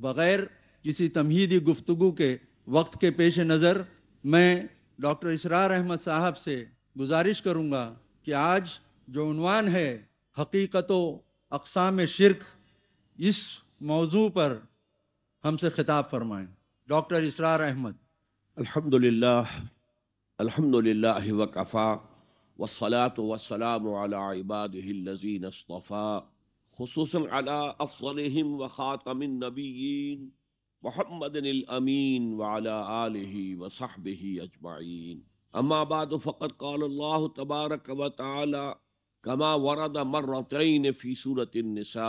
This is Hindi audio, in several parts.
बग़ैर किसी तमहीदी गुफ्तु के वक्त के पेश नज़र मैं डॉक्टर इसरार अहमद साहब से गुजारिश करूँगा कि आज जो उनवान है हकीकत अकसाम शिरक इस मौजू पर हमसे ख़िताब फरमाएँ डॉक्टर इसरार अहमद अल्हम्दुलिल्लाह अल्हम्दुलिल्लाह वकफ़ा वसलात वसलाम अला इबादहिल्लज़ीन खसूस अफ़लम व ख़ातमिन नबीन महमदीन वाली वसाहब अजमाइन अम्माबाद फ़कत कल्ला तबारक व ताली कमा वरद मर्रतन फ़ी सूरत नसा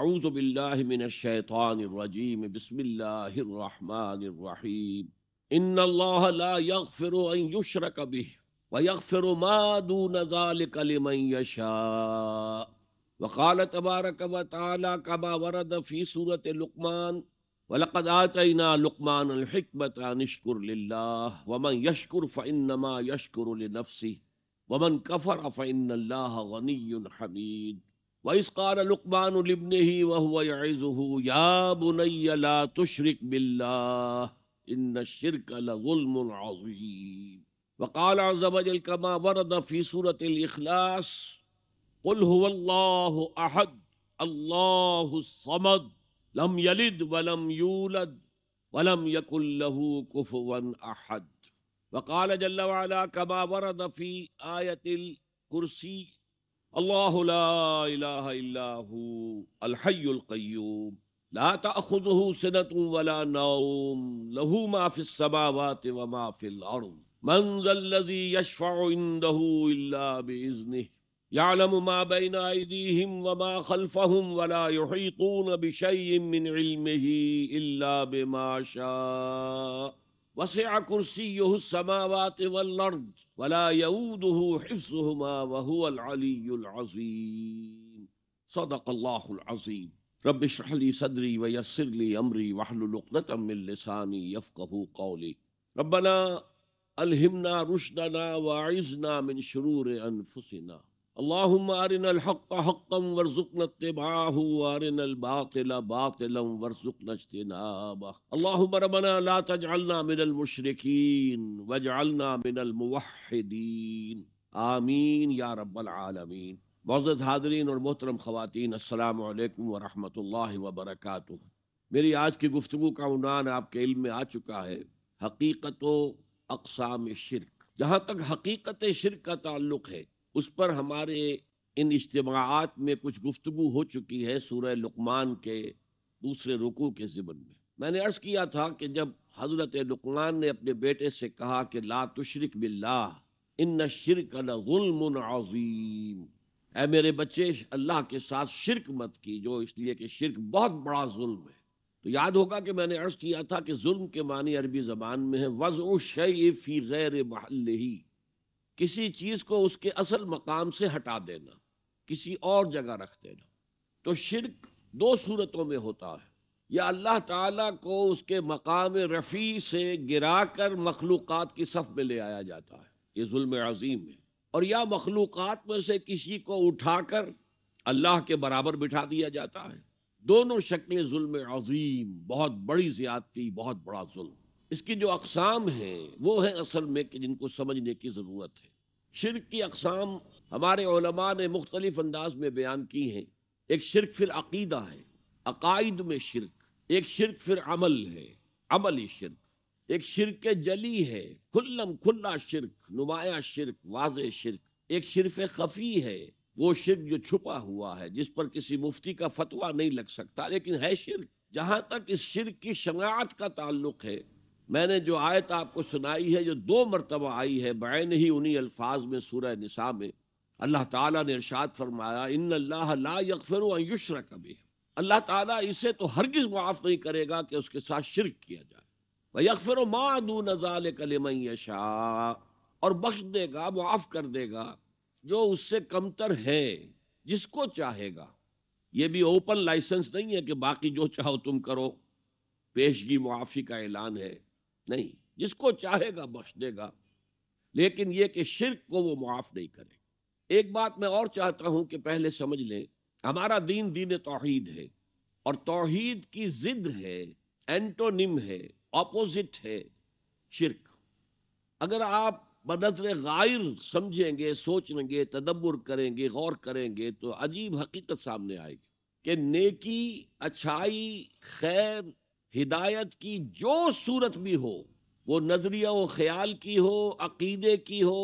अऊज़बिल्लाशैतानरजीम बसमिल्लाम इन ला यगफ़िर युशरक बिह व यगफ़िर मादू नज़ाल कलमयशा वकाल तबारक व ताली कबा वरद फ़ी सूरत लुकमान वलकद आतना लुकमान अलहमत नशकुर वमन यशकुर फ़नमा यशकुर नफसी वमन कफ़र फ़िन गनी हमीद व इस क़ाल लुकमान लिबन ही वह याज़ु या बुनैया ला तुशरिक बिल्ला इन शिरक लगुल्म वक़ाल जबजल कमा वरद फ़ी सूरत अखलास قل هو الله أحد الله الصمد لم يلد ولم يولد ولم يكن له كفوا أحد وقال جل وعلا كما ورد في آية الكرسي الله لا إله إلا هو الحي القيوم لا تأخذه سنة ولا نوم له ما في السماوات وما في الأرض من ذا الذي يشفع عنده إلا بإذنه يعلم ما بين أيديهم وما خلفهم ولا يحيطون بشيء من علمه إلا بما شاء وسع كرسيه السماوات والأرض ولا يؤوده حفظهما وهو العلي العظيم صدق الله العظيم رب اشرح لي صدري ويسر لي أمري واحلل عقدة من لساني يفقه قولي ربنا ألهمنا رشدنا واعذنا من شرور أنفسنا अल्लाहुम आरिनल हक़ हक़म वरज़ुक़ना इत्तिबाहु आरिनल बातिल बातिलम वरज़ुक़ना इज्तिनाबह अल्लाहुम रब्बना ला तजअलना मिनल मुशरिकीन वजअलना मिनल मुवहिदीन आमीन या रब्बल आलमीन मोज़त हाजरीन और मोहतरम ख़वातीन अस्सलाम वालेकुम व रहमतुल्लाहि व बरकातुहू मेरी आज की गुफ्तु का उनान आपके इल्म में आ चुका है हकीकत अकसाम शिरक जहाँ तक हकीकत शिरक का ताल्लुक़ है उस पर हमारे इन इज्तमात में कुछ गुफ्तु हो चुकी है सूर्य लुकमान के दूसरे रुकू के ज़िबन में मैंने अर्ज़ किया था कि जब हज़रत लुकमान ने अपने बेटे से कहा कि ला तुशरक बिल्ला इन शिरक अज़ीम ए मेरे बच्चे अल्लाह के साथ शिरक मत की जो इसलिए कि शिरक बहुत बड़ा जुल्म है तो याद होगा कि मैंने अर्ज़ किया था कि जुल्म के मानी अरबी ज़बान में है वज़ शई फ़ी गैर महल ही किसी चीज़ को उसके असल मकाम से हटा देना किसी और जगह रख देना तो शिरक दो सूरतों में होता है या अल्लाह ताला को उसके मकाम रफ़ी से गिरा कर मखलूक़ात की सफ़ में ले आया जाता है ये जुल्म अजीम है और या मखलूक़ात में से किसी को उठाकर अल्लाह के बराबर बिठा दिया जाता है दोनों शक्लें जुल्म अजीम बहुत बड़ी ज़्यादती बहुत बड़ा जुल्म इसकी जो अकसाम हैं वो है असल में कि जिनको समझने की ज़रूरत है शिरक की अकसाम हमारे ओलमा ने मुख्तलिफ अंदाज में बयान की हैं एक शिरक फिर अकीदा है अकायद में शिरक एक शिरक फिर अमल है अमली शिरक एक शिरक जली है खुल्लम खुल्ला शिरक नुमाया शिरक वाज शिरक एक शिरफ खफी है वो शिरक जो छुपा हुआ है जिस पर किसी मुफ्ती का फतवा नहीं लग सकता लेकिन है शिरक जहाँ तक इस शिरक की शनात का ताल्लुक है मैंने जो आयत आपको सुनाई है जो दो मरतबा आई है बैन ही उन्हीं अल्फाज में सूर निसा में अल्लाह ताला ने इरशाद फरमाया इन अल्लाह ला यकफर युशर कभी अल्लाह ताला इसे तो हरगिज़ माफ़ नहीं करेगा कि उसके साथ शिरक किया जाए वह यकफर दू नज़ाल शाह और बख्श देगा माफ़ कर देगा जो उससे कमतर है जिसको चाहेगा ये भी ओपन लाइसेंस नहीं है कि बाकी जो चाहो तुम करो पेशगी मुआफ़ी का ऐलान है नहीं जिसको चाहेगा बख्श देगा लेकिन यह कि शिरक को वो मुआफ नहीं करे एक बात मैं और चाहता हूं कि पहले समझ लें हमारा दीन दीन तोहहीद है और तोहहीद की जिद है एंटोनिम है ऑपोजिट है शिरक अगर आप बदजर गायर समझेंगे सोचेंगे तदब्बर करेंगे गौर करेंगे तो अजीब हकीकत सामने आएगी कि नेकी अच्छाई खैर हिदायत की जो सूरत भी हो वो नजरिया व ख्याल की हो अकीदे की हो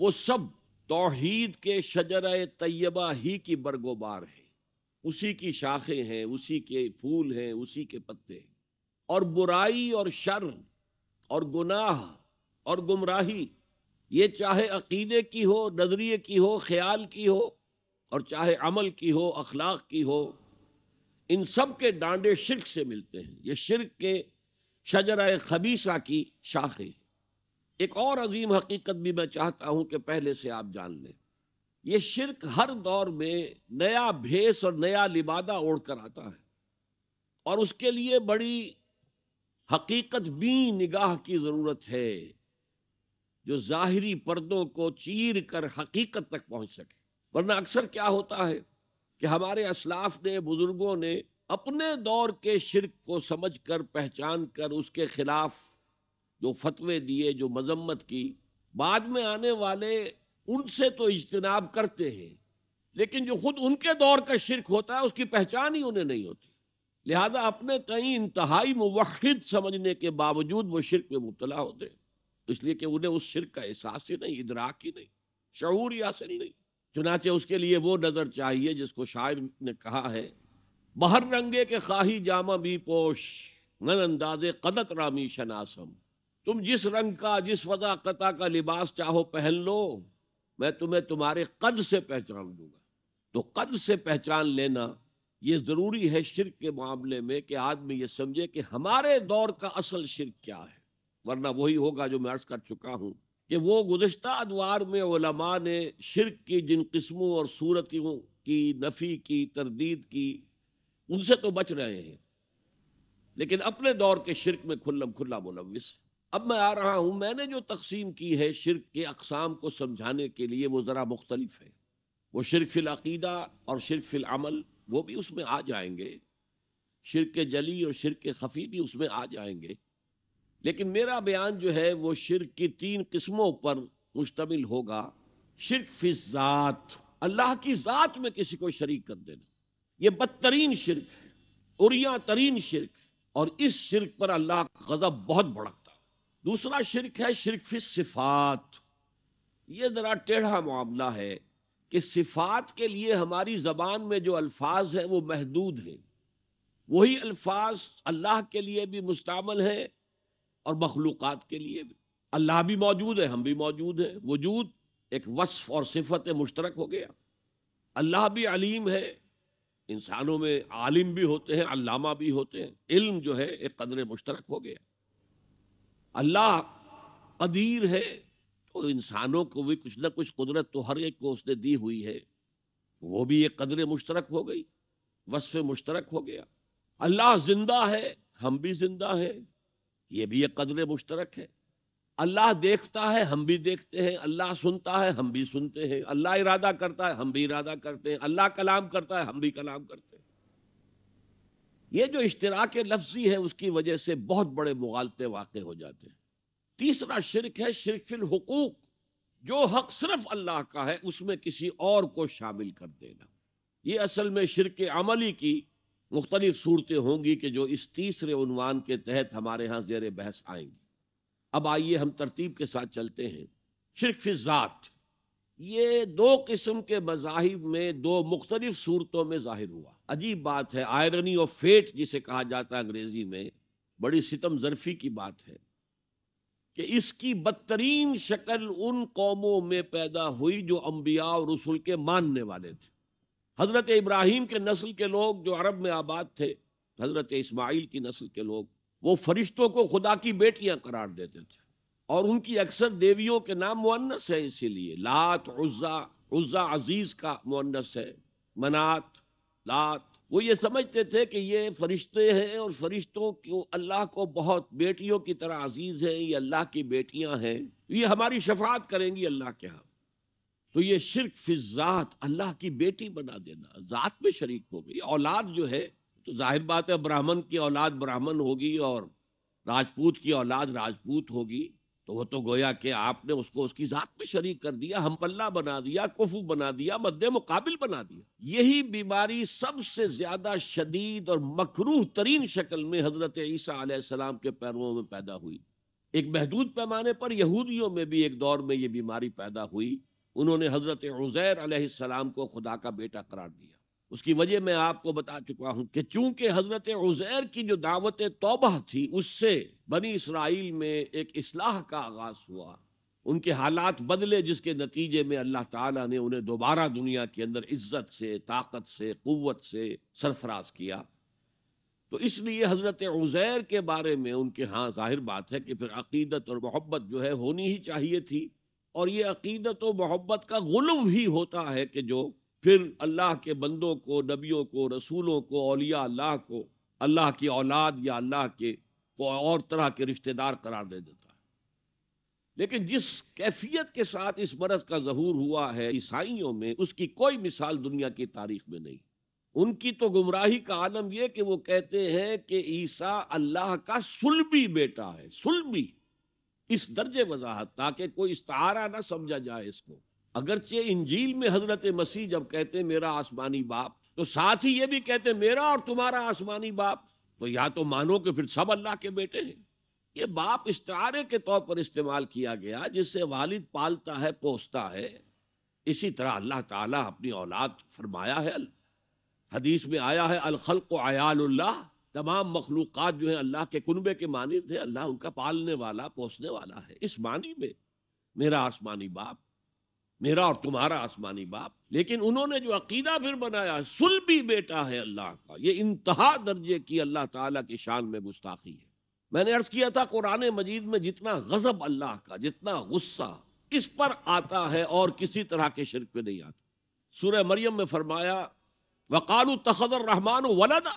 वो सब तोहीद के शजर तय्यबा ही की बरगोबार है उसी की शाखें हैं उसी के फूल हैं उसी के पत्ते हैं और बुराई और शर और गुनाह और गुमराही ये चाहे अकीदे की हो नजरिए की हो ख्याल की हो और चाहे अमल की हो अखलाक की हो इन सब के डांडे शिरक से मिलते हैं ये शिरक के शजरा खबीसा की शाखें एक और अजीम हकीकत भी मैं चाहता हूं कि पहले से आप जान लें ये शिरक हर दौर में नया भेस और नया लिबादा ओढ़ कर आता है और उसके लिए बड़ी हकीकत भी निगाह की ज़रूरत है जो ज़ाहरी पर्दों को चीर कर हकीकत तक पहुंच सके वरना अक्सर क्या होता है कि हमारे असलाफ ने बुजुर्गों ने अपने दौर के शिरक को समझ कर पहचान कर उसके खिलाफ जो फतवे दिए जो मजम्मत की बाद में आने वाले उनसे तो इजतनाब करते हैं लेकिन जो खुद उनके दौर का शिरक होता है उसकी पहचान ही उन्हें नहीं होती लिहाजा अपने कई इंतहाई मुवद समझने के बावजूद वो शिरक में मुबतला होते हैं इसलिए कि उन्हें उस शिरक का एहसास ही नहीं इधराक ही नहीं शहूर ही हासिल नहीं चुनाचे उसके लिए वो नज़र चाहिए जिसको शायर ने कहा है बहर रंगे के खाही जामा भी पोश नन अंदाजे कदत रामी शनासम तुम जिस रंग का जिस वजाकता का लिबास चाहो पहन लो मैं तुम्हें तुम्हारे कद से पहचान दूंगा तो कद से पहचान लेना ये ज़रूरी है शिरक के मामले में कि आदमी ये समझे कि हमारे दौर का असल शिरक क्या है वरना वही होगा जो मैं अर्ज कर चुका हूँ कि वो गुज्त अदवार में ओलमा ने शिरक की जिन किस्मों और सूरतों की नफ़ी की तरदीद की उनसे तो बच रहे हैं लेकिन अपने दौर के शिरक में खुल्लम खुल्ला मुलविस अब मैं आ रहा हूँ मैंने जो तकसीम की है शिरक के अकसाम को समझाने के लिए वो ज़रा मुख्तलिफ है वो शिरक फिलअीदा और शिरक फिलअमल वो भी उसमें आ जाएंगे शिरक जली और शिरक खफी भी उसमें आ जाएंगे लेकिन मेरा बयान जो है वो शिरक की तीन किस्मों पर मुश्तमिल होगा शिरक फिजात अल्लाह की ज़ात में किसी को शरीक कर देना ये बदतरीन शिरक है उरिया तरीन शिरक और इस शिरक पर अल्लाह का गजब बहुत भड़कता दूसरा शिरक है शिरक फिस सिफात ये ज़रा टेढ़ा मामला है कि सिफात के लिए हमारी ज़बान में जो अल्फाज है वो महदूद है वही अल्फाज अल्लाह के लिए भी मुस्तमल है और मखलूक़ के लिए भी अल्लाह भी मौजूद है हम भी मौजूद हैं वजूद एक वसफ़ और सिफत मुश्तरक हो गया अल्लाह भी अलीम है इंसानों में आलिम भी होते हैं अलामा भी होते हैं इल्म जो है एक कदर मुश्तरक हो गया अल्लाह अदीर है तो इंसानों को भी कुछ ना कुछ कुदरत तो हर एक को उसने दी हुई है वो भी एक कदर मुश्तरक हो गई वसफ़ मुश्तरक हो गया अल्लाह जिंदा है हम भी जिंदा हैं ये भी एक कदर मुश्तरक है अल्लाह देखता है हम भी देखते हैं अल्लाह सुनता है हम भी सुनते हैं अल्लाह इरादा करता है हम भी इरादा करते हैं अल्लाह कलाम करता है हम भी कलाम करते हैं ये जो इश्तराक लफ्जी है उसकी वजह से बहुत बड़े मुगालते वाक़ हो जाते हैं तीसरा शिरक है शिरक फिल हकूक जो हक सिर्फ अल्लाह का है उसमें किसी और को शामिल कर देना ये असल में शिरक अमली की मुख्तलिफ सूरतें होंगी कि जो इस तीसरे उनवान के तहत हमारे यहाँ जेर बहस आएंगी अब आइए हम तरतीब के साथ चलते हैं शिरफात ये दो किस्म के मजाहिब में दो मुख्तलिफ सूरतों में जाहिर हुआ अजीब बात है आयरनी और फेट जिसे कहा जाता है अंग्रेजी में बड़ी सितम जरफी की बात है कि इसकी बदतरीन शक्ल उन कौमों में पैदा हुई जो अम्बिया और रसुल के मानने वाले थे हज़रत इब्राहिम के नस्ल के लोग जो अरब में आबाद थे हज़रत इस्माइल की नस्ल के लोग वो फरिश्तों को खुदा की बेटियां करार देते थे और उनकी अक्सर देवियों के नाम मुन्नस है इसीलिए लात उज़ा उज़ा अजीज़ का मुन्नस है मनात लात वो ये समझते थे कि ये फरिश्ते हैं और फरिश्तों को अल्लाह को बहुत बेटियों की तरह अजीज़ हैं ये अल्लाह की बेटियां हैं ये हमारी शफात करेंगी अल्लाह के यहाँ तो ये शिरक फिजात अल्लाह की बेटी बना देना जात में शरीक हो गई औलाद जो है तो जाहिर बात है ब्राह्मण की औलाद ब्राह्मण होगी और राजपूत की औलाद राजपूत होगी तो वो तो गोया कि आपने उसको उसकी जात में शरीक कर दिया हम पल्ला बना दिया कुफू बना दिया मद्दे मुकाबिल बना दिया यही बीमारी सबसे ज्यादा शदीद और मकरूह तरीन शक्ल में हजरत ईसा के पैरों में पैदा हुई एक महदूद पैमाने पर यहूदियों में भी एक दौर में ये बीमारी पैदा हुई उन्होंने हज़रत उज़ैर अलैहिस्सलाम को खुदा का बेटा करार दिया उसकी वजह मैं आपको बता चुका हूँ कि चूंकि हज़रत उज़ैर की जो दावत तोबा थी उससे बनी इसराइल में एक इसलाह का आगाज़ हुआ उनके हालात बदले जिसके नतीजे में अल्लाह ताला ने उन्हें दोबारा दुनिया के अंदर इज्जत से ताकत से कुत से सरफराज किया तो इसलिए हज़रत उज़ैर के बारे में उनके हाँ जाहिर बात है कि फिर अकीदत और मोहब्बत जो है होनी ही चाहिए थी और ये अकीदत व मोहब्बत का गुलव ही होता है कि जो फिर अल्लाह के बंदों को नबियों को रसूलों को अलिया अल्लाह को अल्लाह की औलाद या अल्लाह के को और तरह के रिश्तेदार करार दे देता है लेकिन जिस कैफियत के साथ इस मरज़ का जहूर हुआ है ईसाइयों में उसकी कोई मिसाल दुनिया की तारीख में नहीं उनकी तो गुमराही का आलम यह कि वो कहते हैं कि ईसा अल्लाह का सुलबी बेटा है सुलबी इस दर्जे वजाहत ताकि कोई इस्तारा ना समझा जाए इसको अगरचे इंजील में हजरत मसीह जब कहते मेरा आसमानी बाप तो साथ ही ये भी कहते मेरा और तुम्हारा आसमानी बाप तो या तो मानो कि फिर सब अल्लाह के बेटे हैं ये बाप इस्तारे के तौर पर इस्तेमाल किया गया जिससे वालिद पालता है पोसता है इसी तरह अल्लाह ताला अपनी औलाद फरमाया है हदीस में आया है अलखल को आयाल्लाह तमाम मखलूक जो है अल्लाह के कुनबे के मानी थे अल्लाह उनका पालने वाला पोसने वाला है इस मानी में मेरा आसमानी बाप मेरा और तुम्हारा आसमानी बाप लेकिन उन्होंने जो अकीदा फिर बनाया भी बेटा है अल्लाह का ये इंतहा दर्जे की अल्लाह ताला की शान में गुस्ताखी है मैंने अर्ज किया था कुरान मजीद में जितना गजब अल्लाह का जितना गुस्सा इस पर आता है और किसी तरह के शिरक पे नहीं आता सूर्य मरियम में फरमाया वकालू तखदर रहमान वलदा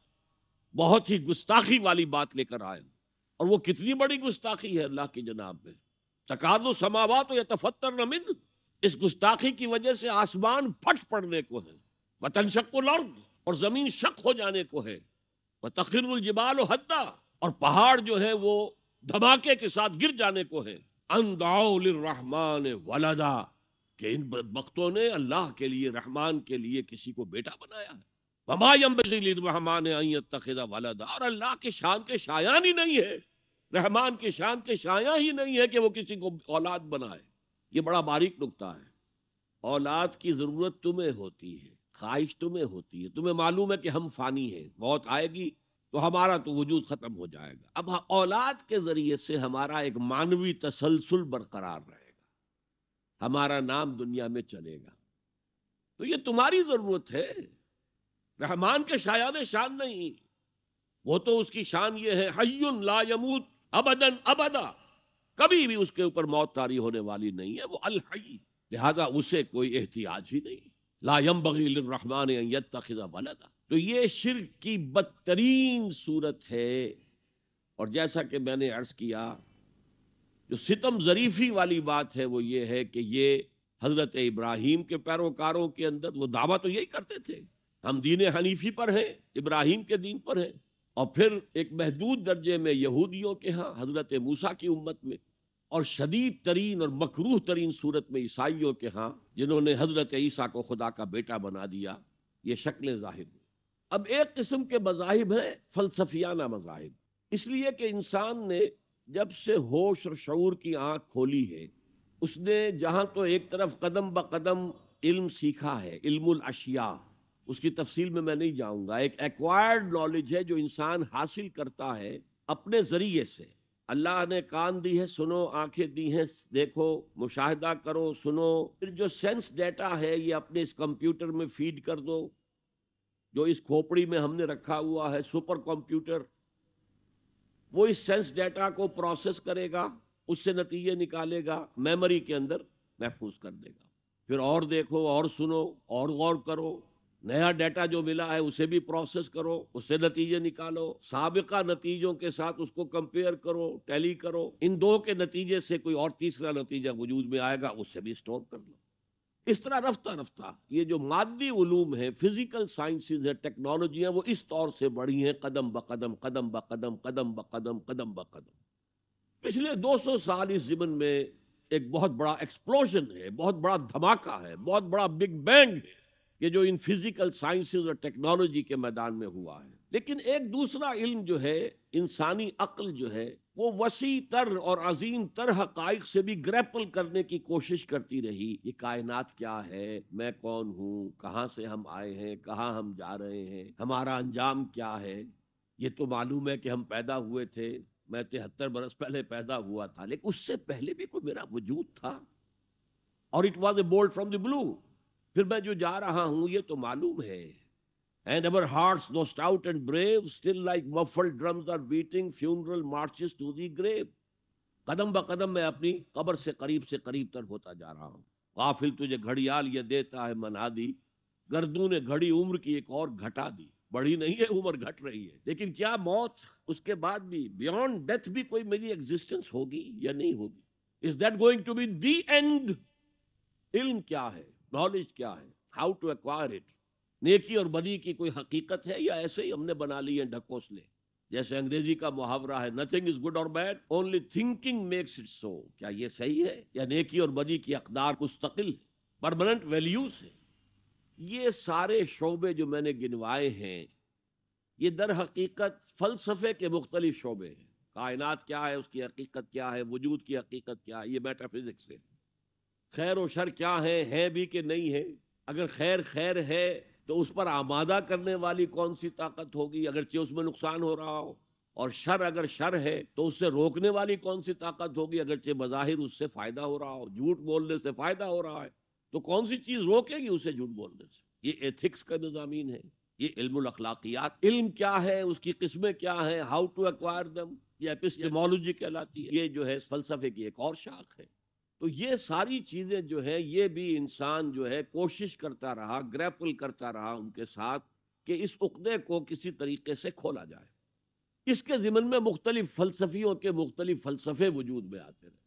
बहुत ही गुस्ताखी वाली बात लेकर आए और वो कितनी बड़ी गुस्ताखी है अल्लाह की जनाब में तकाजो तो या तफत्तर नमिन इस गुस्ताखी की वजह से आसमान फट पड़ने को है वतन लौट और जमीन शक हो जाने को है वह तखिरजिबाल हद्दा और पहाड़ जो है वो धमाके के साथ गिर जाने को है अंदाउलरहमान वलदा के इन वक्तों ने अल्लाह के लिए रहमान के लिए किसी को बेटा बनाया है वमायमान और अल्लाह के शान के शाया ही नहीं है रहमान के शान के शाया ही नहीं है कि वो किसी को औलाद बनाए ये बड़ा बारीक नुकता है औलाद की ज़रूरत तुम्हें होती है ख्वाहिश तुम्हें होती है तुम्हें मालूम है कि हम फ़ानी हैं मौत आएगी तो हमारा तो वजूद ख़त्म हो जाएगा अब औलाद के ज़रिए से हमारा एक मानवी तसलसल बरकरार रहेगा हमारा नाम दुनिया में चलेगा तो ये तुम्हारी ज़रूरत है रहमान के शायद शान नहीं वो तो उसकी शान ये है हयुन ला यमूत अबदन अबदा कभी भी उसके ऊपर मौत तारी होने वाली नहीं है वो अलहई लिहाजा उसे कोई एहतियाज ही नहीं यम बगील रहमान तखिजा वलदा तो ये शिर की बदतरीन सूरत है और जैसा कि मैंने अर्ज किया जो सितम जरीफी वाली बात है वो ये है कि ये हज़रत इब्राहिम के पैरोकारों के अंदर वो दावा तो यही करते थे हम दीन हनीफी पर हैं इब्राहिम के दीन पर हैं और फिर एक महदूद दर्जे में यहूदियों के यहाँ हजरत मूसा की उम्मत में और शदीद तरीन और मकरूह तरीन सूरत में ईसाइयों के यहाँ जिन्होंने हजरत ईसा को खुदा का बेटा बना दिया ये शक्लें जाहिर हुई अब एक किस्म के मजाहिब हैं फलसफियाना मजाहिब इसलिए कि इंसान ने जब से होश और शूर की आँख खोली है उसने जहाँ तो एक तरफ कदम ब कदम इल्म सीखा है इल्मुल अशिया उसकी तफसील में मैं नहीं जाऊंगा एक एक्वायर्ड नॉलेज है जो इंसान हासिल करता है अपने ज़रिए से अल्लाह ने कान दी है सुनो आंखें दी हैं देखो मुशाहिदा करो सुनो फिर जो सेंस डेटा है ये अपने इस कंप्यूटर में फीड कर दो जो इस खोपड़ी में हमने रखा हुआ है सुपर कंप्यूटर वो इस सेंस डेटा को प्रोसेस करेगा उससे नतीजे निकालेगा मेमोरी के अंदर महफूज कर देगा फिर और देखो और सुनो और गौर करो नया डाटा जो मिला है उसे भी प्रोसेस करो उससे नतीजे निकालो सबका नतीजों के साथ उसको कंपेयर करो टैली करो इन दो के नतीजे से कोई और तीसरा नतीजा वजूद में आएगा उससे भी स्टोर कर लो इस तरह रफ्ता रफ्ता ये जो मादी उलूम है फिजिकल साइंसेज है टेक्नोलॉजी है वो इस तौर से बढ़ी हैं कदम ब कदम कदम ब कदम कदम ब कदम कदम ब कदम पिछले 200 साल इस जीवन में एक बहुत बड़ा एक्सप्लोशन है बहुत बड़ा धमाका है बहुत बड़ा बिग बैंग है ये जो इन फिजिकल साइंसेज और टेक्नोलॉजी के मैदान में हुआ है लेकिन एक दूसरा इल्म जो है इंसानी अक्ल जो है वो वसी तर और अजीम तर हक से भी ग्रैपल करने की कोशिश करती रही ये कायनात क्या है मैं कौन हूँ कहाँ से हम आए हैं कहाँ हम जा रहे हैं हमारा अंजाम क्या है ये तो मालूम है कि हम पैदा हुए थे मैं तिहत्तर बरस पहले पैदा हुआ था लेकिन उससे पहले भी कोई मेरा वजूद था और it was a bolt from the blue फिर मैं जो जा रहा हूं ये तो मालूम है and our heart though stout and brave still like muffled drums are beating funeral marches to the grave कदम ब कदम मैं अपनी कब्र से करीब से करीब तर होता जा रहा हूँ काफिल तुझे घड़ियाल ये देता है मना दी गर्दू ने घड़ी उम्र की एक और घटा दी बढ़ी नहीं है उम्र घट रही है लेकिन क्या मौत उसके बाद भी बियॉन्ड डेथ भी कोई मेरी एग्जिस्टेंस होगी या नहीं होगी is that going to be the end इल्म क्या है नॉलेज क्या है हाउ टू एक्वायर इट नेकी और बदी की कोई हकीकत है या ऐसे ही हमने बना ली है ढकोसले जैसे अंग्रेजी का मुहावरा है nothing is good or bad only thinking makes it so क्या ये सही है या नेकी और बदी की अकदार मुस्तकिल परमानेंट वैल्यूज है ये सारे शोबे जो मैंने गिनवाए हैं ये दर हकीकत फलसफे के मुख्तलिफ शोबे हैं कायनात क्या है उसकी हकीकत क्या है वजूद की हकीकत क्या है ये मेटाफिजिक्स है खैर और शर क्या है है भी कि नहीं है अगर खैर खैर है तो उस पर आमादा करने वाली कौन सी ताकत होगी अगरचे उसमें नुकसान हो रहा हो और शर अगर शर है तो उससे रोकने वाली कौन सी ताकत होगी अगरचे बज़ाहिर उससे फ़ायदा हो रहा हो झूठ बोलने से फ़ायदा हो रहा है तो कौन सी चीज़ रोकेगी उसे झूठ बोलने से ये एथिक्स का निजामीन है ये इल्मखलाकियात इल्म क्या है उसकी किस्में क्या है हाउ टू एक्वायर दम ये एपिस्टेमोलॉजी कहलाती है ये जो है फलसफे की एक और शाख है तो ये सारी चीज़ें जो है ये भी इंसान जो है कोशिश करता रहा ग्रैपल करता रहा उनके साथ कि इस उकदे को किसी तरीके से खोला जाए इसके ज़िमन में मुख्तलिफ फ़लसफ़ियों के मुख्तलिफ फ़लसफ़े वजूद में आते रहे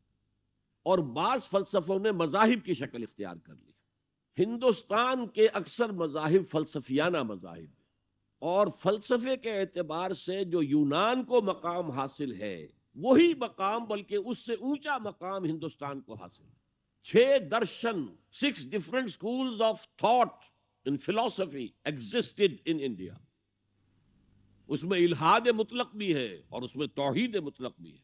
और बाज़ फ़लसफ़ों ने मजाहब की शक्ल इख्तियार कर ली हिंदुस्तान के अक्सर मजाहब फ़लसफियाना मजाहब और फ़लसफ़े के एतबार से जो यूनान को मकाम हासिल है वही मकाम बल्कि उससे ऊंचा मकाम हिंदुस्तान को हासिल छह दर्शन six different schools of thought in philosophy existed in India उसमें इलाहाद मुतलक भी है और उसमें तोहहीद मुतलक भी है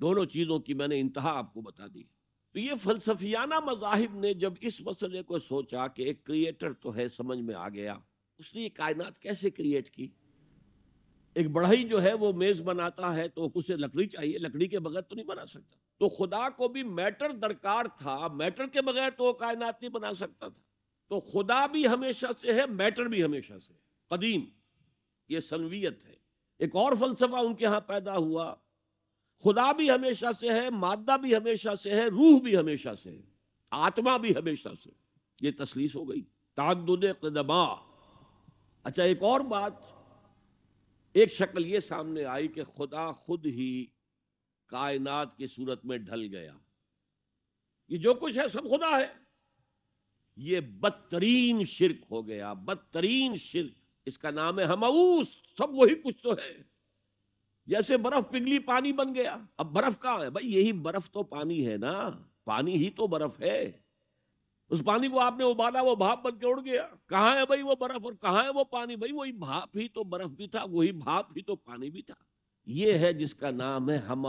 दोनों चीज़ों की मैंने इंतहा आपको बता दी तो ये फलसफियाना मजाहिब ने जब इस मसले को सोचा कि एक क्रिएटर तो है समझ में आ गया उसने ये कायनात कैसे क्रिएट की एक बढ़ई जो है वो मेज बनाता है तो उसे लकड़ी चाहिए लकड़ी के बगैर तो नहीं बना सकता तो खुदा को भी मैटर दरकार था मैटर के बगैर तो कायनात नहीं बना सकता था तो खुदा भी हमेशा से है मैटर भी हमेशा से कदीम ये सनवियत है एक और फलसफा उनके यहाँ पैदा हुआ खुदा भी हमेशा से है मादा भी हमेशा से है रूह भी हमेशा से है आत्मा भी हमेशा से ये तस्लीस हो गई तादुद कदमा अच्छा एक और बात एक शक्ल ये सामने आई कि खुदा खुद ही कायनात की सूरत में ढल गया ये जो कुछ है सब खुदा है ये बदतरीन शिरक हो गया बदतरीन शिरक इसका नाम है हमाऊस सब वही कुछ तो है जैसे बर्फ पिघली पानी बन गया अब बर्फ कहाँ है भाई यही बर्फ तो पानी है ना पानी ही तो बर्फ है उस पानी को आपने उबाला वो भाप बन के उड़ गया कहा है भाई वो बर्फ और कहा है वो पानी भाई वही भाप ही तो बर्फ भी था वही भाप ही तो पानी भी था ये है जिसका नाम है हम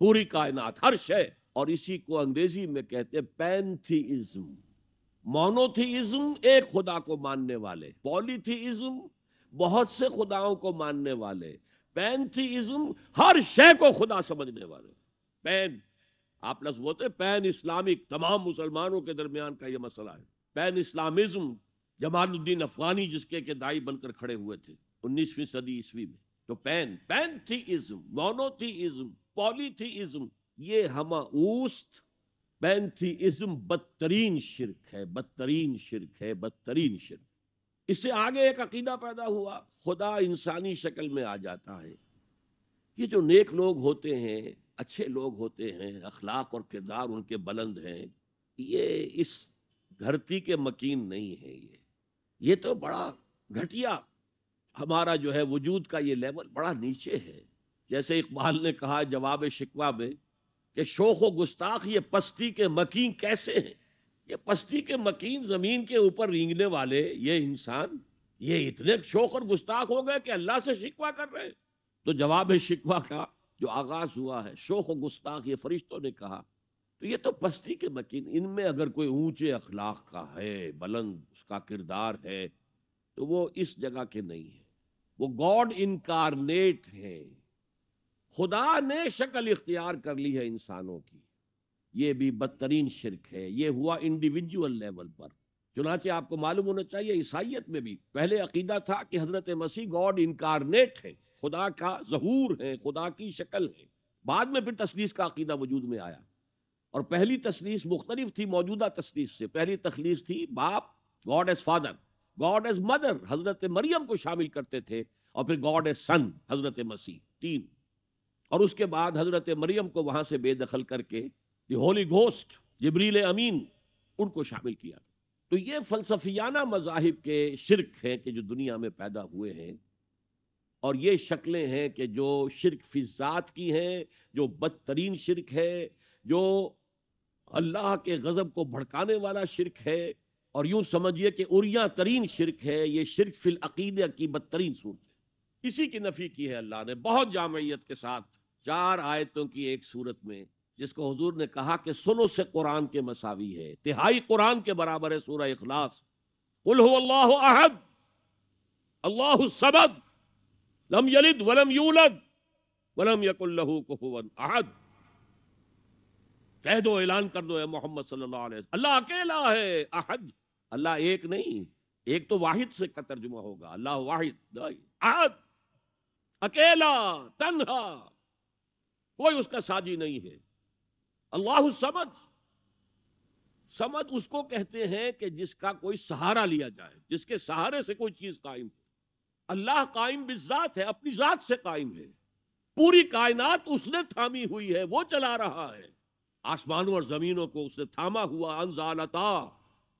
पूरी कायनात हर शय और इसी को अंग्रेजी में कहते हैं पैंथीइज्म मोनोथीइज्म एक खुदा को मानने वाले पॉलीथीइज्म बहुत से खुदाओं को मानने वाले पैंथीइज्म हर शय को खुदा समझने वाले पैन आप लफ्ज बोलते पैन इस्लामिक तमाम मुसलमानों के दरमियान का यह मसला है पैन इस्लामिज्म जमालुद्दीन अफगानी जिसके के दाई बनकर खड़े हुए थे उन्नीसवीं सदी ईस्वी में तो pan pantheism monotheism polytheism ये हम उस्त पैन थी इज्म बदतरीन शिरक है बदतरीन शिरक है बदतरीन शिरक इससे आगे एक अकीदा पैदा हुआ खुदा इंसानी शक्ल में आ जाता है ये जो नेक लोग होते हैं अच्छे लोग होते हैं अखलाक और किरदार उनके बुलंद हैं ये इस धरती के मकीन नहीं है ये ये तो बड़ा घटिया हमारा जो है वजूद का ये लेवल बड़ा नीचे है जैसे इकबाल ने कहा जवाब शिकवा में कि शोख व गुस्ताख ये पस्ती के मकीन कैसे हैं ये पस्ती के मकीन ज़मीन के ऊपर रींगने वाले ये इंसान ये इतने शोख और गुस्ताख हो गए कि अल्लाह से शिकवा कर रहे हैं तो जवाब शिकवा का जो आगाज हुआ है शोख गुस्ताख ये फरिश्तों ने कहा तो ये तो पस्ती के मकीन इनमें अगर कोई ऊंचे अखलाक का है बुलंद उसका किरदार है तो वो इस जगह के नहीं है वो गॉड इनकारनेट है खुदा ने शक्ल इख्तियार कर ली है इंसानों की ये भी बदतरीन शिरक है ये हुआ इंडिविजुअल लेवल पर चुनाचे आपको मालूम होना चाहिए ईसाइत में भी पहले अकीदा था कि हजरत मसीह गॉड इनकारनेट है खुदा का जहूर है खुदा की शक्ल है बाद में फिर तस्लीस का अकीदा वजूद में आया और पहली तस्लीस मुख्तलिफ थी मौजूदा तस्लीस से पहली तखलीस थी बाप God as father God as mother हजरत मरियम को शामिल करते थे और फिर गॉड एज सन हजरत मसीह तीन और उसके बाद हजरत मरियम को वहां से बेदखल करके दी होली घोस्ट जबरील अमीन उनको शामिल किया तो ये फलसफियाना मजाहिब के शिरक हैं कि जो दुनिया में पैदा हुए हैं और ये शक्लें हैं कि जो शिरक फिजात की हैं जो बदतरीन शिरक है जो अल्लाह के गज़ब को भड़काने वाला शिरक है और यूं समझिए कि उरिया तरीन शिरक है ये शिरक फिल अकीदे की बदतरीन सूरत है इसी की नफ़ी की है अल्लाह ने बहुत जामयत के साथ चार आयतों की एक सूरत में जिसको हजूर ने कहा कि सुनो से कुरान के मसावी है तिहाई कुरान के बराबर है सूर्य अखलास कुल अहद अल्लाह सबद लम यलिद वलम यूलद वलम यकुल्लहू कुफुवन अहद कह दो ऐलान कर दो मोहम्मद सल्लल्लाहु अलैहि अल्लाह अकेला है अहद अल्लाह एक नहीं एक तो वाहिद से का तर्जुमा होगा अल्लाह वाहिद अहद अकेला तन्हा कोई उसका साजी नहीं है अल्लाह समझ समझ उसको कहते हैं कि जिसका कोई सहारा लिया जाए जिसके सहारे से कोई चीज कायम हो अल्लाह कायम बिजात है अपनी जात से कायम है पूरी कायनात उसने थामी हुई है वो चला रहा है आसमानों और जमीनों को उसने थामा हुआ अनजालता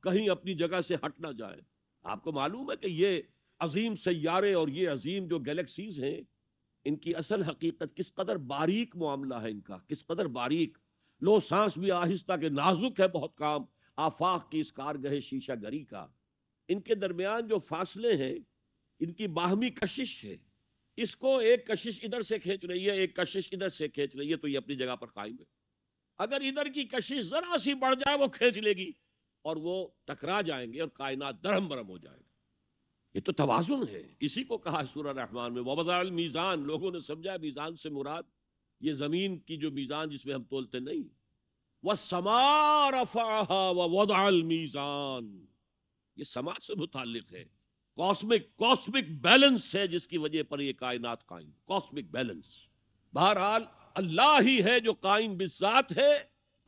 कहीं अपनी जगह से हट ना जाए आपको मालूम है कि ये अजीम सैारे और ये अजीम जो गैलेक्सीज हैं इनकी असल हकीकत किस कदर बारीक मामला है इनका किस कदर बारीक लो सांस भी आहिस्ता के नाजुक है बहुत काम आफाक की इस कारगह शीशा गरी का इनके दरमियान जो फासले हैं इनकी बाहमी कशिश है इसको एक कशिश इधर से खींच रही है एक कशिश इधर से खींच रही है तो ये अपनी जगह पर कायम है अगर इधर की कशिश जरा सी बढ़ जाए वो खींच लेगी और वो टकरा जाएंगे और कायनात दरम बरम हो जाएगा ये तो तोजुन है इसी को कहा सूर रहमान में वबदाल मीज़ान लोगों ने समझा मीज़ान से मुराद ये ज़मीन की जो मीज़ान जिसमें हम तोलते नहीं वह समा रफा वदाल मीज़ान ये समाज से मुतल है कॉस्मिक कॉस्मिक बैलेंस है जिसकी वजह पर ये कायनात कायम कॉस्मिक बैलेंस बहरहाल अल्लाह ही है जो कायम बिजात है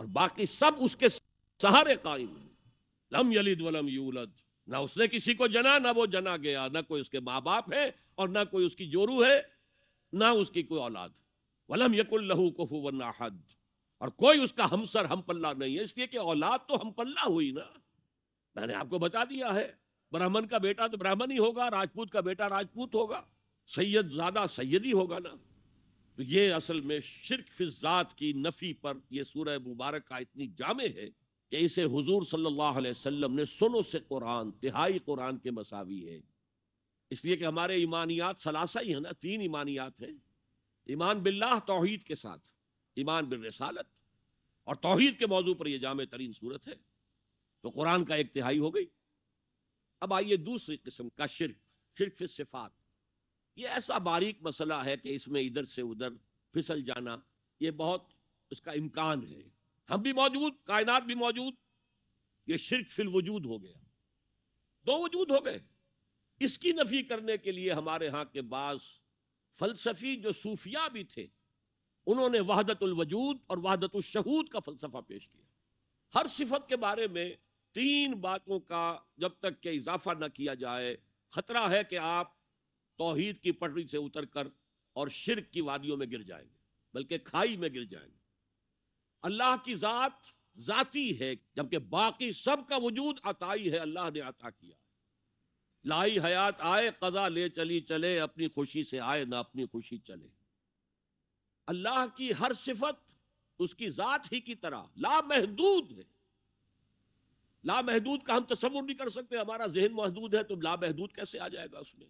और बाकी सब उसके सहारे कायम है लम यलिद वलम यूलद ना उसने किसी को जना ना वो जना गया ना कोई उसके माँ बाप है और ना कोई उसकी जोरू है ना उसकी कोई औलाद वलम यकुल लहू यकुल्लहू कुफुवन अहद और कोई उसका हमसर हम पल्ला नहीं है इसलिए कि औलाद तो हम पल्ला हुई ना मैंने आपको बता दिया है ब्राह्मण का बेटा तो ब्राह्मण ही होगा राजपूत का बेटा राजपूत होगा सैयद ज्यादा सैयद ही होगा ना तो ये असल में शिरक फिजात की नफ़ी पर यह सूरह मुबारक का इतनी जामे है कि इसे हुजूर सल्लल्लाहु अलैहि वसल्लम ने सुनो से कुरान तिहाई कुरान के मसावी है इसलिए कि हमारे ईमानियात सलासा ही है ना तीन ईमानियात हैं ईमान बिल्लाह तोहहीद के साथ ईमान बिल और तोहहीद के मौजू पर यह जाम तरीन सूरत है तो कुरान का एक तिहाई हो गई अब आइए दूसरी किस्म का शिरक शिरक सिफात ये ऐसा बारीक मसला है कि इसमें इधर से उधर फिसल जाना ये बहुत उसका इम्कान है हम भी मौजूद कायनात भी मौजूद ये शिरक फिल वजूद हो गया दो वजूद हो गए इसकी नफी करने के लिए हमारे यहाँ के बाद फलसफी जो सूफिया भी थे उन्होंने वहदतुल वजूद और वहदतुल शहूद का फलसफा पेश किया हर सिफत के बारे में तीन बातों का जब तक के इजाफा न किया जाए खतरा है कि आप तोहहीद की पटरी से उतर कर और शिरक की वादियों में गिर जाएंगे बल्कि खाई में गिर जाएंगे अल्लाह की ज़ात ज़ाती है जबकि बाकी सब का वजूद अताई है अल्लाह ने अता किया लाई हयात आए कदा ले चली चले अपनी खुशी से आए ना अपनी खुशी चले अल्लाह की हर सिफत उसकी ज़ात ही की तरह लामहदूद है लामहदूद का हम तस्वुर नहीं कर सकते हमारा जहन महदूद है तो लामहदूद कैसे आ जाएगा उसमें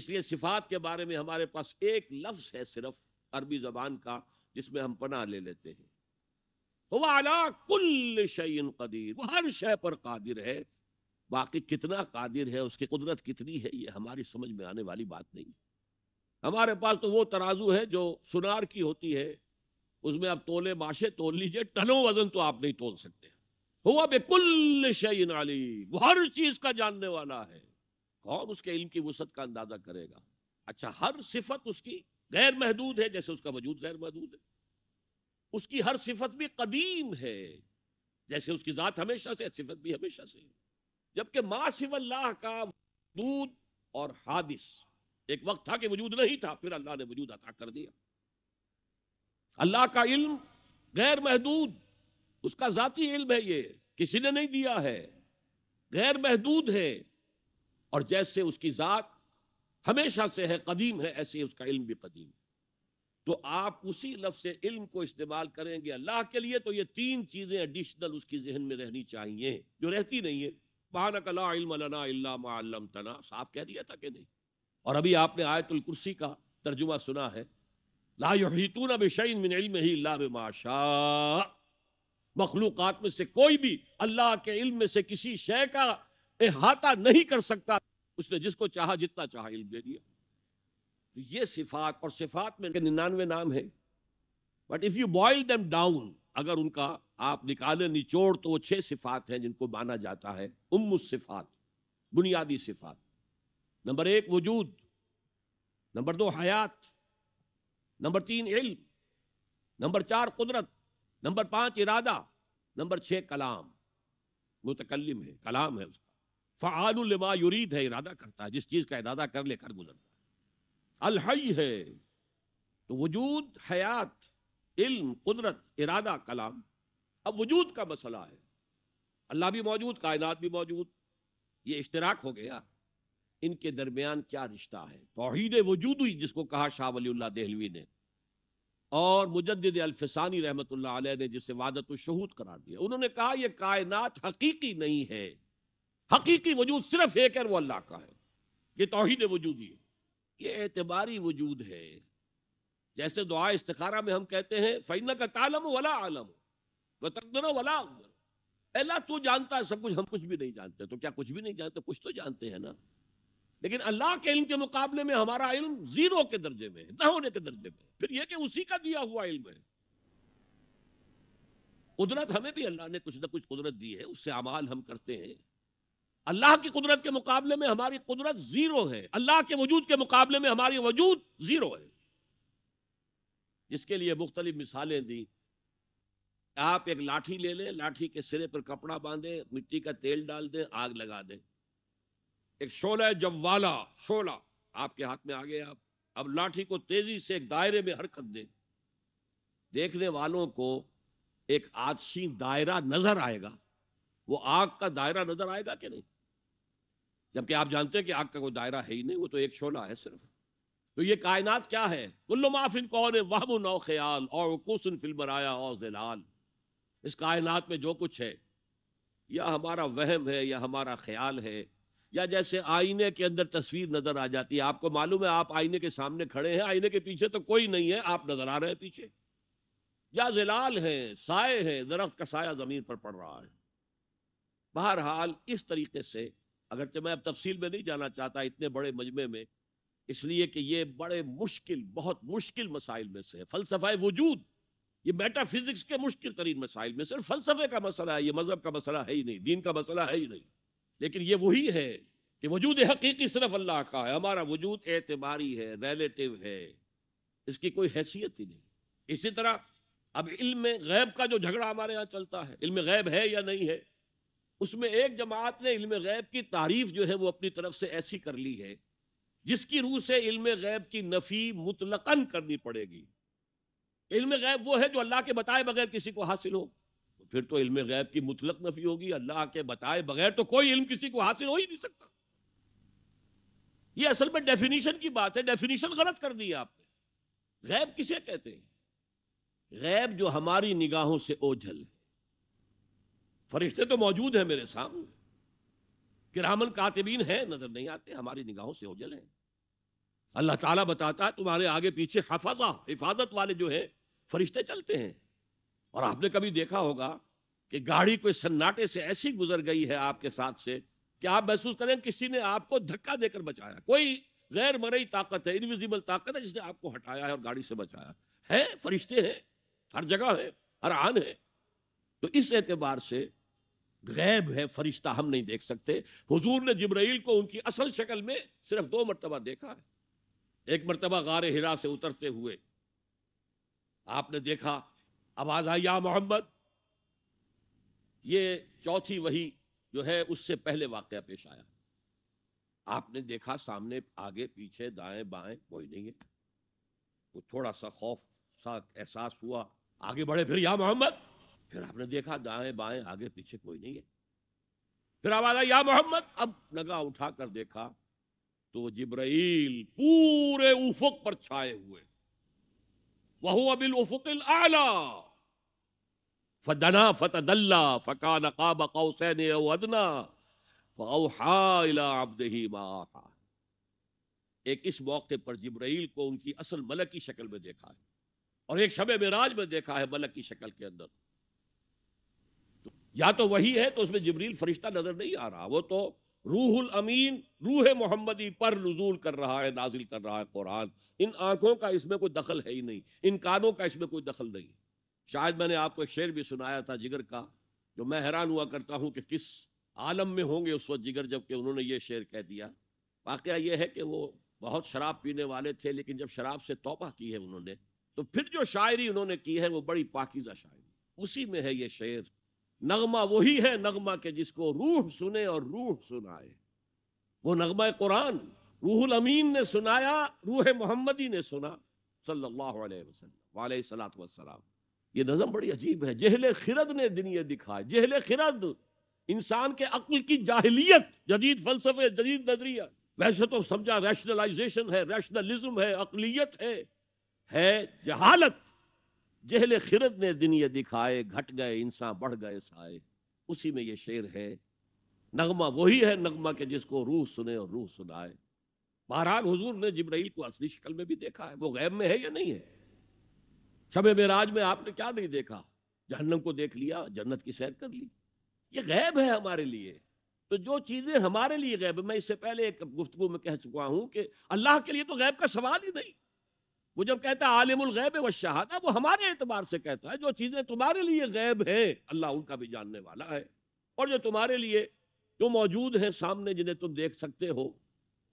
इसलिए सिफात के बारे में हमारे पास एक लफ्ज है सिर्फ अरबी जबान का जिसमें हम पना ले लेते हैं कुल शयन कदीर वो हर शय पर कादिर है बाकी कितना कादिर है उसकी कुदरत कितनी है ये हमारी समझ में आने वाली बात नहीं हमारे पास तो वो तराजू है जो सुनार की होती है उसमें आप तोले माशे तोल लीजिए टनों वजन तो आप नहीं तोल सकते हुआ बेकुल शहीन अलीम वो हर चीज का जानने वाला है कौन उसके इल्म की वसत का अंदाजा करेगा अच्छा हर सिफत उसकी गैर महदूद है जैसे उसका वजूद गैर महदूद है उसकी हर सिफत भी कदीम है जैसे उसकी ज़ात हमेशा से सिफत भी हमेशा से जबकि सिवल्लाह का दूध और हादिस एक वक्त था कि वजूद नहीं था फिर अल्लाह ने वजूद अता कर दिया अल्लाह का इल्म गैर महदूद उसका जाती इल्म है ये किसी ने नहीं दिया है गैर महदूद है और जैसे उसकी ज़ात हमेशा से है कदीम है ऐसे उसका इल्म भी कदीम है तो आप उसी लफ से इल्म को इस्तेमाल करेंगे अल्लाह के लिए तो ये तीन चीज़ें एडिशनल उसकी जहन में रहनी चाहिए जो रहती नहीं है बहानकलाम तना साफ कह दिया था कि नहीं और अभी आपने आयतुल कुर्सी का तर्जुमा सुना है ला युतून बिशन मिन इल्म ही ला माशा मखलूक में से कोई भी अल्लाह के इल्म में से किसी शय का अहाता नहीं कर सकता उसने जिसको चाहा जितना चाहा इल्म दे दिया तो ये सिफात और सिफात में निन्यानवे नाम है but if you boil them down अगर उनका आप निकाले निचोड़ तो वो छः सिफात हैं जिनको माना जाता है उम सिफात बुनियादी सिफात नंबर एक वजूद नंबर दो हयात नंबर तीन इल्म नंबर चार कुदरत नंबर पांच इरादा नंबर छह कलाम मुतकलम है कलाम है उसका फ़ालमा युरीद है इरादा करता है जिस चीज़ का इरादा कर ले कर गुजरता है अलहई है तो वजूद हयात इल्म कुदरत इरादा कलाम अब वजूद का मसला है अल्लाह भी मौजूद कायनात भी मौजूद ये इश्तराक हो गया इनके दरमियान क्या रिश्ता है तोहद वजूद ही जिसको कहा शाह वली देहलवी ने और मुजद अलफसानी रहमत ने जिसे वादत शहूद करार दिया उन्होंने कहा यह कायनात हकीकी नहीं है हकीकी वजूद सिर्फ एक है वो अल्लाह का है ये तोहद वजूदी है ये एतबारी वजूद है जैसे दुआ इस्तारा में हम कहते हैं फ़ैन का तालम वला आलम वो वला अल्लाह तू जानता है सब कुछ हम कुछ भी नहीं जानते तो क्या कुछ भी नहीं जानते कुछ तो जानते हैं ना लेकिन अल्लाह के इल्म के मुकाबले में हमारा इल्म जीरो के दर्जे में है ना होने के दर्जे में फिर यह कि उसी का दिया हुआ इल्म है कुदरत हमें भी अल्लाह ने कुछ ना कुछ कुदरत दी है उससे अमाल हम करते हैं अल्लाह की कुदरत के मुकाबले में हमारी कुदरत जीरो है अल्लाह के वजूद के मुकाबले में हमारी वजूद जीरो है जिसके लिए मुख्तलिफ मिसालें दी आप एक लाठी ले लें लाठी के सिरे पर कपड़ा बांधे मिट्टी का तेल डाल दें आग लगा दें एक शोला जवाला शोला आपके हाथ में आ गया आप अब लाठी को तेजी से एक दायरे में हरकत दे देखने वालों को एक आदशी दायरा नजर आएगा वो आग का दायरा नजर आएगा कि नहीं जबकि आप जानते हैं कि आग का कोई दायरा है ही नहीं वो तो एक शोला है सिर्फ तो ये कायनात क्या है कुल्लो माफिन कौन है वह नौ ख्याल और कुसन फिल्म बराया और जिलाल इस कायनात में जो कुछ है या हमारा वहम है या हमारा ख्याल है या जैसे आईने के अंदर तस्वीर नजर आ जाती है आपको मालूम है आप आईने के सामने खड़े हैं आईने के पीछे तो कोई नहीं है आप नजर आ रहे हैं पीछे या जिलाल हैं साय हैं दरख्त का साया जमीन पर पड़ रहा है बहरहाल इस तरीके से तो मैं अब तफसील में नहीं जाना चाहता इतने बड़े मजमे में इसलिए कि ये बड़े मुश्किल बहुत मुश्किल मसाइल में से है फलसफा वजूद ये मेटाफिजिक्स के मुश्किल तरीन मसाइल में सिर्फ फलसफे का मसला है ये मजहब का मसला है ही नहीं दीन का मसला है ही नहीं लेकिन ये वही है कि वजूद हकीकी सिर्फ अल्लाह का है हमारा वजूद एतबारी है रिलेटिव है इसकी कोई हैसियत ही नहीं इसी तरह अब इल्म गैब का जो झगड़ा हमारे यहाँ चलता है इल्म गैब है या नहीं है उसमें एक जमात ने इल्म गैब की तारीफ जो है वो अपनी तरफ से ऐसी कर ली है जिसकी रूह से इल्म गैब की नफ़ी मुतलकन करनी पड़ेगी इल्म गैब वो है जो अल्लाह के बताए बगैर किसी को हासिल हो फिर तो इल्म गैब की मुतलक नफी होगी अल्लाह के बताए बगैर तो कोई इल्म किसी को हासिल हो ही नहीं सकता ये असल में डेफिनेशन की बात है डेफिनेशन गलत कर दी आपने गैब किसे कहते हैं गैब जो हमारी निगाहों से ओझल है फरिश्ते तो मौजूद हैं मेरे सामने किरामन कातिबीन है नजर नहीं आते हमारी निगाहों से ओझल हैं अल्लाह ताला बताता है तुम्हारे आगे पीछे हफाजा हिफाजत वाले जो है फरिश्ते चलते हैं और आपने कभी देखा होगा कि गाड़ी कोई सन्नाटे से ऐसी गुजर गई है आपके साथ से कि आप महसूस करें किसी ने आपको धक्का देकर बचाया कोई गैर मरई ताकत है इनविजिबल ताकत है जिसने आपको हटाया है और गाड़ी से बचाया है फरिश्ते हैं हर जगह है हर आन है तो इस एतबार से गैब है फरिश्ता हम नहीं देख सकते हुजूर ने जबराइल को उनकी असल शक्ल में सिर्फ दो मरतबा देखा है एक मरतबा गार हिरा से उतरते हुए आपने देखा आवाज आई या मोहम्मद ये चौथी वही जो है उससे पहले वाक़ पेश आया आपने देखा सामने आगे पीछे दाएं बाएं कोई नहीं है वो थोड़ा सा खौफ सा एहसास हुआ आगे बढ़े फिर या मोहम्मद फिर आपने देखा दाएं बाएं आगे पीछे कोई नहीं है फिर आवाज आई या मोहम्मद अब लगा उठा कर देखा तो जिब्राइल पूरे उफक पर छाए हुए वह बिलफुकिल आला फदना फतदल्ला फ़कान काब कौसैन अदना अबदही एक इस मौके पर जिब्राइल को उनकी असल मलक की शक्ल में देखा है और एक शब मराज में देखा है मलक की शक्ल के अंदर तो या तो वही है तो उसमें जिब्रील फरिश्ता नजर नहीं आ रहा वो तो रूहुल अमीन रूह मोहम्मदी पर नजूल कर रहा है नाजिल कर रहा है कुरान इन आंखों का इसमें कोई दखल है ही नहीं इन कानों का इसमें कोई दखल नहीं शायद मैंने आपको एक शेर भी सुनाया था जिगर का जो मैं हैरान हुआ करता हूँ कि किस आलम में होंगे उस वक्त जिगर जबकि उन्होंने ये शेर कह दिया वाक़ यह है कि वो बहुत शराब पीने वाले थे लेकिन जब शराब से तोबा की है उन्होंने तो फिर जो शायरी उन्होंने की है वो बड़ी पाकिजा शायरी उसी में है ये शेर नगमा वही है नगमा के जिसको रूह सुने और रूह सुनाए वो नगमा कुरान रूहुल अमीन ने सुनाया रूह मोहम्मदी ने सुना सल्लल्लाहु अलैहि वसल्लम वाले सलात वसलाम ये नज़म बड़ी अजीब है जहल खिरद ने दिन ये दिखाया जहल खिरद इंसान के अक्ल की जाहलीत जदीद फलसफे जदीद नजरिया वैसे तो समझा रैशनलाइजेशन है रैशनलिज्म है अकलीत है है जहालत जहल खिरत ने दिन ये दिखाए घट गए इंसान बढ़ गए साए उसी में ये शेर है नगमा वही है नगमा के जिसको रूह सुने और रूह सुनाए बहरहाल हुजूर ने जिब्राइल को असली शक्ल में भी देखा है वो गैब में है या नहीं है शब मेराज में आपने क्या नहीं देखा जहन्नम को देख लिया जन्नत की सैर कर ली ये गैब है हमारे लिए तो जो चीज़ें हमारे लिए गैब मैं इससे पहले एक गुफ्तु में कह चुका हूँ कि अल्लाह के लिए तो गैब का सवाल ही नहीं वो जब कहता है आलिमुल गैब व शहादा वो हमारे एतबार से कहता है जो चीज़ें तुम्हारे लिए गैब हैं अल्लाह उनका भी जानने वाला है और जो तुम्हारे लिए जो मौजूद हैं सामने जिन्हें तुम देख सकते हो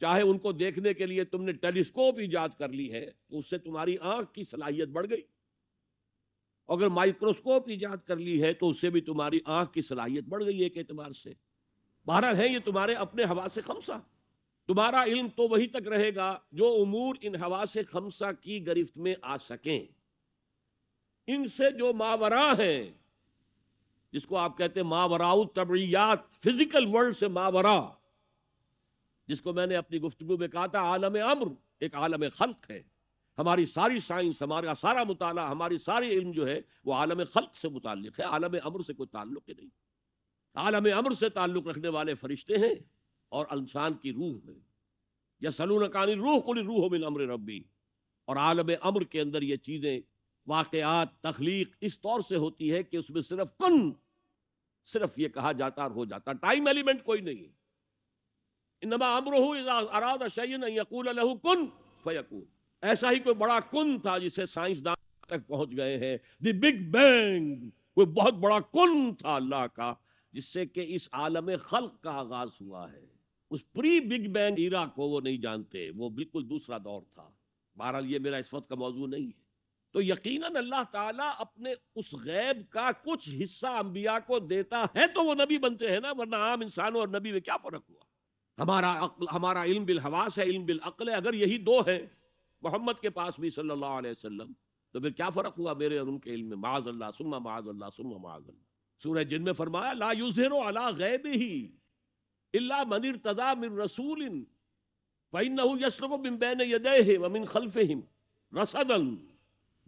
चाहे उनको देखने के लिए तुमने टेलीस्कोप ईजाद कर ली है तो उससे तुम्हारी आंख की सलाहियत बढ़ गई अगर माइक्रोस्कोप ईजाद कर ली है तो उससे भी तुम्हारी आंख की सलाहियत बढ़ गई एक एतबार से बहरहाल है ये तुम्हारे अपने हवा से खमसा तुम्हारा इल्म तो वही तक रहेगा जो उमूर इन हवा से खमसा की गरिफ्त में आ सकें इनसे जो मावरा हैं जिसको आप कहते हैं मावराउ तबियात फिजिकल वर्ल्ड से मावरा जिसको मैंने अपनी गुफ्तु में कहा था आलम अम्र एक आलम खल्क है हमारी सारी साइंस हमारा सारा मुताला हमारी सारी इल्म जो है वो आलम खल्क से मुतल है आलम अम्र से कोई ताल्लुक ही नहीं आलम अम्र से ताल्लुक रखने वाले फरिश्ते हैं और इंसान की रूह है या सलून कानी रूह कुल रूह मिन अमर रबी और आलम अमर के अंदर ये चीज़ें वाकयात तखलीक इस तौर से होती है कि उसमें सिर्फ कन सिर्फ ये कहा जाता और हो जाता टाइम एलिमेंट कोई नहीं है इनमा अराद यकूल कन फयकून ऐसा ही कोई बड़ा कुन था जिसे साइंसदान तक पहुंच गए हैं द बिग बैंग कोई बहुत बड़ा कुन था अल्लाह का जिससे कि इस आलम खल्क का आगाज हुआ है उस प्री बिग बैंग ईरा को वो नहीं जानते वो बिल्कुल दूसरा दौर था बहरहाल ये मेरा इस वक्त का मौजू नहीं है तो यकीनन अल्लाह ताला अपने उस गैब का कुछ हिस्सा अंबिया को देता है तो वो नबी बनते हैं ना वरना आम इंसान और नबी में क्या फ़र्क हुआ हमारा अक्ल हमारा इल्म बिल हवास है इल्म बिल अक्ल है अगर यही दो है मोहम्मद के पास भी सल्लल्लाहु अलैहि वसल्लम तो फिर क्या फ़र्क हुआ मेरे और उनके इल्म में माज अल्लाह सुम्मा माज अल्लाह सुम्मा माज अल्लाह सूरह जिन में फरमाया ला युजहरो अला गैब ही इल्ला मनिर तदा मिन रसूल फैनहु यस्लुगु मिन बैन यदैहि व मिन हिम रसदन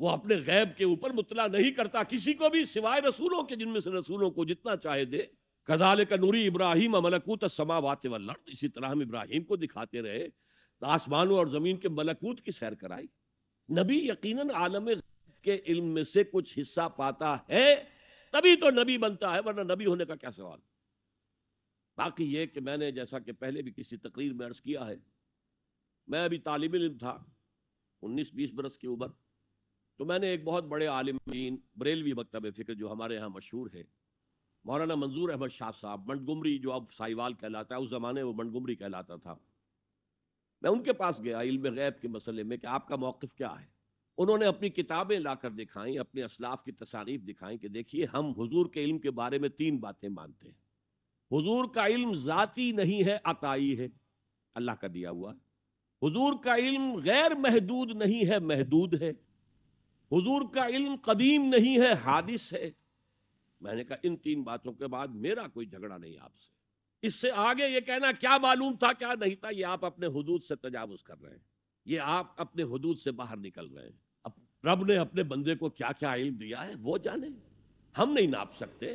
वो अपने गैब के ऊपर मुतला नहीं करता किसी को भी सिवाय रसूलों के जिनमें से रसूलों को जितना चाहे दे कजाल का नूरी इब्राहिम मलकूत समावात वर्द इसी तरह हम इब्राहिम को दिखाते रहे तो आसमानों और ज़मीन के मलकूत की सैर कराई नबी यकीनन आलम के इल्म में से कुछ हिस्सा पाता है तभी तो नबी बनता है वरना नबी होने का क्या सवाल बाकी ये कि मैंने जैसा कि पहले भी किसी तकरीर में अर्ज़ किया है मैं अभी तालब इम था उन्नीस बीस बरस की उम्र तो मैंने एक बहुत बड़े आलमीन बरेलवी मकतब फ़िक्र जो हमारे यहाँ मशहूर है मौलाना मंजूर अहमद शाह साहब मंडगुमरी जो अब साहिवाल कहलाता है उस ज़माने वो मंडगुमरी कहलाता था मैं उनके पास गया इल्म गैब के मसले में कि आपका मौक़ क्या है उन्होंने अपनी किताबें ला कर दिखाई अपने असलाफ की तसारीफ दिखाई कि देखिए हम हजूर के इल्म के बारे में तीन बातें मानते हैं हुजूर का इल्म ज़ाती नहीं है अताई है अल्लाह का दिया हुआ हुजूर का इल्म गैर महदूद नहीं है महदूद है हुजूर का इल्म कदीम नहीं है हादिस है मैंने कहा इन तीन बातों के बाद मेरा कोई झगड़ा नहीं आपसे इससे आगे ये कहना क्या मालूम था क्या नहीं था ये आप अपने हदूद से तजावज़ कर रहे हैं ये आप अपने हदूद से बाहर निकल रहे हैं अब रब ने अपने बंदे को क्या क्या इल्म दिया है वो जाने हम नहीं नाप सकते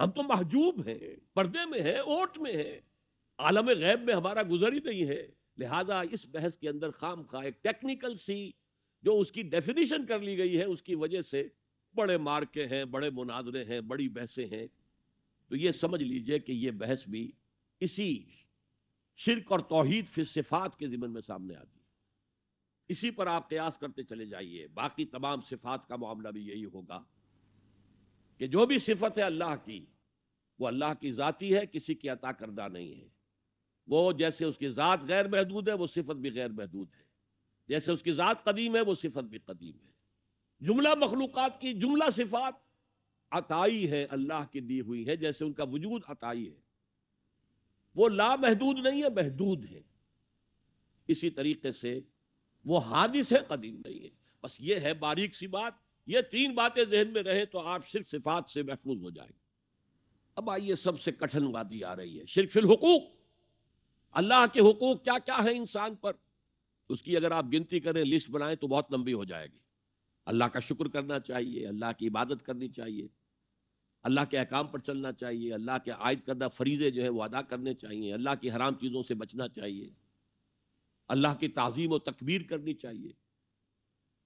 हम तो महजूब हैं पर्दे में है ओट में है आलम गैब में हमारा गुजर ही नहीं है लिहाजा इस बहस के अंदर खाम खा एक टेक्निकल सी जो उसकी डेफिनेशन कर ली गई है उसकी वजह से बड़े मार्के हैं बड़े मुनादरे हैं बड़ी बहसें हैं तो ये समझ लीजिए कि ये बहस भी इसी शिरक और फिर सिफात के ज़िमन में सामने आती है इसी पर आप कयास करते चले जाइए बाकी तमाम सिफात का मामला भी यही होगा कि जो भी सिफत है अल्लाह की वो अल्लाह की ज़ाती है किसी की अता करदा नहीं है वो जैसे उसकी ज़ात गैर महदूद है वो सिफत भी गैर महदूद है जैसे उसकी ज़ात कदीम है वो सिफत भी कदीम है जुमला मखलूक़ की जुमला सिफात अताई है अल्लाह की दी हुई है जैसे उनका वजूद अताई है वो लामहदूद नहीं है महदूद है इसी तरीके से वो हादिस है कदीम नहीं है बस ये है बारीक सी बात ये तीन बातें जहन में रहे तो आप सिर्फ सिफात से महफूज हो जाएंगे अब आइए सबसे कठिन वादी आ रही है सिर्फ फिल हकूक अल्लाह के हकूक क्या क्या है इंसान पर उसकी अगर आप गिनती करें लिस्ट बनाएं तो बहुत लंबी हो जाएगी अल्लाह का शुक्र करना चाहिए अल्लाह की इबादत करनी चाहिए अल्लाह के अहकाम पर चलना चाहिए अल्लाह के आयद करदा फरीज़े जो है वो अदा करने चाहिए अल्लाह की हराम चीज़ों से बचना चाहिए अल्लाह की तज़ीम व तकबीर करनी चाहिए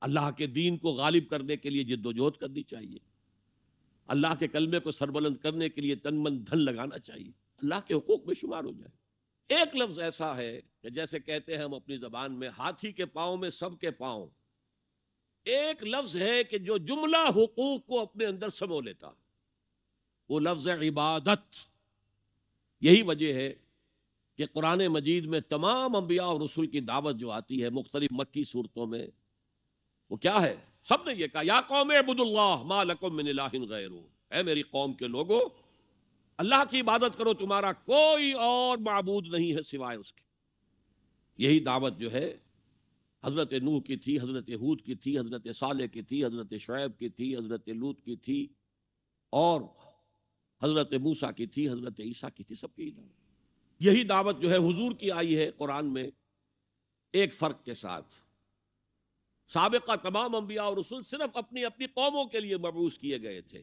अल्लाह के दीन को गालिब करने के लिए जिद्दोजहद करनी चाहिए अल्लाह के कलमे को सरबलंद करने के लिए तन मन धन लगाना चाहिए अल्लाह के हकूक में शुमार हो जाए एक लफ्ज़ ऐसा है कि जैसे कहते हैं हम अपनी ज़बान में हाथी के पाँव में सब के एक लफ्ज़ है कि जो जुमला हकूक को अपने अंदर समो लेता वो लफ्ज़ इबादत यही वजह है कि कुरान मजीद में तमाम अम्बिया और रसूल की दावत जो आती है मुख्तलिफ मक्की सूरतों में वो क्या है सब ने यह कहा या कौम अबुदुल्लाह है मेरी कौम के लोगों अल्लाह की इबादत करो तुम्हारा कोई और मबूद नहीं है सिवाय उसके यही दावत जो है हज़रत नूह की थी हज़रत हूद की थी हज़रत साले की थी हज़रत शुएब की थी हज़रत लूत की थी और हज़रत मूसा की थी हज़रत ईसा की थी सबकी दावत यही दावत जो है हुजूर की आई है कुरान में एक फ़र्क के साथ सबका तमाम अम्बिया और रसुल सिर्फ अपनी अपनी कौमों के लिए मबूस किए गए थे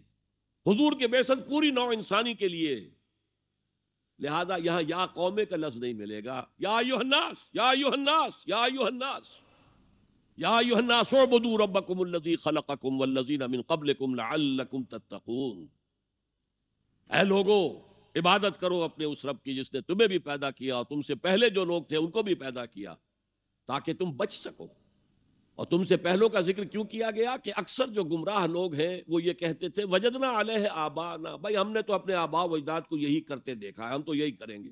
हजूर के बेसन पूरी नौ इंसानी के लिए लिहाजा यहां या कौमे का लफ्ज नहीं मिलेगा या युहन्नास या युहन्नास या युहन्नास या बदू खलकुम कबलकुम लोगो इबादत करो अपने उस रब की जिसने तुम्हें भी पैदा किया और तुमसे पहले जो लोग थे उनको भी पैदा किया ताकि तुम बच सको और तुमसे पहलों का जिक्र क्यों किया गया कि अक्सर जो गुमराह लोग हैं वो ये कहते थे वजदना आबा ना भाई हमने तो अपने आबा वजदाद को यही करते देखा है हम तो यही करेंगे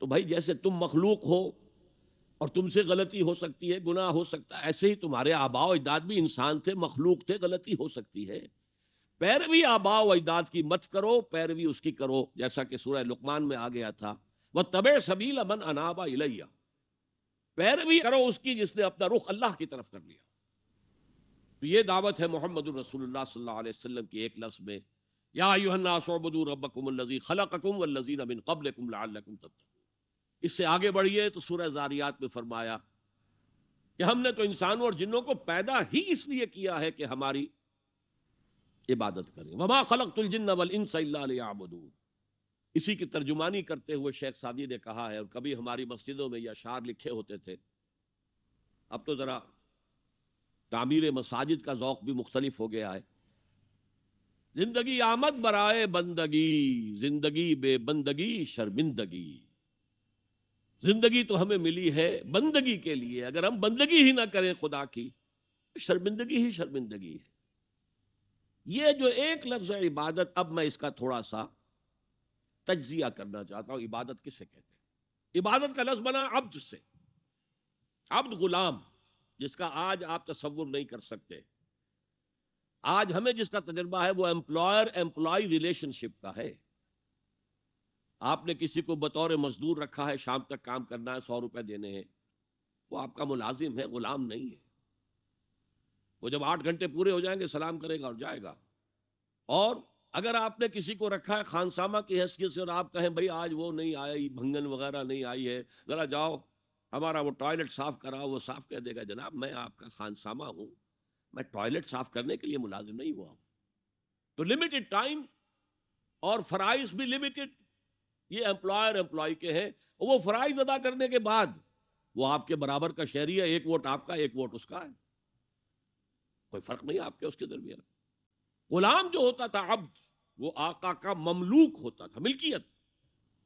तो भाई जैसे तुम मखलूक हो और तुमसे गलती हो सकती है गुनाह हो सकता है ऐसे ही तुम्हारे आबा अजदाद भी इंसान थे मखलूक थे गलती हो सकती है पैरवी आबा अजदाद की मत करो पैरवी उसकी करो जैसा कि सूरह लुकमान में आ गया था वह तबे सबील अमन अनाबा इलैया पैरवी करो उसकी जिसने अपना रुख अल्लाह की तरफ कर लिया तो ये दावत है मोहम्मद की एक लफ्स में इससे आगे बढ़िए तो सूरह जारियात में फरमाया कि हमने तो इंसानों और जिन्नों को पैदा ही इसलिए किया है कि हमारी इबादत करें वमा खलक तुलजिन वल इन सयाबदूर इसी की तर्जुमानी करते हुए शेख सादी ने कहा है और कभी हमारी मस्जिदों में यह अशार लिखे होते थे अब तो ज़रा तामीर मसाजिद का जौक भी मुख्तलिफ हो गया है जिंदगी आमद बराए बंदगी जिंदगी बेबंदगी शर्मिंदगी जिंदगी तो हमें मिली है बंदगी के लिए अगर हम बंदगी ही ना करें खुदा की तो शर्मिंदगी ही शर्मिंदगी है ये जो एक लफ्ज़ इबादत अब मैं इसका थोड़ा सा तजिया करना चाहता हूं इबादत किससे कहते हैं इबादत का लफ्ज बना अब्द से अब्द गुलाम जिसका आज आप तस्वुर नहीं कर सकते आज हमें जिसका तजर्बा है वो एम्प्लॉयर एम्प्लॉय रिलेशनशिप का है आपने किसी को बतौर मजदूर रखा है शाम तक काम करना है सौ रुपए देने हैं वो आपका मुलाजिम है गुलाम नहीं है वो जब आठ घंटे पूरे हो जाएंगे सलाम करेगा और जाएगा और अगर आपने किसी को रखा है खानसामा की हैसियत से और आप कहें भाई आज वो नहीं आई भंगन वगैरह नहीं आई है ज़रा जाओ हमारा वो टॉयलेट साफ़ कराओ वो साफ़ कह देगा जनाब मैं आपका खानसामा हूँ मैं टॉयलेट साफ़ करने के लिए मुलाजिम नहीं हुआ हूँ तो लिमिटेड टाइम और फ़राइज भी लिमिटेड ये एम्प्लॉयर एम्प्लॉय के हैं वो फ़राइज अदा करने के बाद वो आपके बराबर का शहरी है एक वोट आपका एक वोट उसका है कोई फ़र्क नहीं आपके उसके दरमियान गुलाम जो होता था अब वो आका का ममलूक होता था मिल्कियत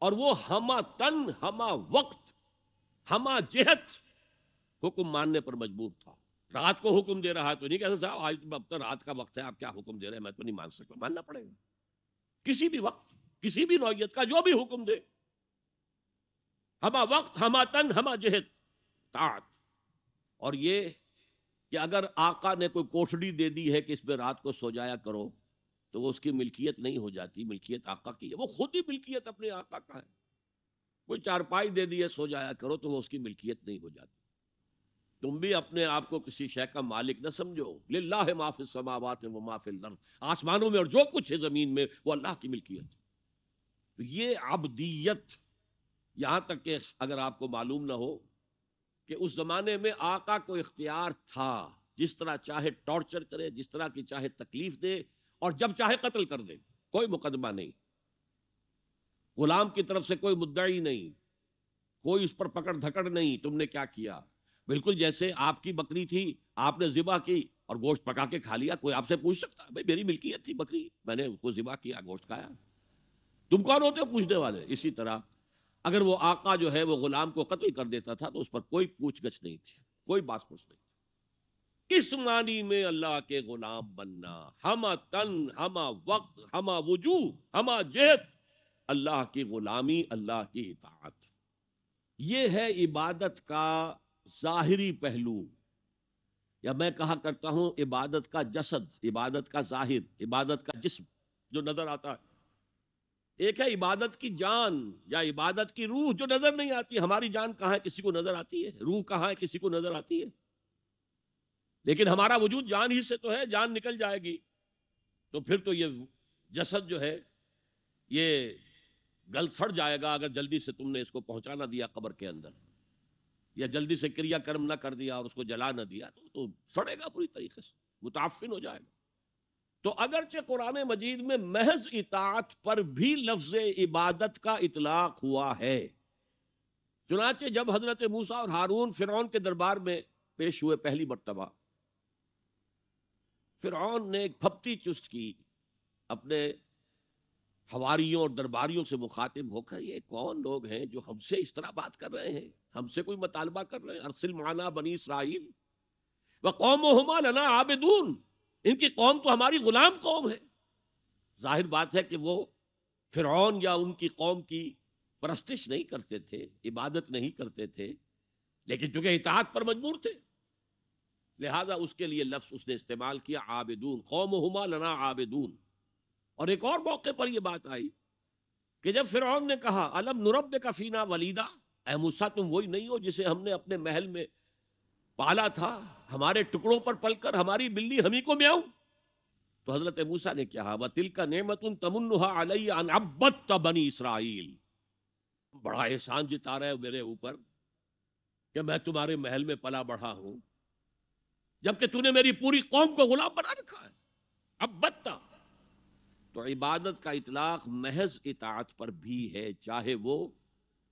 और वो हमा तन हमा वक्त हमा जेहत हुक्म मानने पर मजबूर था रात को हुक्म दे रहा है तो नहीं कहते साहब आज तो अब तो रात का वक्त है आप क्या हुक्म दे रहे हैं मैं तो नहीं मान सकता मानना पड़ेगा किसी भी वक्त किसी भी नौयत का जो भी हुक्म दे हमा वक्त हमा तन हमा जेहत ता और ये कि अगर आका ने कोई कोठड़ी दे दी है कि इसमें रात को सो जाया करो तो वो उसकी मिल्कियत नहीं हो जाती मिल्कियत आका की है वो खुद ही मिल्कियत अपने आका का है कोई चारपाई दे दी है सो जाया करो तो वो उसकी मिल्कियत नहीं हो जाती तुम भी अपने आप को किसी शह का मालिक ना समझो लाह माफिल समावत है वो माफिल नर्द आसमानों में और जो कुछ है ज़मीन में वो अल्लाह की मिल्कियत तो ये अबदीयत यहाँ तक के अगर आपको मालूम ना हो कि उस जमाने में आका को इख्तियार था जिस तरह चाहे टॉर्चर करे जिस तरह की चाहे तकलीफ दे और जब चाहे कत्ल कर दे कोई मुकदमा नहीं गुलाम की तरफ से कोई मुद्दा ही नहीं कोई उस पर पकड़ धकड़ नहीं तुमने क्या किया बिल्कुल जैसे आपकी बकरी थी आपने जिबा की और गोश्त पका के खा लिया कोई आपसे पूछ सकता भाई मेरी मिल्कियत थी बकरी मैंने उसको जिबा किया गोश्त खाया तुम कौन होते हो पूछने वाले इसी तरह अगर वो आका जो है वो गुलाम को कत्ल कर देता था तो उस पर कोई पूछ गछ नहीं थी कोई बात पूछ नहीं थी। इस मानी में अल्लाह के गुलाम बनना हम तन हम वक्त हम वजू हम जेहत अल्लाह की गुलामी अल्लाह की इतात ये है इबादत का जाहिरी पहलू या मैं कहा करता हूं इबादत का जसद इबादत का जाहिर इबादत का जिस्म जो नजर आता है एक है इबादत की जान या इबादत की रूह जो नजर नहीं आती हमारी जान कहां है किसी को नजर आती है रूह कहा है किसी को नजर आती है लेकिन हमारा वजूद जान ही से तो है जान निकल जाएगी तो फिर तो ये जसद जो है ये गल सड़ जाएगा अगर जल्दी से तुमने इसको पहुंचाना दिया कब्र के अंदर या जल्दी से क्रियाकर्म ना कर दिया और उसको जला ना दिया तो, तो सड़ेगा पूरी तरीके से मुताफिन हो जाएगा तो अगरचे कुरान मजीद में महज इतात पर भी लफ्ज इबादत का इतलाक हुआ है चुनाचे जब हजरत मूसा और हारून फिर के दरबार में पेश हुए पहली मरतबा फिर ने एक भप्ती चुस्त की अपने हवारियों और दरबारियों से मुखातिब होकर ये कौन लोग हैं जो हमसे इस तरह बात कर रहे हैं हमसे कोई मुतालबा कर रहे हैं अरसिल माना बनी इसराइल व कौम हमा लना आबेदून इनकी कौम तो हमारी गुलाम कौम है जाहिर बात है कि वो फिर या उनकी कौम की परस्तिश नहीं करते थे इबादत नहीं करते थे लेकिन चूंकि इतिहाद पर मजबूर थे लिहाजा उसके लिए लफ्स उसने इस्तेमाल किया आबेदून कौम हुमा लना आबेदून और एक और मौके पर यह बात आई कि जब फिर ने कहा अलम नुरब का फीना वलीदा ए तुम वही नहीं हो जिसे हमने अपने महल में पाला था हमारे टुकड़ों पर पलकर हमारी बिल्ली हमी को म्याऊ तो हजरत मूसा ने क्या वह तिल का नेमत उन तमुन्ना बनी इसराइल बड़ा एहसान जिता रहे मेरे ऊपर कि मैं तुम्हारे महल में पला बढ़ा हूं जबकि तूने मेरी पूरी कौम को गुलाम बना रखा है अब बत्ता तो इबादत का इतलाक महज इतात पर भी है चाहे वो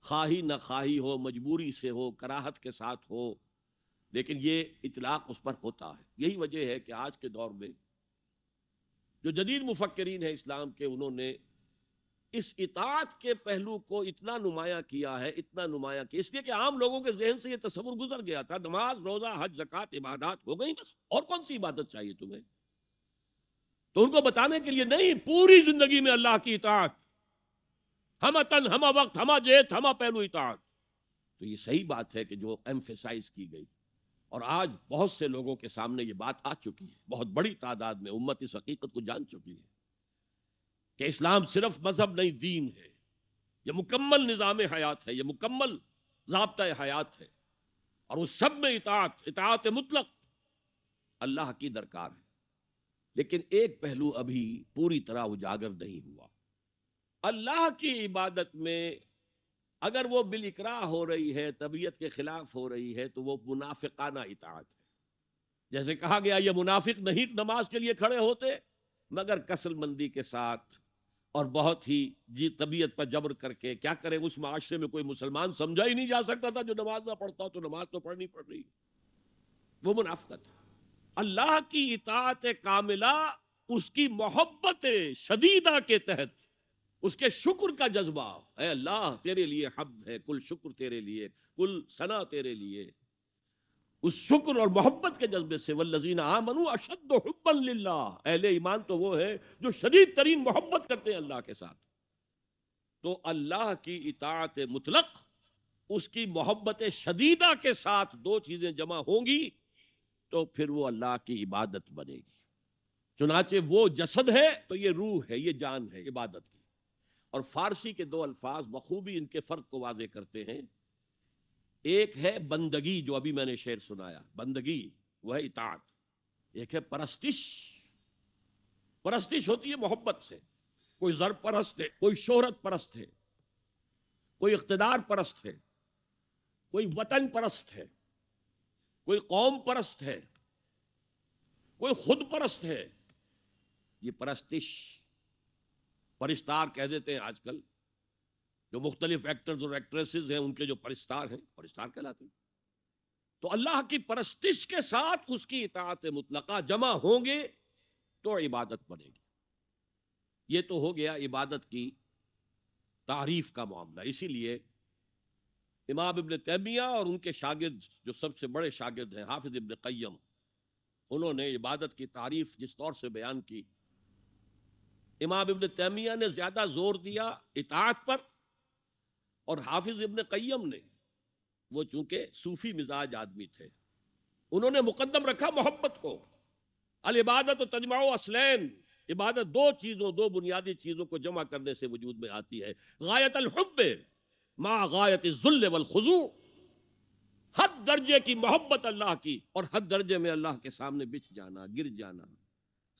खाही न खाही हो मजबूरी से हो कराहत के साथ हो लेकिन ये इतलाक उस पर होता है यही वजह है कि आज के दौर में जो जदीद मुफक्रीन है इस्लाम के उन्होंने इस इतात के पहलू को इतना नुमाया किया है इतना नुमाया किया इसलिए कि आम लोगों के जहन से ये तस्वुर गुजर गया था नमाज रोज़ा हज जक़ात इबादत हो गई बस और कौन सी इबादत चाहिए तुम्हें तो उनको बताने के लिए नहीं पूरी जिंदगी में अल्लाह की इतात हम तन हम वक्त हम जेत हम पहलू इतात तो ये सही बात है कि जो एम्फेसाइज की गई और आज बहुत से लोगों के सामने ये बात आ चुकी है बहुत बड़ी तादाद में उम्मत इस हकीकत को जान चुकी है कि इस्लाम सिर्फ मजहब नहीं दीन है यह मुकम्मल निज़ाम हयात है यह मुकम्मल जबता हयात है और उस सब में इतात इतात मुतलक अल्लाह की दरकार है लेकिन एक पहलू अभी पूरी तरह उजागर नहीं हुआ अल्लाह की इबादत में अगर वो बिल इकरा हो रही है तबीयत के खिलाफ हो रही है तो वो मुनाफिकाना इतात है जैसे कहा गया ये मुनाफिक नहीं नमाज के लिए खड़े होते मगर कसलमंदी के साथ और बहुत ही जी तबीयत पर जबर करके क्या करें उस माशरे में कोई मुसलमान समझा ही नहीं जा सकता था जो नमाज ना पढ़ता तो नमाज तो पढ़नी पड़ रही वो मुनाफकत अल्लाह की इतात कामिला उसकी मोहब्बत शदीदा के तहत उसके शुक्र का जज्बा है अल्लाह तेरे लिए हब है कुल शुक्र तेरे लिए कुल सना तेरे लिए उस शुक्र और मोहब्बत के जज्बे से वल्लजीन अहले ईमान तो वो है जो शदीद तरीन मोहब्बत करते हैं अल्लाह के साथ तो अल्लाह की इतात मुतलक उसकी मोहब्बत शदीदा के साथ दो चीज़ें जमा होंगी तो फिर वो अल्लाह की इबादत बनेगी चुनाचे वो जसद है तो ये रूह है ये जान है इबादत की और फारसी के दो अल्फाज बखूबी इनके फ़र्क को वाजे करते हैं एक है बंदगी जो अभी मैंने शेर सुनाया बंदगी वह इताद एक है परस्तिश परस्तिश होती है मोहब्बत से कोई जर परस्त है कोई शोहरत परस्त है कोई इकतदार परस्त है कोई वतन परस्त है कोई कौम परस्त है कोई खुद परस्त है ये परस्तिश परिस्तार कह देते हैं आजकल जो मुख्तलिफ एक्टर्स और एक्ट्रेसेस हैं उनके जो परिस्तार हैं परिस्तार कहलाते हैं तो अल्लाह की परस्तिश के साथ उसकी इतात मुतलका जमा होंगे तो इबादत बनेगी ये तो हो गया इबादत की तारीफ का मामला इसीलिए इमाम इबन तैमिया और उनके शागिर्द जो सबसे बड़े शागिर्द हैं हाफिज इबन कैम उन्होंने इबादत की तारीफ जिस तौर से बयान की इमाम इबन तैमिया ने ज़्यादा जोर दिया इतात पर और हाफिज इबन कयम ने वो चूंकि सूफी मिजाज आदमी थे उन्होंने मुकदम रखा मोहब्बत को अल इबादत तजमाओ असलैन इबादत दो चीज़ों दो बुनियादी चीज़ों को जमा करने से वजूद में आती है गायत अलहब मा गायत जुल्ल वलखजू हद दर्जे की मोहब्बत अल्लाह की और हद दर्जे में अल्लाह के सामने बिछ जाना गिर जाना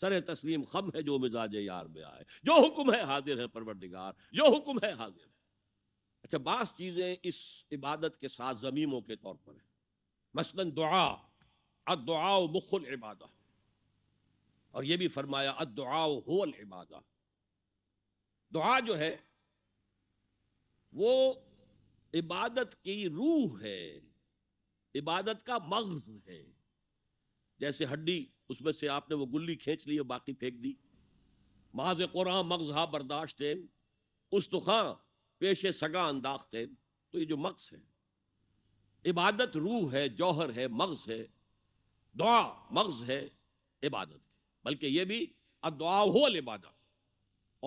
सर तस्लीम खम है जो मिजाज यार में आए जो हुक्म है हाजिर है परवरदिगार जो हुक्म है हाजिर है अच्छा बास चीज़ें इस इबादत के साथ ज़मीमों के तौर पर है मसलन दुआ अदुआ मुखल इबादा और यह भी फरमाया अदुआ होल इबादा दुआ जो है वो इबादत की रूह है इबादत का मगज है जैसे हड्डी उसमें से आपने वो गुल्ली खींच ली और बाकी फेंक दी महाज कुरान मगजहा बर्दाश्त थे उस तुखा तो पेश सगा अंदाख थे तो ये जो मक्स है इबादत रूह है जौहर है मगज है दुआ मगज है इबादत बल्कि ये भी अदुआ हो इबादत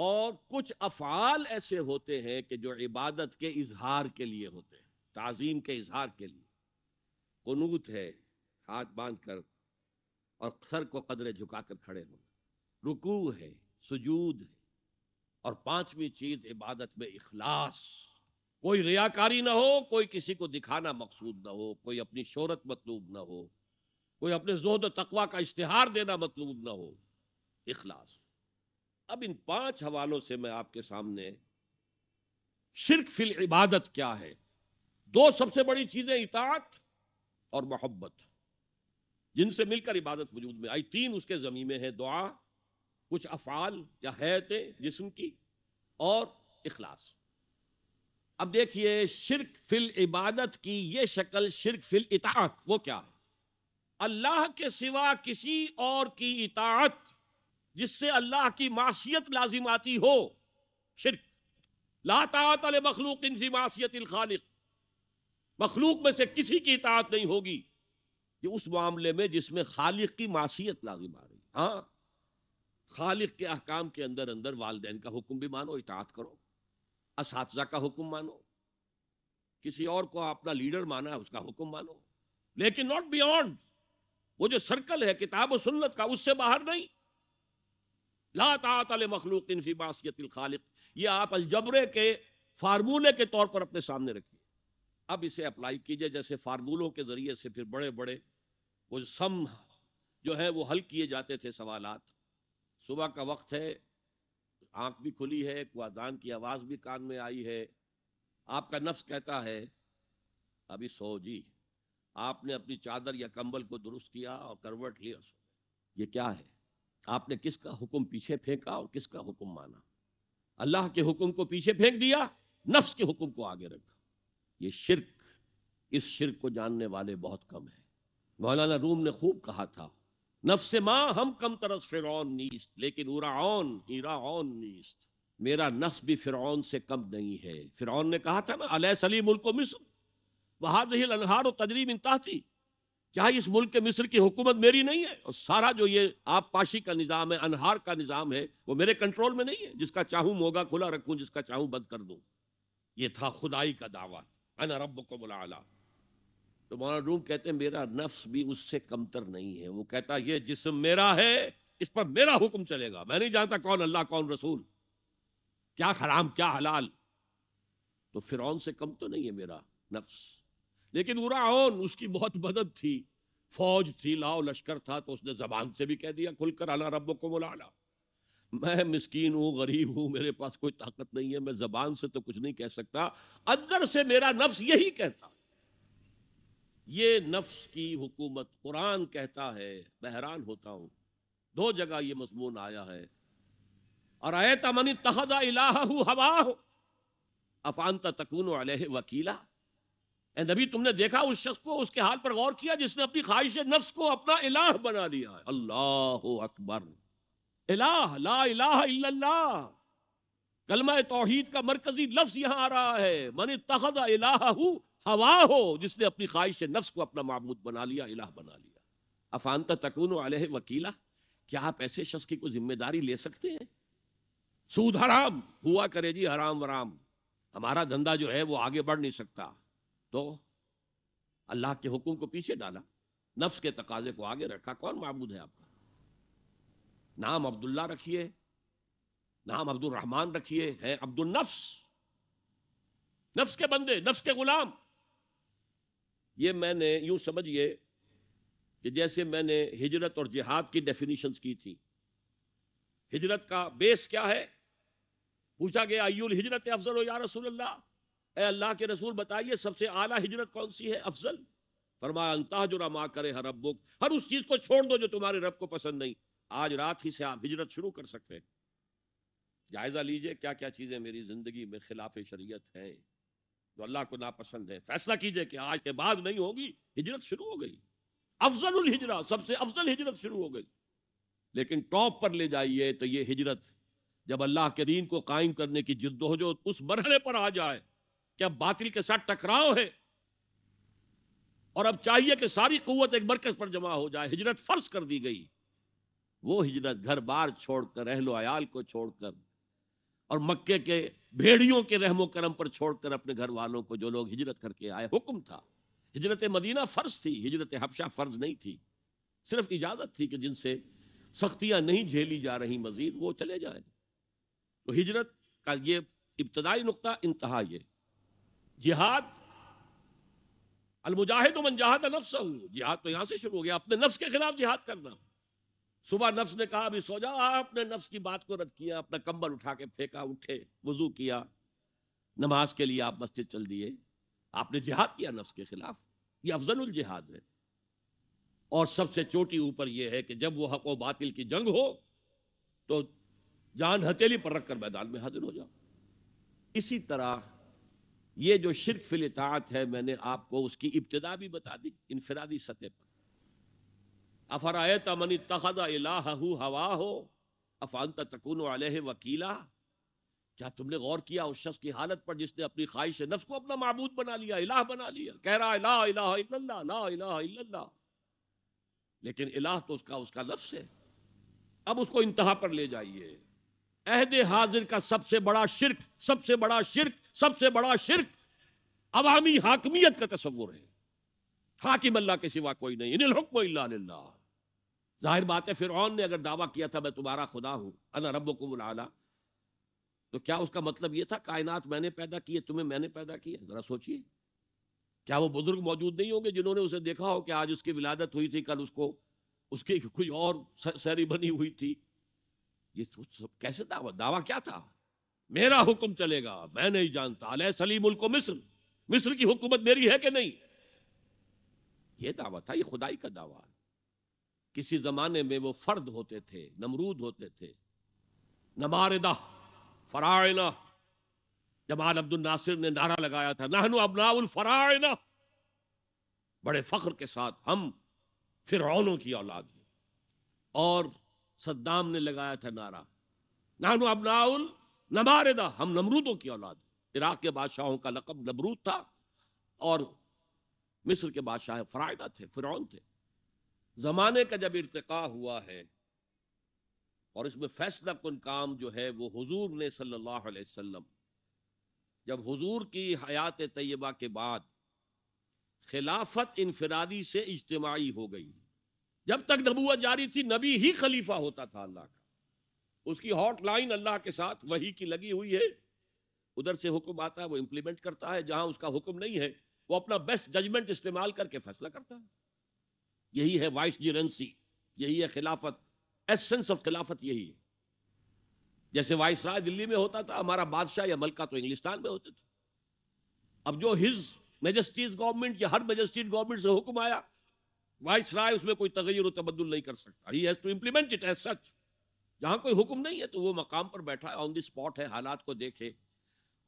और कुछ अफ़ाल ऐसे होते हैं कि जो इबादत के इजहार के लिए होते हैं तज़ीम के इजहार के लिए कनूत है हाथ बांध कर और सर को कदरे झुकाकर खड़े होना रुकू है सुजूद है और पांचवी चीज इबादत में इखलास कोई रियाकारी ना हो कोई किसी को दिखाना मकसूद ना हो कोई अपनी शोहरत मतलूब ना हो कोई अपने जोहद तकवा का इश्तिहार देना मतलूब ना हो इखलास अब इन पांच हवालों से मैं आपके सामने शिरक फिल इबादत क्या है दो सबसे बड़ी चीजें इतात और मोहब्बत जिनसे मिलकर इबादत वजूद में आई तीन उसके जमी में है दुआ कुछ अफाल या हैतें जिसम की और इखलास अब देखिए शिरक फिल इबादत की ये शक्ल शिरक फिल इतात वो क्या है अल्लाह के सिवा किसी और की इतात जिससे अल्लाह की माशियत लाजिम आती हो शिरक लातात मखलूक इनसी मासीत खालिक मखलूक में से किसी की इतात नहीं होगी ये उस मामले में जिसमें खालिक की मासीत लाजिम आ रही हाँ खालिक के अहकाम के अंदर अंदर वालदेन का हुक्म भी मानो इतात करो इस का हुक्म मानो किसी और को अपना लीडर माना है उसका हुक्म मानो लेकिन नॉट बियॉन्ड वो जो सर्कल है किताब और सुन्नत का उससे बाहर नहीं ला मखलूक इनफी खालिक ये आप अलजबरे के फार्मूले के तौर पर अपने सामने रखिए अब इसे अप्लाई कीजिए जैसे फार्मूलों के जरिए से फिर बड़े बड़े वो सम जो है वो हल किए जाते थे सवालात सुबह का वक्त है आंख भी खुली है कुआदान की आवाज़ भी कान में आई है आपका नफ्स कहता है अभी सो जी आपने अपनी चादर या कंबल को दुरुस्त किया और करवट लिया सो ये क्या है आपने किसका हुक्म पीछे फेंका और किसका हुक्म माना अल्लाह के हुक्म को पीछे फेंक दिया नफ्स के हुक्म को आगे रखा ये शिरक इस शिरक को जानने वाले बहुत कम हैं मौलाना रूम ने खूब कहा था नफ्स माँ हम कम तरस फिर नीस्त लेकिन उराउन हीराउन नीस्त मेरा नफ्स भी फिर से कम नहीं है फिर ने कहा था ना अलह सली मुल्को मिस्र वहाद अनहार तजरीब थी क्या इस मुल्क के मिस्र की हुकूमत मेरी नहीं है और सारा जो ये आप पाशी का निज़ाम है अनहार का निज़ाम है वो मेरे कंट्रोल में नहीं है जिसका चाहूँ मोगा खुला रखूँ जिसका चाहूँ बंद कर दूँ ये था खुदाई का दावा अन रब को बुला तो मौलाना रूम कहते हैं मेरा नफ्स भी उससे कमतर नहीं है वो कहता ये जिसम मेरा है इस पर मेरा हुक्म चलेगा मैं नहीं जानता कौन अल्लाह कौन रसूल क्या हराम क्या हलाल तो फिर से कम तो नहीं है मेरा नफ्स लेकिन उराउन उसकी बहुत मदद थी फौज थी लाओ लश्कर था तो उसने जबान से भी कह दिया खुलकर अला रब को मुलाला मैं मिसकीन हूँ गरीब हूँ मेरे पास कोई ताकत नहीं है मैं जबान से तो कुछ नहीं कह सकता अंदर से मेरा नफ्स यही कहता ये नफ्स की हुकूमत कुरान कहता है बहरान होता हूं दो जगह ये मजमून आया है और आय तमनी तहदा इलाहू हवा हो अफानता तकून अलह वकीला ए नबी तुमने देखा उस शख्स को उसके हाल पर गौर किया जिसने अपनी ख्वाहिश नफ्स को अपना इलाह बना लिया है अल्लाह अकबर इलाह ला इलाह इल्लल्लाह कलमा तोहीद का मरकजी लफ्ज यहां आ रहा है मन तहदा इलाहू हवा हो जिसने अपनी ख्वाहिश नफ्स को अपना मबूद बना लिया इलाह बना लिया अफानता तकून है वकीला क्या आप ऐसे शख्स की कोई जिम्मेदारी ले सकते हैं सूद हराम हुआ करे जी हराम वराम हमारा धंधा जो है वो आगे बढ़ नहीं सकता तो अल्लाह के हुक्म को पीछे डाला नफ्स के तकाजे को आगे रखा कौन मबूद है आपका नाम अब्दुल्ला रखिए नाम अब्दुलरहमान रखिए है अब्दुल नफ्स नफ्स के बंदे नफ्स के गुलाम ये मैंने यूं समझिए कि जैसे मैंने हिजरत और जिहाद की डेफिनेशंस की थी हिजरत का बेस क्या है पूछा गया अयुल हिजरत अफजल हो या रसूल अल्लाह अल्लाह के रसूल बताइए सबसे आला हिजरत कौन सी है अफजल फरमाया जो रमा करे हर अब हर उस चीज को छोड़ दो जो तुम्हारे रब को पसंद नहीं आज रात ही से आप हिजरत शुरू कर सकते हैं जायजा लीजिए क्या क्या चीजें मेरी जिंदगी में खिलाफ शरीयत हैं जो तो अल्लाह को नापसंद है फैसला कीजिए कि आज के बाद नहीं होगी हिजरत शुरू हो गई अफजल हिजरा सबसे अफजल हिजरत शुरू हो गई लेकिन टॉप पर ले जाइए तो ये हिजरत जब अल्लाह के दीन को कायम करने की जिद्दोजो उस मरहले पर आ जाए क्या बातिल के साथ टकराव है और अब चाहिए कि सारी कुत एक मरकज पर जमा हो जाए हिजरत फर्ज कर दी गई वो हिजरत घर बार छोड़कर अहलो आयाल को छोड़कर और मक्के के भेड़ियों के रहमो करम पर छोड़कर अपने घर वालों को जो लोग हिजरत करके आए हुक्म था हिजरत मदीना फ़र्ज थी हिजरत हबशा फ़र्ज नहीं थी सिर्फ इजाज़त थी कि जिनसे सख्तियाँ नहीं झेली जा रही मज़ीद वो चले जाए तो हिजरत का ये इब्तदाई नुकता इंतहा ये जिहाद अलमुजाहिद मन जहाद नफ्स जिहाद तो यहाँ से शुरू हो गया अपने नफ्स के खिलाफ जिहाद करना सुबह नफ्स ने कहा अभी सो जाओ आपने नफ्स की बात को रद्द किया अपना कंबल उठा के फेंका उठे वजू किया नमाज के लिए आप मस्जिद चल दिए आपने जिहाद किया नफ्स के खिलाफ ये अफजल जिहाद है और सबसे चोटी ऊपर यह है कि जब वो हक बातिल की जंग हो तो जान हथेली पर रखकर मैदान में हाजिर हो जाओ इसी तरह ये जो शिरक फिल है मैंने आपको उसकी इब्तदा भी बता दी इनफरादी सतह पर अफराय तमन तखदा इलाह हवा हो अफानत तकून अलह वकीला क्या तुमने गौर किया उस शख्स की हालत पर जिसने अपनी ख्वाहिश नफ्स को अपना मबूद बना लिया इलाह बना लिया कह रहा इलाह इलाह इल्लल्लाह ला इलाह इल्लल्लाह लेकिन इलाह तो उसका उसका नफ्स है अब उसको इंतहा पर ले जाइए अहद हाजिर का सबसे बड़ा शिरक सबसे बड़ा शिरक सबसे बड़ा शिरक अवामी हाकमियत का तस्वुर है हाकिम अल्लाह के सिवा कोई नहीं इन हुक्म जाहिर बात है फिर ने अगर दावा किया था मैं तुम्हारा खुदा हूँ अना रब को बुला तो क्या उसका मतलब यह था कायनात मैंने पैदा किए तुम्हें मैंने पैदा किया जरा सोचिए क्या वो बुजुर्ग मौजूद नहीं होंगे जिन्होंने उसे देखा हो कि आज उसकी विलादत हुई थी कल उसको उसकी कोई और सैरी बनी हुई थी ये तो सब कैसे दावा दावा क्या था मेरा हुक्म चलेगा मैं नहीं जानता अल सलीम को मिस्र मिस्र की हुकूमत मेरी है कि नहीं ये दावा था ये खुदाई का दावा है किसी जमाने में वो फर्द होते थे नमरूद होते थे नमारदा फरायना जमाल अब्दुल नासिर ने नारा लगाया था नहनु अबनाउल फरायना बड़े फख्र के साथ हम फिरौनों की औलाद हैं और सद्दाम ने लगाया था नारा नहनु अबनाउल नमारदा हम नमरूदों की औलाद इराक के बादशाहों का लकब नमरूद था और मिस्र के बादशाह फरायदा थे फिरौन थे ज़माने का जब इरतका हुआ है और इसमें फैसला कन काम जो है वो हुजूर ने सल्लल्लाहु अलैहि वसल्लम जब हुजूर की हयात तयबा के बाद खिलाफत इनफरादी से इज्तमाही हो गई जब तक नबूत जारी थी नबी ही खलीफा होता था अल्लाह का उसकी हॉटलाइन अल्लाह के साथ वही की लगी हुई है उधर से हुक्म आता है वो इम्प्लीमेंट करता है जहां उसका हुक्म नहीं है वो अपना बेस्ट जजमेंट इस्तेमाल करके फैसला करता है यही है वाइस जीरेंसी यही है खिलाफत एसेंस ऑफ खिलाफत यही है जैसे वाइस राय दिल्ली में होता था हमारा बादशाह या मलका तो इंग्लिस्तान में होते थे अब जो हिज मेजेस्टीज गवर्नमेंट या हर मेजेस्टीज गवर्नमेंट से हुक्म आया वाइस राय उसमें कोई तगैर तबदुल नहीं कर सकता he has to implement it as such जहां कोई हुक्म नहीं है तो वो मकाम पर बैठा है ऑन द स्पॉट है हालात को देखे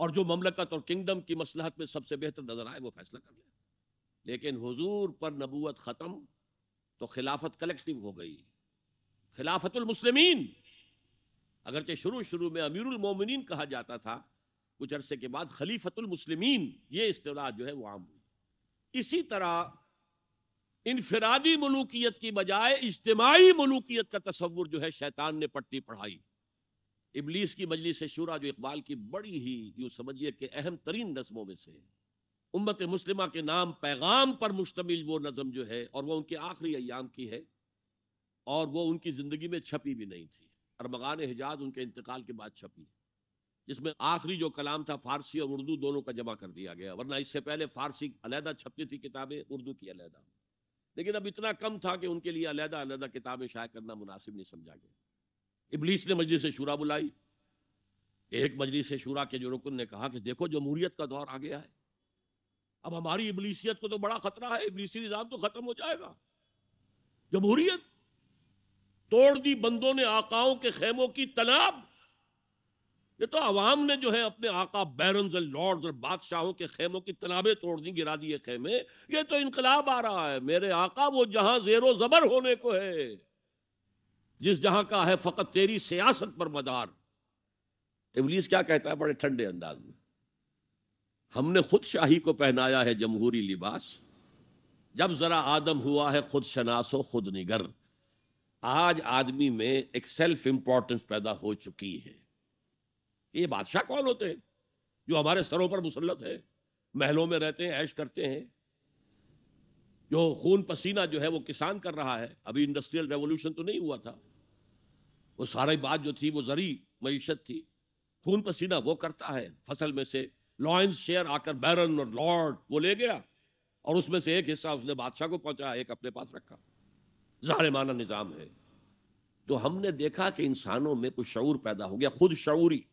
और जो ममलकत और किंगडम की मसलहत में सबसे बेहतर नजर आए वो फैसला कर ले लेकिन हुजूर पर नबूत ख़त्म तो खिलाफत कलेक्टिव हो गई खिलाफतुल मुस्लिमीन अगरचे शुरू शुरू में अमीरुल मोमिनीन कहा जाता था कुछ अरसे के बाद खलीफतुल मुस्लिमीन ये इस्तेमाल जो है वो आम हुई इसी तरह इनफरादी मलूकियत की बजाय इज्तमाही मलूकियत का तस्वुर जो है शैतान ने पट्टी पढ़ाई इबलीस की मजलिस शूरा जो इकबाल की बड़ी ही यूँ समझिए कि अहम तरीन नस्मों में से है उम्मत मुस्लिमा के नाम पैगाम पर मुश्तमिल वो नज़म जो है और वह उनके आखिरी अयाम की है और वो उनकी ज़िंदगी में छपी भी नहीं थी अरमगान हिजाज उनके इंतकाल के बाद छपी जिसमें आखिरी जो कलाम था फारसी और उर्दू दोनों का जमा कर दिया गया वरना इससे पहले फारसी अलहदा छपती थी किताबें उर्दू की अलहदा लेकिन अब इतना कम था कि उनके लिए अलहदा अलहदा किताबें शायद करना मुनासिब नहीं समझा गया इबलीस ने मजलिस शुरा बुलाई एक मजलिस शुरा के जो रुकन ने कहा कि देखो जमहूरियत का दौर आ गया है अब हमारी इबलीसियत को तो बड़ा खतरा है इबलीसी निज़ाम तो ख़त्म हो जाएगा जमहूरियत तोड़ दी बंदों ने आकाओं के खेमों की तनाब ये तो अवाम ने जो है अपने आका बैरन लॉर्ड और बादशाहों के खेमों की तनाबे तोड़ दी गिरा दिए खेमे ये तो इनकलाब आ रहा है मेरे आका वो जहां जेरो जबर होने को है जिस जहां का है फकत तेरी सियासत पर मदार इबलीस क्या कहता है बड़े ठंडे अंदाज में हमने खुद शाही को पहनाया है जमहूरी लिबास जब ज़रा आदम हुआ है खुद शनासो खुद निगर आज आदमी में एक सेल्फ इंपॉर्टेंस पैदा हो चुकी है ये बादशाह कौन होते हैं जो हमारे सरों पर मुसलत है महलों में रहते हैं ऐश करते हैं जो खून पसीना जो है वो किसान कर रहा है अभी इंडस्ट्रियल रेवोल्यूशन तो नहीं हुआ था वो सारी बात जो थी वो जरी मीशत थी खून पसीना वो करता है फसल में से लॉयंस शेयर आकर बैरन और लॉर्ड वो ले गया और उसमें से एक हिस्सा उसने बादशाह को पहुंचाया एक अपने पास रखा जालिमाना निज़ाम है तो हमने देखा कि इंसानों में कुछ शूर पैदा हो गया खुद शूरी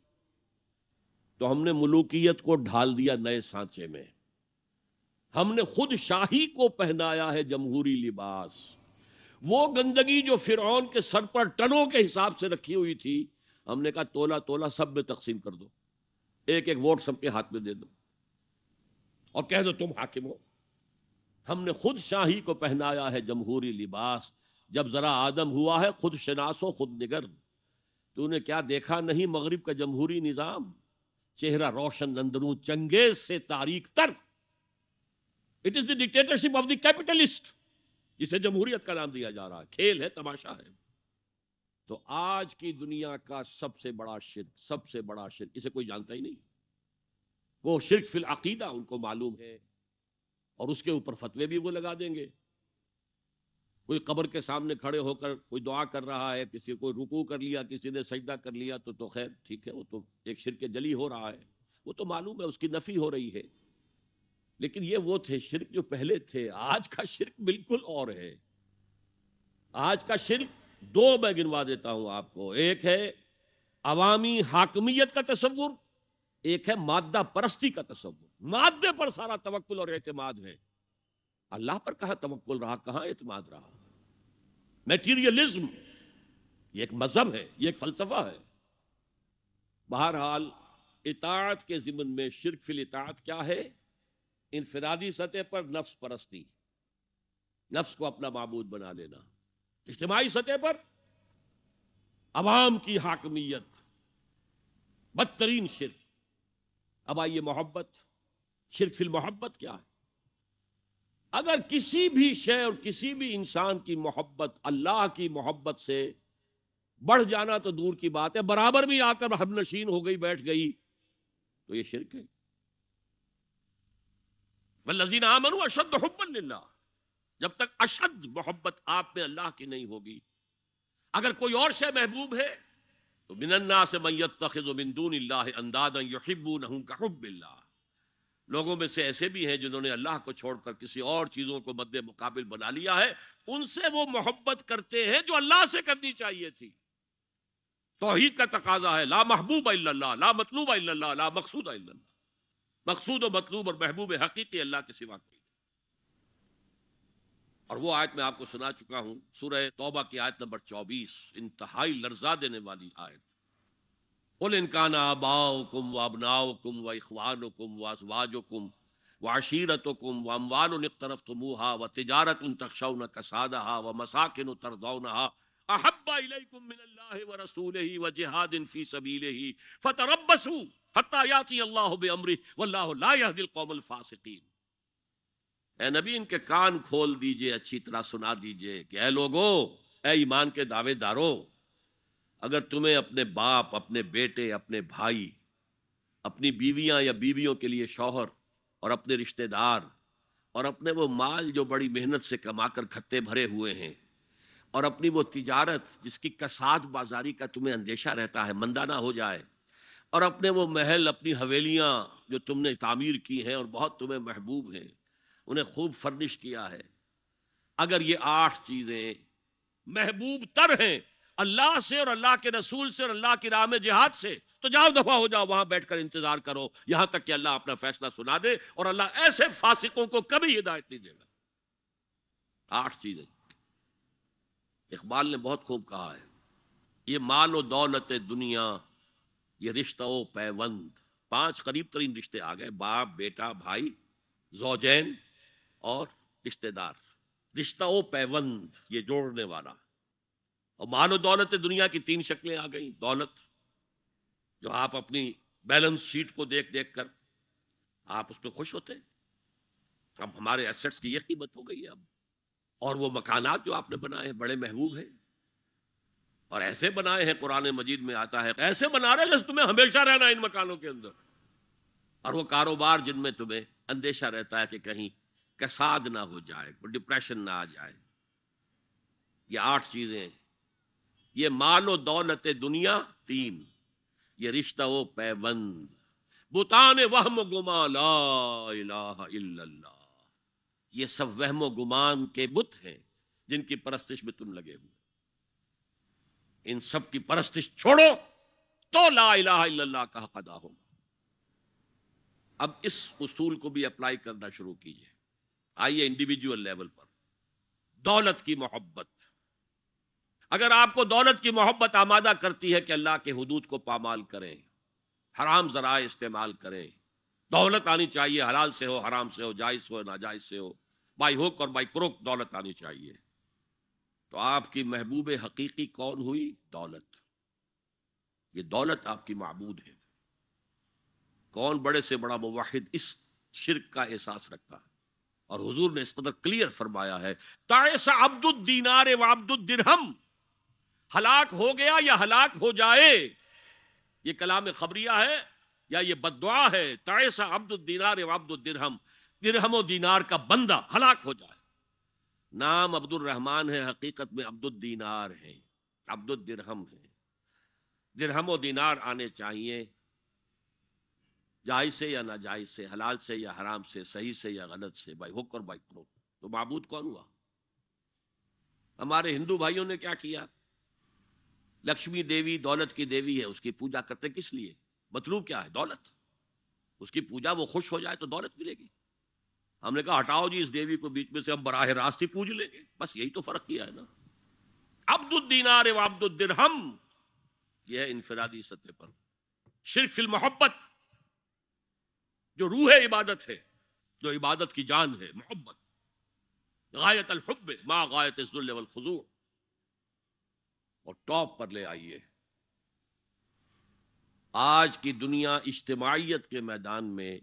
तो हमने मलूकियत को ढाल दिया नए सांचे में हमने खुद शाही को पहनाया है जमहूरी लिबास वो गंदगी जो फिर के सर पर टनों के हिसाब से रखी हुई थी हमने कहा तोला तोला सब में तकसीम कर दो एक एक वोट सबके हाथ में दे दो और कह दो तुम हाकिम हो हमने खुद शाही को पहनाया है जमहूरी लिबास जब जरा आदम हुआ है खुद शनासो खुद निगर तूने क्या देखा नहीं मगरिब का जमहूरी निज़ाम चेहरा रोशन अंदरू चंगेज से तारीख तर it is the dictatorship of the capitalist जिसे जमहूरियत का नाम दिया जा रहा है खेल है तमाशा है तो आज की दुनिया का सबसे बड़ा शिर सबसे बड़ा शिर इसे कोई जानता ही नहीं वो शिरक फिल अकीदा उनको मालूम है और उसके ऊपर फतवे भी वो लगा देंगे कोई कब्र के सामने खड़े होकर कोई दुआ कर रहा है किसी कोई रुकू कर लिया किसी ने सजदा कर लिया तो तो खैर ठीक है वो तो एक के जली हो रहा है वो तो मालूम है उसकी नफ़ी हो रही है लेकिन ये वो थे शिरक जो पहले थे आज का शिरक बिल्कुल और है आज का शिरक दो मैं गिनवा देता हूं आपको एक है अवामी हाकमियत का तस्वुर एक है मादा परस्ती का तस्वुर मादे पर सारा तवक्ल और एतमाद है अल्लाह पर कहा तवक्ल रहा कहां एतमाद रहा मेटीरियलिज्म एक मजहब है ये एक फलसफा है बहरहाल इतात के जिमन में शिरफिल इतात क्या है इनफरादी सतह पर नफ्स परस्ती नफ्स को अपना मामूद बना लेना इज्तमाही सतह पर अवाम की हाकमियत बदतरीन शिरक अब आइए मोहब्बत शिरक फिल मोहब्बत क्या है अगर किसी भी शय और किसी भी इंसान की मोहब्बत अल्लाह की मोहब्बत से बढ़ जाना तो दूर की बात है बराबर भी आकर हम नशीन हो गई बैठ गई तो ये शिरक है वल्लजीना आमन अशद लिल्लाह जब तक अशद मोहब्बत आप में अल्लाह की नहीं होगी अगर कोई और शे महबूब है तो मिनन्ना से मैत तखिजमिंदून अंदाज का लोगों में से ऐसे भी हैं जिन्होंने अल्लाह को छोड़कर किसी और चीज़ों को मद्दे मुकाबिल बना लिया है उनसे वो मोहब्बत करते हैं जो अल्लाह से करनी चाहिए थी तोहहीद का तकाजा है ला महबूब अल्लाह ला मतलूब अल्लाह ला मकसूद अल्लाह मकसूद व मतलूब और महबूब हकीकी अल्लाह के सिवा की और वो आयत मैं आपको सुना चुका हूं सूरह तौबा की आयत नंबर चौबीस इंतहाई लर्जा देने वाली आयत उल इनकाना आबाओ कुम व अबनाओ कुम व इखवान कुम व असवाज कुम व आशीरत कुम व अमवान तरफ तुमूहा व तजारत उन तकशाउन कसादहा व मसाकिन तरदौनहा अहब्बा इलैकुम मिन अल्लाह व रसूलिही व जिहादिन फी सबीलिही फतरब्बसू हत्ता याती अल्लाह बिअमरिही वल्लाहु ला यहदिल कौमल फासिकीन ए नबी इनके कान खोल दीजिए अच्छी तरह सुना दीजिए कि ए लोगो ए ईमान के दावेदारों अगर तुम्हें अपने बाप अपने बेटे अपने भाई अपनी बीवियां या बीवियों के लिए शौहर और अपने रिश्तेदार और अपने वो माल जो बड़ी मेहनत से कमाकर खत्ते भरे हुए हैं और अपनी वो तिजारत जिसकी कसाद बाजारी का तुम्हें अंदेशा रहता है मंदा ना हो जाए और अपने वो महल अपनी हवेलियाँ जो तुमने तामीर की हैं और बहुत तुम्हें महबूब हैं उन्हें खूब फर्निश किया है अगर ये आठ चीज़ें महबूब तर हैं अल्लाह से और अल्लाह के रसूल से और अल्लाह की राम जिहाद से तो जाओ दफा हो जाओ वहां बैठकर इंतजार करो यहां तक कि अल्लाह अपना फैसला सुना दे और अल्लाह ऐसे फासिकों को कभी हिदायत नहीं देगा आठ चीजें इकबाल ने बहुत खूब कहा है ये मालो दौलत दुनिया ये रिश्ता पैवंद पांच करीब तरीन रिश्ते आ गए बाप बेटा भाई जोजैन और रिश्तेदार रिश्ता पैवंद ये जोड़ने वाला और मानो दौलत दुनिया की तीन शक्लें आ गई दौलत जो आप अपनी बैलेंस शीट को देख देख कर आप उसमें खुश होते अब हमारे एसेट्स की ये कीमत हो गई है अब और वो मकानात जो आपने बनाए हैं बड़े महबूब हैं और ऐसे बनाए हैं कुरान मजीद में आता है ऐसे बना रहे तुम्हें हमेशा रहना इन मकानों के अंदर और वो कारोबार जिनमें तुम्हें अंदेशा रहता है कि कहीं कैसाद ना हो जाए कोई डिप्रेशन ना आ जाए ये आठ चीजें ये माल दौलत दुनिया तीन ये रिश्ता वो पैबंद बुतान वहम ये सब वहम गुमान के बुत हैं जिनकी परस्तिश में तुम लगे हुए इन सब की परस्तिश छोड़ो तो ला इलाहा इल्लल्लाह का अदा अब इस उसूल को भी अप्लाई करना शुरू कीजिए आइए इंडिविजुअल लेवल पर दौलत की मोहब्बत अगर आपको दौलत की मोहब्बत आमादा करती है कि अल्लाह के हदूद को पामाल करें हराम जरा इस्तेमाल करें दौलत आनी चाहिए हलाल से हो हराम से हो जायज़ हो नाजायज से हो बाई होक और बाई क्रोक दौलत आनी चाहिए तो आपकी महबूब हकीकी कौन हुई दौलत ये दौलत आपकी मबूद है कौन बड़े से बड़ा मुवाहिद इस शिरक का एहसास रखता है और हुजूर ने इस कदर क्लियर फरमाया है तायस अब्दुद्दीनार वब्दुद्दिरहम हलाक हो गया या हलाक हो जाए ये कलाम खबरिया है या ये बदवा है तायसा अब्दुद्दीनार वब्दुद्दिरहम दिरहम दीनार का बंदा हलाक हो जाए नाम अब्दुल रहमान है हकीकत में अब्दुद्दीनार है अब्दुद्दिरहम है दिरहम दीनार आने चाहिए जायज से या नाजायज से हलाल से या हराम से सही से या गलत से by hook or by crook तो मबूद कौन हुआ हमारे हिंदू भाइयों ने क्या किया लक्ष्मी देवी दौलत की देवी है उसकी पूजा करते किस लिए मतलूब क्या है दौलत उसकी पूजा वो खुश हो जाए तो दौलत मिलेगी हमने कहा हटाओ जी इस देवी को बीच में से हम बराह रास्त ही पूज लेंगे बस यही तो फर्क किया है ना अब्दुद्दीनार हम यह है इनफरादी सतह पर सिर्फ मोहब्बत जो रूह इबादत है जो इबादत की जान है मोहब्बत गायत अलहब माँ गायत खजूर और टॉप पर ले आइए आज की दुनिया इज्तमाहीत के मैदान में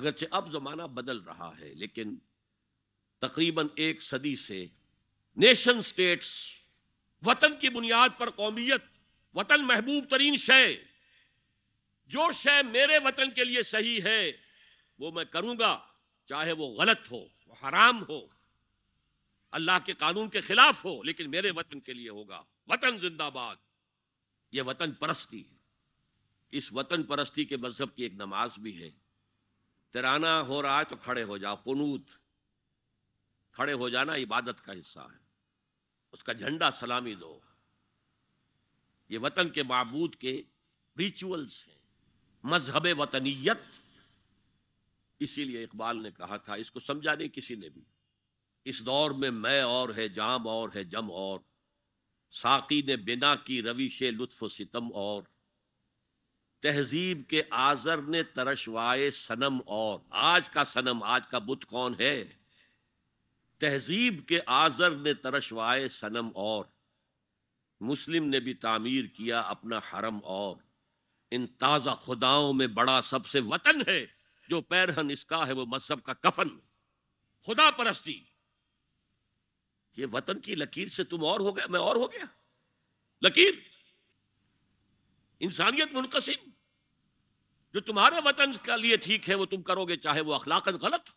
अगरचे अब जमाना बदल रहा है लेकिन तकरीबन एक सदी से नेशन स्टेट्स वतन की बुनियाद पर कौमियत वतन महबूब तरीन शय जो शय मेरे वतन के लिए सही है वो मैं करूंगा चाहे वो गलत हो वो हराम हो अल्लाह के कानून के खिलाफ हो लेकिन मेरे वतन के लिए होगा वतन जिंदाबाद ये वतन परस्ती है इस वतन परस्ती के मजहब की एक नमाज भी है तिराना हो रहा है तो खड़े हो जाओ कनूत खड़े हो जाना इबादत का हिस्सा है उसका झंडा सलामी दो ये वतन के मबूद के रिचुअल्स हैं मजहब वतनीयत इसीलिए इकबाल ने कहा था इसको समझा नहीं किसी ने भी इस दौर में मैं और है जाम और है जम और साकी ने बिना की रविश लुत्फ सितम और तहजीब के आजर ने तरशवाए सनम और आज का सनम आज का बुत कौन है तहजीब के आजर ने तरशवाए सनम और मुस्लिम ने भी तामीर किया अपना हरम और इन ताज़ा खुदाओं में बड़ा सबसे वतन है जो पैरहन इसका है वो मजहब का कफन खुदा परस्ती ये वतन की लकीर से तुम और हो गए मैं और हो गया लकीर इंसानियत मुनकसिम जो तुम्हारे वतन के लिए ठीक है वो तुम करोगे चाहे वो अखलाकन गलत हो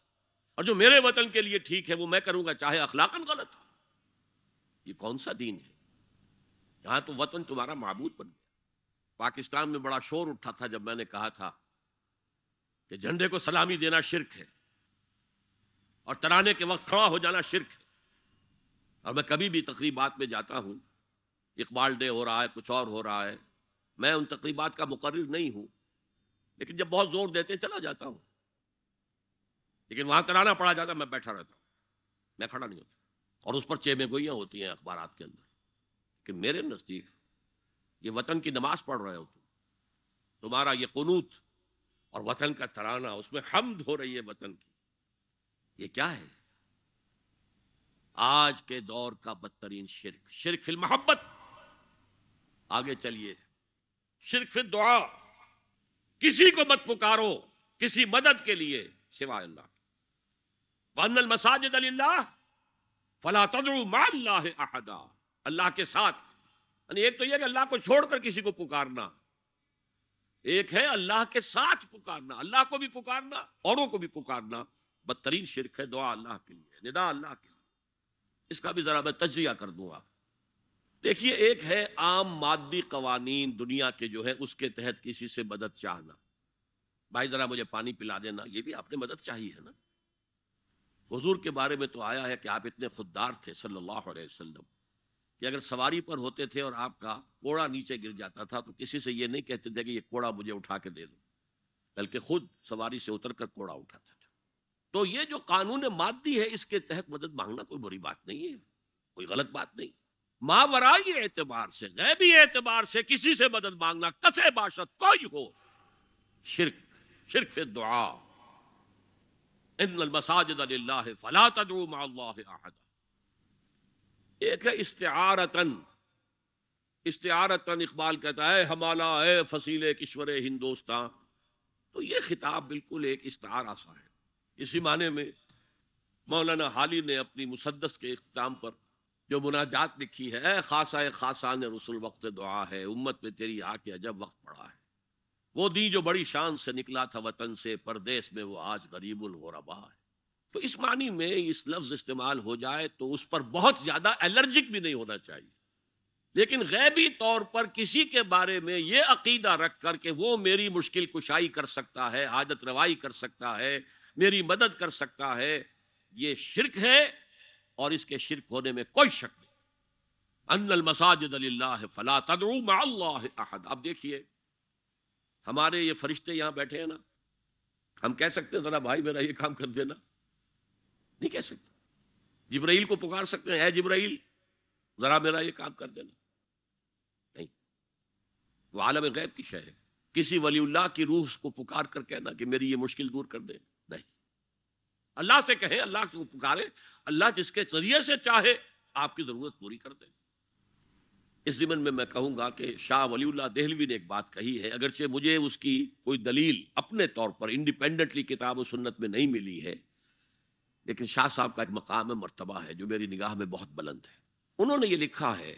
और जो मेरे वतन के लिए ठीक है वो मैं करूंगा चाहे अखलाकन गलत हो ये कौन सा दीन है यहां तो वतन तुम्हारा मबूद बन गया पाकिस्तान में बड़ा शोर उठा था जब मैंने कहा था कि झंडे को सलामी देना शिरक है और तराने के वक्त खड़ा हो जाना शिरक है और मैं कभी भी तकरीबात में जाता हूँ इकबाल डे हो रहा है कुछ और हो रहा है मैं उन तकरीबात का मुकर नहीं हूँ लेकिन जब बहुत जोर देते हैं चला जाता हूँ लेकिन वहाँ तराना पड़ा जाता मैं बैठा रहता हूँ मैं खड़ा नहीं होता और उस पर चेबे होती हैं अखबार के अंदर कि मेरे नज़दीक ये वतन की नमाज पढ़ रहे हो तुम तुम्हारा ये कनूत और वतन का तराना उसमें हमद हो रही है वतन की ये क्या है आज के दौर का बदतरीन शिरक शिरक फिल मोहब्बत आगे चलिए शिरक फिर दुआ किसी को मत पुकारो किसी मदद के लिए सिवाय अल्लाह मसाजिद फला तदरू माल्ला अहदा अल्लाह के साथ एक तो यह कि अल्लाह को छोड़कर किसी को पुकारना एक है अल्लाह के साथ पुकारना अल्लाह को भी पुकारना औरों को भी पुकारना बदतरीन शिरक है दुआ अल्लाह के लिए निदा अल्लाह के लिए इसका भी ज़रा मैं तजिया कर दूंगा देखिए एक है आम मादी कवानीन दुनिया के जो है उसके तहत किसी से मदद चाहना भाई ज़रा मुझे पानी पिला देना ये भी आपने मदद चाहिए है ना हजूर के बारे में तो आया है कि आप इतने खुददार थे सल्लल्लाहु अलैहि वसल्लम कि अगर सवारी पर होते थे और आपका कोड़ा नीचे गिर जाता था तो किसी से ये नहीं कहते थे कि ये कोड़ा मुझे उठा के दे दो बल्कि खुद सवारी से उतर कर कोड़ा उठाते थे तो ये जो कानून मादी है इसके तहत मदद मांगना कोई बुरी बात नहीं है कोई गलत बात नहीं मावराई एतबार से गैबी एतबार से किसी से मदद मांगना कसे बाशत कोई हो शिरक शिरक से दुआ इन मसाजिद फला तदरू माह एक है इस्तारतन इस्तारतन इकबाल कहता है हमाला है फसीले किश्वर हिंदोस्तान तो ये खिताब बिल्कुल एक इस्तारा सा है इसी माने में मौलाना हाली ने अपनी मुसदस के अख्ताम पर जो मुनाजात लिखी है खासा खासा ने रसुल वक्त दुआ है उम्मत में तेरी आके अजब वक्त पड़ा है वो दी जो बड़ी शान से निकला था वतन से परदेश में वो आज गरीबुल गरीबुलरबा है तो इस मानी में इस लफ्ज इस्तेमाल हो जाए तो उस पर बहुत ज्यादा एलर्जिक भी नहीं होना चाहिए लेकिन गैबी तौर पर किसी के बारे में ये अकीदा रख कर के वो मेरी मुश्किल कुशाई कर सकता है आदत रवाई कर सकता है मेरी मदद कर सकता है ये शिरक है और इसके शिरक होने में कोई शक नहीं अनल मसाजिद फला आप देखिए हमारे ये फरिश्ते यहां बैठे हैं ना हम कह सकते हैं जरा भाई मेरा ये काम कर देना नहीं कह सकता जिब्राइल को पुकार सकते हैं जिब्राइल जरा मेरा ये काम कर देना नहीं वो आलम गैब की शह है किसी वलीउल्लाह की रूह को पुकार कर कहना कि मेरी ये मुश्किल दूर कर दे नहीं अल्लाह से कहे अल्लाह को पुकारे अल्लाह जिसके जरिए से चाहे आपकी ज़रूरत पूरी कर दे इस जिमन में मैं कहूंगा कि शाह वलीउल्लाह दहलवी ने एक बात कही है अगरचे मुझे उसकी कोई दलील अपने तौर पर इंडिपेंडेंटली किताब और सुन्नत में नहीं मिली है लेकिन शाह साहब का एक मकाम मरतबा है जो मेरी निगाह में बहुत बुलंद है उन्होंने ये लिखा है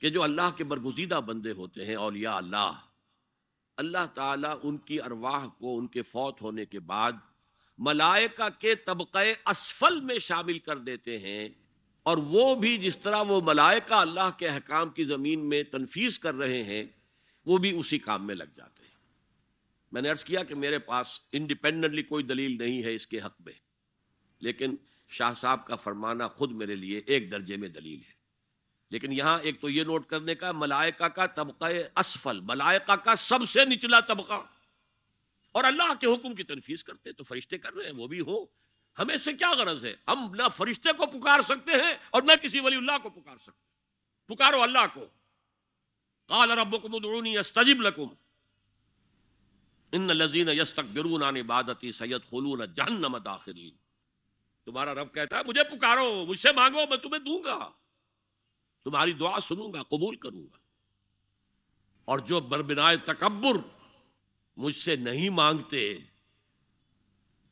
कि जो अल्लाह के बरगुजीदा बंदे होते हैं औलिया अल्लाह अल्लाह ताला उनकी अरवाह को उनके फौत होने के बाद मलायका के तबक़े असफल में शामिल कर देते हैं और वो भी जिस तरह वो मलायका अल्लाह के अहकाम की ज़मीन में तनफीज़ कर रहे हैं वो भी उसी काम में लग जाते हैं मैंने अर्ज़ किया कि मेरे पास इंडिपेंडेंटली कोई दलील नहीं है इसके हक़ में लेकिन शाह साहब का फरमाना खुद मेरे लिए एक दर्जे में दलील है लेकिन यहाँ एक तो ये नोट करने का मलायका का तबका असफल मलायका का सबसे निचला तबका और अल्लाह के हुक्म की तनफीज करते तो फरिश्ते कर रहे हैं वो भी हो हमें से क्या गरज है हम ना फरिश्ते को पुकार सकते हैं और ना किसी वली अल्लाह को पुकार सकते पुकारो अल्लाह को काल रब अस्तजिब लकुम इन लजीन यस्तकबिरून आन इबादती सैयद खुलून जहन्नम दाखिलीन तुम्हारा रब कहता है मुझे पुकारो मुझसे मांगो मैं तुम्हें दूंगा तुम्हारी दुआ सुनूंगा कबूल करूंगा और जो बरबिनाए तकबर मुझसे नहीं मांगते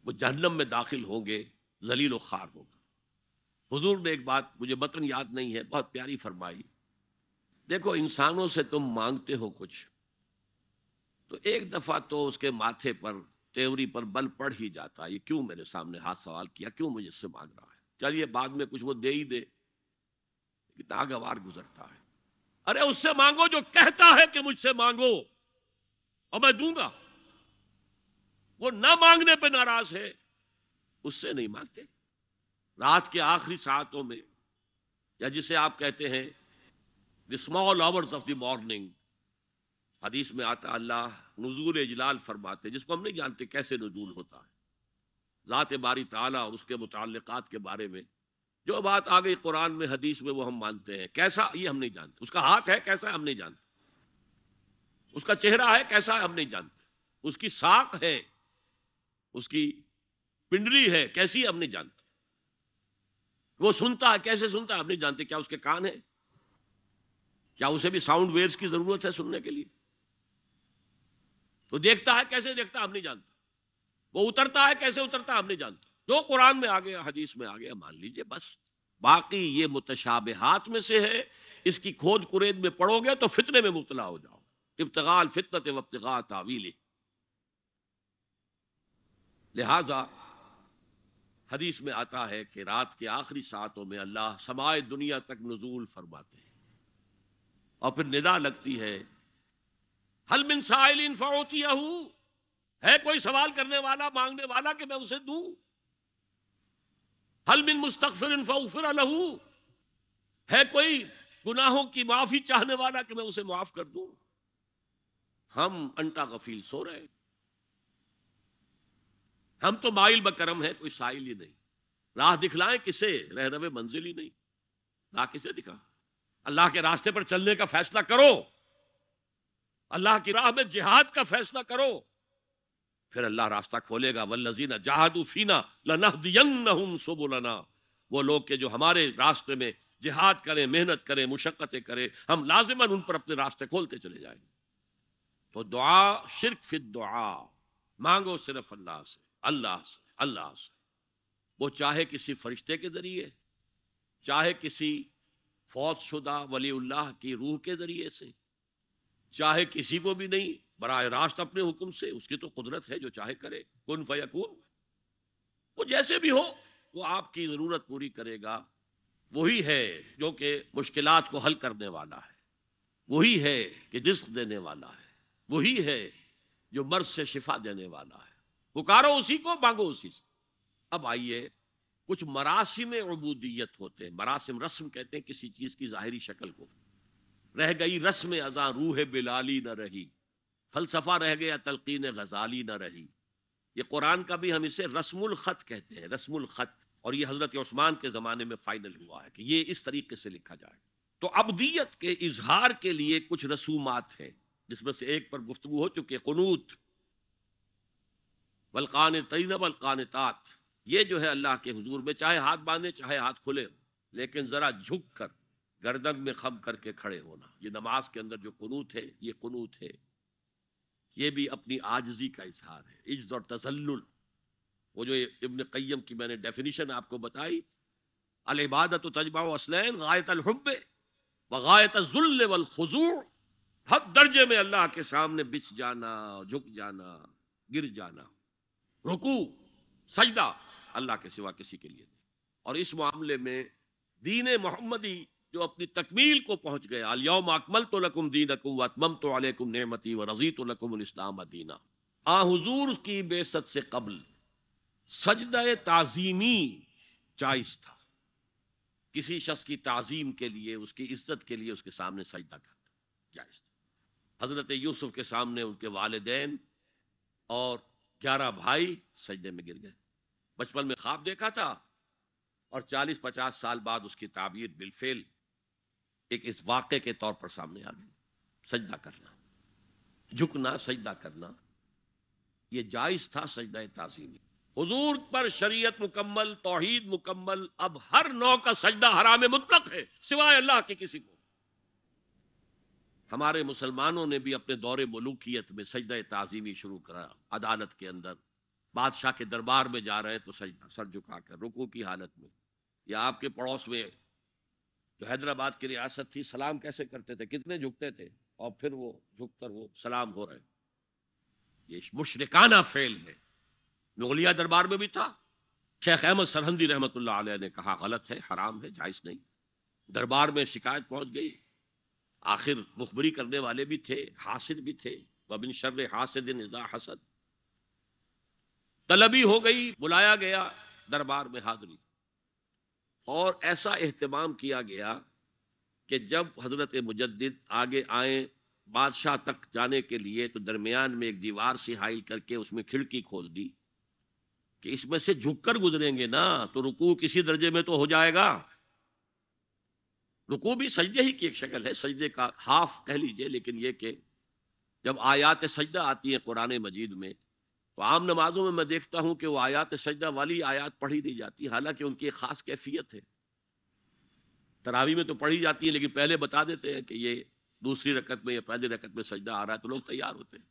वो जहन्नम में दाखिल होंगे जलील खार होगा हुजूर ने एक बात मुझे मतन याद नहीं है बहुत प्यारी फरमाई देखो इंसानों से तुम मांगते हो कुछ तो एक दफ़ा तो उसके माथे पर तेवरी पर बल पड़ ही जाता है ये क्यों मेरे सामने हाथ सवाल किया क्यों मुझे इससे मांग रहा है चलिए बाद में कुछ वो दे ही दे लेकिन नागवार गुजरता है अरे उससे मांगो जो कहता है कि मुझसे मांगो और मैं दूंगा वो ना मांगने पे नाराज है उससे नहीं मांगते रात के आखिरी सातों में या जिसे आप कहते हैं the small hours of the morning हदीस में आता अल्लाह नजूर इजलाल फरमाते जिसको हम नहीं जानते कैसे नजूल होता है ज़ात बारी ताला और उसके मुतक़ात के बारे में जो बात आ गई कुरान में हदीस में वो हम मानते हैं कैसा ये हम नहीं जानते उसका हाथ है कैसा है हम नहीं जानते उसका चेहरा है कैसा है हम नहीं जानते उसकी साख है उसकी पिंडली है कैसी है हम नहीं जानते वो सुनता है कैसे सुनता है हम नहीं जानते क्या उसके कान है क्या उसे भी साउंड वेव्स की जरूरत है सुनने के लिए वो तो देखता है कैसे देखता हम नहीं जानते वो उतरता है कैसे उतरता हम नहीं जानते जो कुरान में आ गया हदीस में आ गया मान लीजिए बस बाकी ये हाथ में से है इसकी खोद कुरेद में पड़ोगे तो फितने में मुबतला हो जाओ इब्तगाल फितनत वब्तगा तावील लिहाजा हदीस में आता है कि रात के आखिरी सातों में अल्लाह समाए दुनिया तक नजूल फरमाते हैं और फिर निदा लगती है हल बिन साइलिन फ़ौतिया है कोई सवाल करने वाला मांगने वाला कि मैं उसे दूं हल बिन मुस्तफिर फ़ौफिर लहू है कोई गुनाहों की माफी चाहने वाला कि मैं उसे माफ कर दूं हम अंटा गफील सो रहे हम तो माइल बकरम है कोई साइल ही नहीं राह दिखलाएं किसे रवे मंजिल ही नहीं राह किसे दिखा अल्लाह के रास्ते पर चलने का फैसला करो अल्लाह की राह में जिहाद का फैसला करो फिर अल्लाह रास्ता खोलेगा वल्लजीना जहादीना वो लोग के जो हमारे रास्ते में जिहाद करें मेहनत करें मुशक्क़तें करें हम लाजिमन उन पर अपने रास्ते खोलते चले जाएंगे तो दुआ शिरक फिर दुआ मांगो सिर्फ अल्लाह से अल्लाह से अल्लाह से वो चाहे किसी फरिश्ते के ज़रिए चाहे किसी फौज शुदा वलील्लाह की रूह के ज़रिए से चाहे किसी को भी नहीं बरह रास्त अपने हुक्म से उसकी तो कुदरत है जो चाहे करे कन फयकून वो जैसे भी हो वो आपकी ज़रूरत पूरी करेगा वही है जो कि मुश्किल को हल करने वाला है वही है कि रिस्क देने वाला है वही है जो मर्ज से शिफा देने वाला है पुकारो उसी को मांगो उसी से अब आइए कुछ मरासिम अबूदियत होते हैं मरासिम रस्म कहते हैं किसी चीज़ की ज़ाहरी शक्ल को रह गई रस्म अजा रूह बिलाली न रही फलसफा रह गया तलकीन गजाली न रही ये कुरान का भी हम इसे रस्मुल ख़त कहते हैं रस्मुल ख़त और ये हज़रत उस्मान के ज़माने में फ़ाइनल हुआ है कि ये इस तरीके से लिखा जाए तो अबदीत के इजहार के लिए कुछ रसूमात हैं जिसमें से एक पर गुफ्तु हो चुकी है कनूत बलकान तरीन बलकान तात ये जो है अल्लाह के हजूर में चाहे हाथ बांधे चाहे हाथ खुले लेकिन ज़रा झुक कर गर्दन में खम करके खड़े होना ये नमाज के अंदर जो कनूत है ये कनूत है ये भी अपनी आजजी का इजहार है इज्ज और तसल्लुल वो जो इब्न कय्यम की मैंने डेफिनेशन आपको बताई इबादत तजबा असलैन गायत अलहब व गायत वलखजू हर दर्जे में अल्लाह के सामने बिछ जाना झुक जाना गिर जाना रुकू सजदा अल्लाह के सिवा किसी के लिए नहीं और इस मामले में दीन मोहम्मदी जो अपनी तकमील को पहुंच गए अलयम अकमल तो लकुम दीन अकुम वतमम तो अलकुम नमती व रजी तो लकुम इस्लाम दीना आ हजूर की बेसत से कबल सजद ताजीमी चाइस था किसी शख्स की ताजीम के लिए उसकी इज्जत के लिए उसके सामने सजदा करना जायज था हजरत यूसुफ के सामने उनके वालदेन और ग्यारह भाई सजदे में गिर गए बचपन में ख्वाब देखा था और चालीस पचास साल बाद उसकी ताबीर बिलफेल एक इस वाक के तौर पर सामने आ गई सजदा करना झुकना सजदा करना ये जायज़ था सजदा ताजीमी हुजूर पर शरीयत मुकम्मल तोहहीद मुकम्मल अब हर नौ का सजदा हराम मुतलक है सिवाय अल्लाह के किसी को हमारे मुसलमानों ने भी अपने दौरे मलूकियत में सजदा ताजीमी शुरू करा अदालत के अंदर बादशाह के दरबार में जा रहे हैं तो सजदा सर झुका कर रुकू की हालत में या आपके पड़ोस में जो हैदराबाद की रियासत थी सलाम कैसे करते थे कितने झुकते थे और फिर वो झुक कर वो सलाम हो रहे ये मुशरकाना फेल है मुगलिया दरबार में भी था शेख अहमद सरहंदी रहमत ने कहा गलत है हराम है जायज नहीं दरबार में शिकायत पहुंच गई आखिर मुखबरी करने वाले भी थे हासिल भी थे बबिन शर्र हासिद निजा हसद तलबी हो गई बुलाया गया दरबार में हाजिरी और ऐसा अहतमाम किया गया कि जब हज़रत मुजद्द आगे आए बादशाह तक जाने के लिए तो दरमियान में एक दीवार से हाइल करके उसमें खिड़की खोल दी कि इसमें से झुककर गुजरेंगे ना तो रुकू किसी दर्जे में तो हो जाएगा रुकू भी सजदे ही की एक शक्ल है सजदे का हाफ कह लीजिए लेकिन ये कि जब आयात सजदा आती है कुरान मजीद में तो आम नमाजों में मैं देखता हूं कि वो आयात सजदा वाली आयात पढ़ी नहीं जाती हालांकि उनकी एक ख़ास कैफियत है तरावी में तो पढ़ी जाती है लेकिन पहले बता देते हैं कि ये दूसरी रकत में या पहली रकत में सजदा आ रहा है तो लोग तैयार होते हैं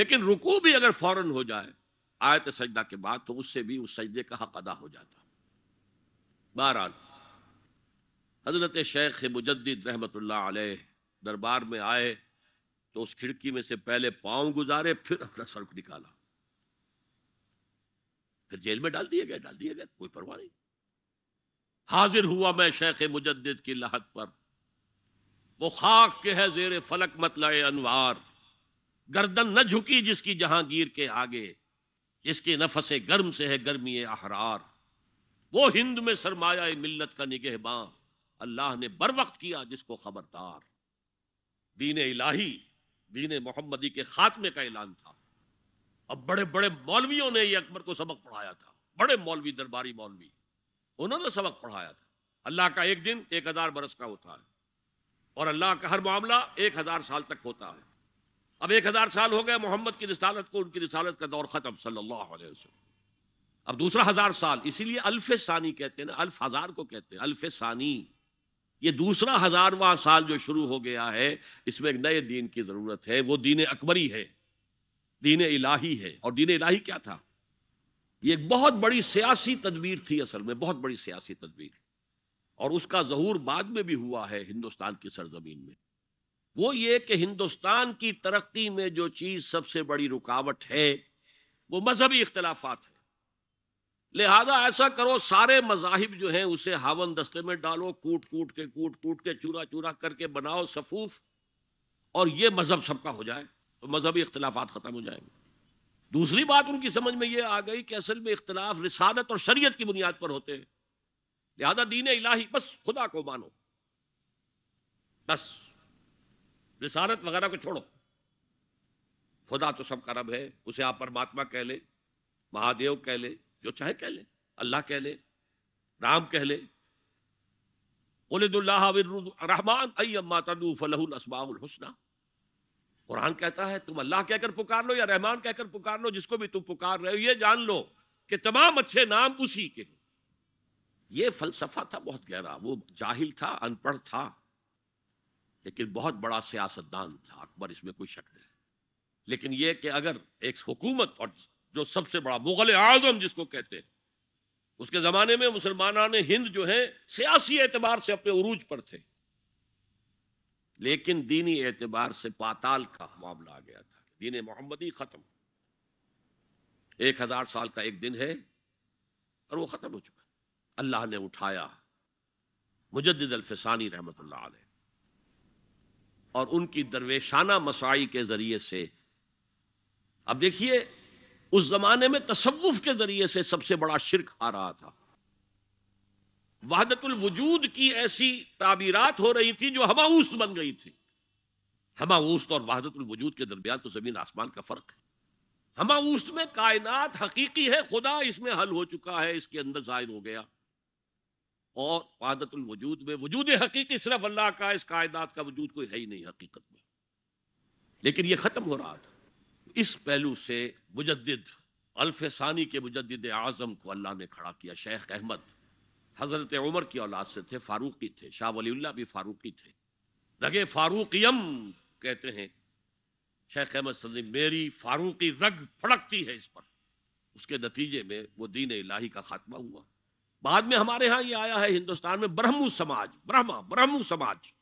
लेकिन रुको भी अगर फ़ौरन हो जाए आयत सजदा के बाद तो उससे भी उस सजदे का हक अदा हो जाता बहरहाल हज़रत शेख मुजद रहमत दरबार में आए तो उस खिड़की में से पहले पाँव गुजारे फिर अपना सर निकाला फिर जेल में डाल दिया गया डाल दिया गया कोई परवाह नहीं हाजिर हुआ मैं शेख मुजद्दिद की लाहत पर वो खाक के है जेर फलक मतलाए अनवार गर्दन न झुकी जिसकी जहांगीर के आगे जिसके नफसे गर्म से है गर्मी अहरार वो हिंद में सरमाया मिल्लत का निगहबां अल्लाह ने बर वक्त किया जिसको खबरदार दीन इलाही दीन मोहम्मदी के खात्मे का ऐलान था अब बड़े बड़े मौलवियों ने ही अकबर को सबक पढ़ाया था बड़े मौलवी दरबारी मौलवी उन्होंने सबक पढ़ाया था अल्लाह का एक दिन एक हजार बरस का होता है और अल्लाह का हर मामला एक हजार साल तक होता है अब एक हजार साल हो गए मोहम्मद की रिसालत को उनकी रिसालत का दौर खत्म सल्लल्लाहु अलैहि वसल्लम अब दूसरा हजार साल इसीलिए अल्फ सानी कहते हैं ना अल्फ हजार को कहते हैं अल्फ सानी ये दूसरा हजारवा साल जो शुरू हो गया है इसमें एक नए दीन की जरूरत है वो दीन अकबरी है दीन इलाही है और दीन इलाही क्या था ये एक बहुत बड़ी सियासी तदबीर थी असल में बहुत बड़ी सियासी तदबीर और उसका जहूर बाद में भी हुआ है हिंदुस्तान की सरजमीन में वो ये कि हिंदुस्तान की तरक्की में जो चीज़ सबसे बड़ी रुकावट है वो मजहबी इख्तलाफात है लिहाजा ऐसा करो सारे मजाहिब जो हैं उसे हावन दस्ते में डालो कूट कूट के कूट कूट के चूरा चूरा करके बनाओ सफूफ और ये मजहब सबका हो जाए तो मजहबी इख्तलाफ ख़त्म हो जाएंगे दूसरी बात उनकी समझ में यह आ गई कि असल में इख्तलाफ रिसादत और शरीयत की बुनियाद पर होते हैं लिहाजा दीन इलाही बस खुदा को मानो बस रिसालत वगैरह को छोड़ो खुदा तो सबका रब है उसे आप परमात्मा कह ले महादेव कह ले जो चाहे कह ले अल्लाह कह ले राम कह ले रहमान अय्यम तदू फलहुल असमाउल हुसना कुरान कहता है तुम अल्लाह कहकर पुकार लो या रहमान कहकर पुकार लो जिसको भी तुम पुकार रहे हो ये जान लो कि तमाम अच्छे नाम उसी के हैं ये फलसफा था बहुत गहरा वो जाहिल था अनपढ़ था लेकिन बहुत बड़ा सियासतदान था अकबर इसमें कोई शक नहीं लेकिन यह कि अगर एक हुकूमत और जो सबसे बड़ा मुगल आजम जिसको कहते हैं उसके ज़माने में मुसलमाना ने हिंद जो है सियासी एतबार से अपने उरूज पर थे लेकिन दीनी एतबार से पाताल का मामला आ गया था दीन मोहम्मदी ख़त्म एक हज़ार साल का एक दिन है और वो ख़त्म हो चुका अल्लाह ने उठाया मुजद अलफसानी रहमत और उनकी दरवेशाना मसाई के ज़रिए से अब देखिए उस ज़माने में तसवुफ़ के ज़रिए से सबसे बड़ा शिरक आ रहा था वहादतुल वजूद की ऐसी ताबीरत हो रही थी जो हमाउस्त बन गई थी हमाऊस्त और वहादतुल वजूद के दरमियान तो जमीन आसमान का फर्क है हमाऊस्त में कायनात हकीकी है खुदा इसमें हल हो चुका है इसके अंदर जाहिर हो गया और वहादतुल वजूद में वजूद हकीकी सिर्फ अल्लाह का इस कायनात का वजूद कोई है ही नहीं हकीकत में लेकिन यह ख़त्म हो रहा था इस पहलू से मुजद सानी के मुजद आज़म को अल्लाह ने खड़ा किया शेख अहमद हज़रत उमर की औलाद से थे फारूकी थे शाह वलील्ला भी फारूकी थे रगे फारूकियम कहते हैं शेख अहमद सदी मेरी फारूकी रग फड़कती है इस पर उसके नतीजे में वो दीन इलाही का खात्मा हुआ बाद में हमारे यहाँ ये आया है हिंदुस्तान में ब्रह्म समाज ब्रह्मा ब्रह्म समाज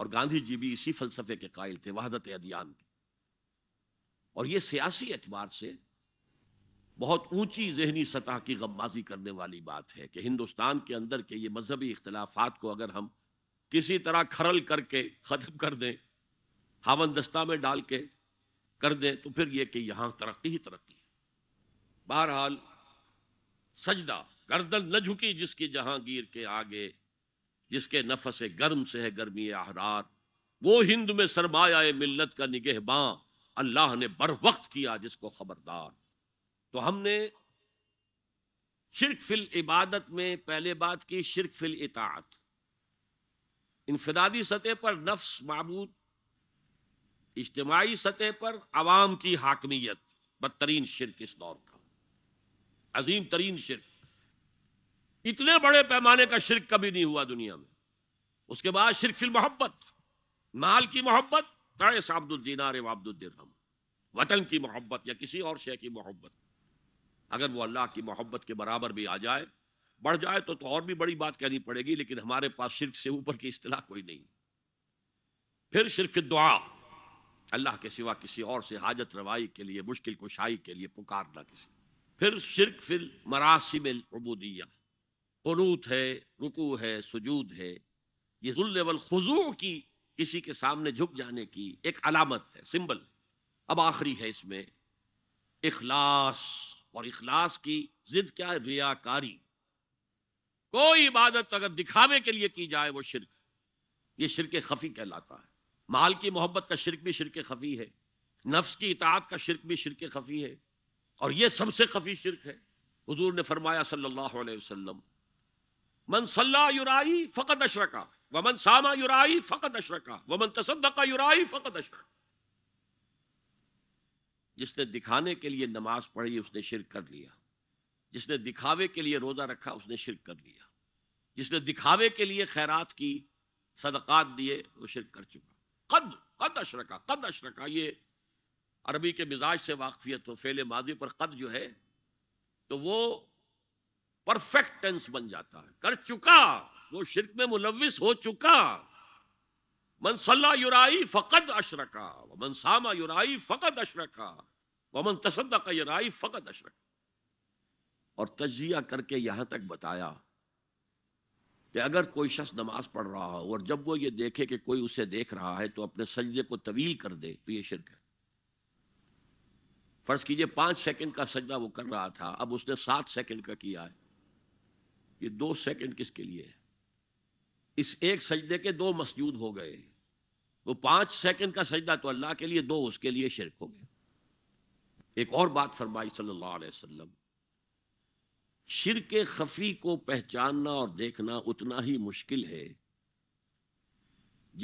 और गांधी जी भी इसी फलसफे के कायल थे वहादत अदियान के और ये सियासी एतबार से बहुत ऊंची जहनी सतह की गम्माजी करने वाली बात है कि हिंदुस्तान के अंदर के ये मजहबी इख्तलाफात को अगर हम किसी तरह खरल करके ख़त्म कर दें हावन दस्ता में डाल के कर दें तो फिर ये कि यहाँ तरक्की ही तरक्की है बहरहाल सजदा गर्दन न झुकी जिसकी जहांगीर के आगे जिसके नफस गर्म से है गर्मी आहरार वो हिंद में सरमाया मिल्लत का निगहबां अल्लाह ने बर वक्त किया जिसको खबरदार तो हमने शिरक फिल इबादत में पहले बात की शिरक फिल इतात इंफिदादी सतह पर नफ्स मबूद इज्तमाही सतह पर आवाम की हाकमियत बदतरीन शिरक इस दौर का अजीम तरीन शिरक इतने बड़े पैमाने का शिरक कभी नहीं हुआ दुनिया में उसके बाद शिरक फिल मोहब्बत माल की मोहब्बत तय साबुद्दीनार हम वतन की मोहब्बत या किसी और शेय की मोहब्बत अगर वो अल्लाह की मोहब्बत के बराबर भी आ जाए बढ़ जाए तो, तो और भी बड़ी बात कहनी पड़ेगी लेकिन हमारे पास शिरक से ऊपर की अतलाह कोई नहीं फिर सिर्फ दुआ अल्लाह के सिवा किसी और से हाजत रवाई के लिए मुश्किल कुशाई के लिए पुकारना किसी फिर शिरक फिर मरासिम अबूदिया कनूत है रुकू है सुजूद है ये जुल्लेवल खजू की किसी के सामने झुक जाने की एक अलामत है सिंबल अब आखिरी है इसमें इखलास और इखलास की जिद क्या है रियाकारी कोई इबादत अगर दिखावे के लिए की जाए वो शिरक ये शिरक खफी कहलाता है माल की मोहब्बत का शिरक भी शिरक खफी है नफ्स की इतात का शिरक भी शिरक खफी है और ये सबसे खफी शिरक है हजूर ने फरमाया सल्लल्लाहु अलैहि वसल्लम मन सल्ला युराई फ़कत अशरका वमन सामा युराई फ़कत अशरका वमन तसदका युराई फ़कत अशरका जिसने दिखाने के लिए नमाज पढ़ी उसने शिरक कर लिया जिसने दिखावे के लिए रोज़ा रखा उसने शिरक कर लिया जिसने दिखावे के लिए खैरात की सदक़ात दिए वो शिरक कर चुका कद कद अशरका कद अशरका ये अरबी के मिजाज से वाकफियत हो फेल माजी पर कद जो है तो वो परफेक्ट टेंस बन जाता है कर चुका वो शिरक में मुलविस हो चुका मनसल्ला युराई फ़कद अशरका वमन सामा युराई फ़कद अशरका वमन तसदक युराई फ़कद अशरका और तजिया करके यहाँ तक बताया कि अगर कोई शख्स नमाज पढ़ रहा हो और जब वो ये देखे कि कोई उसे देख रहा है तो अपने सजदे को तवील कर दे तो ये शिरक है फर्ज कीजिए पाँच सेकंड का सजदा वो कर रहा था अब उसने सात सेकंड का किया है ये दो सेकंड किसके लिए है इस एक सजदे के दो मसजूद हो गए वो पांच सेकंड का सजदा तो अल्लाह के लिए दो उसके लिए शिरक हो गया एक और बात फरमाई सल्लल्लाहु अलैहि वसल्लम शिरक खफी को पहचानना और देखना उतना ही मुश्किल है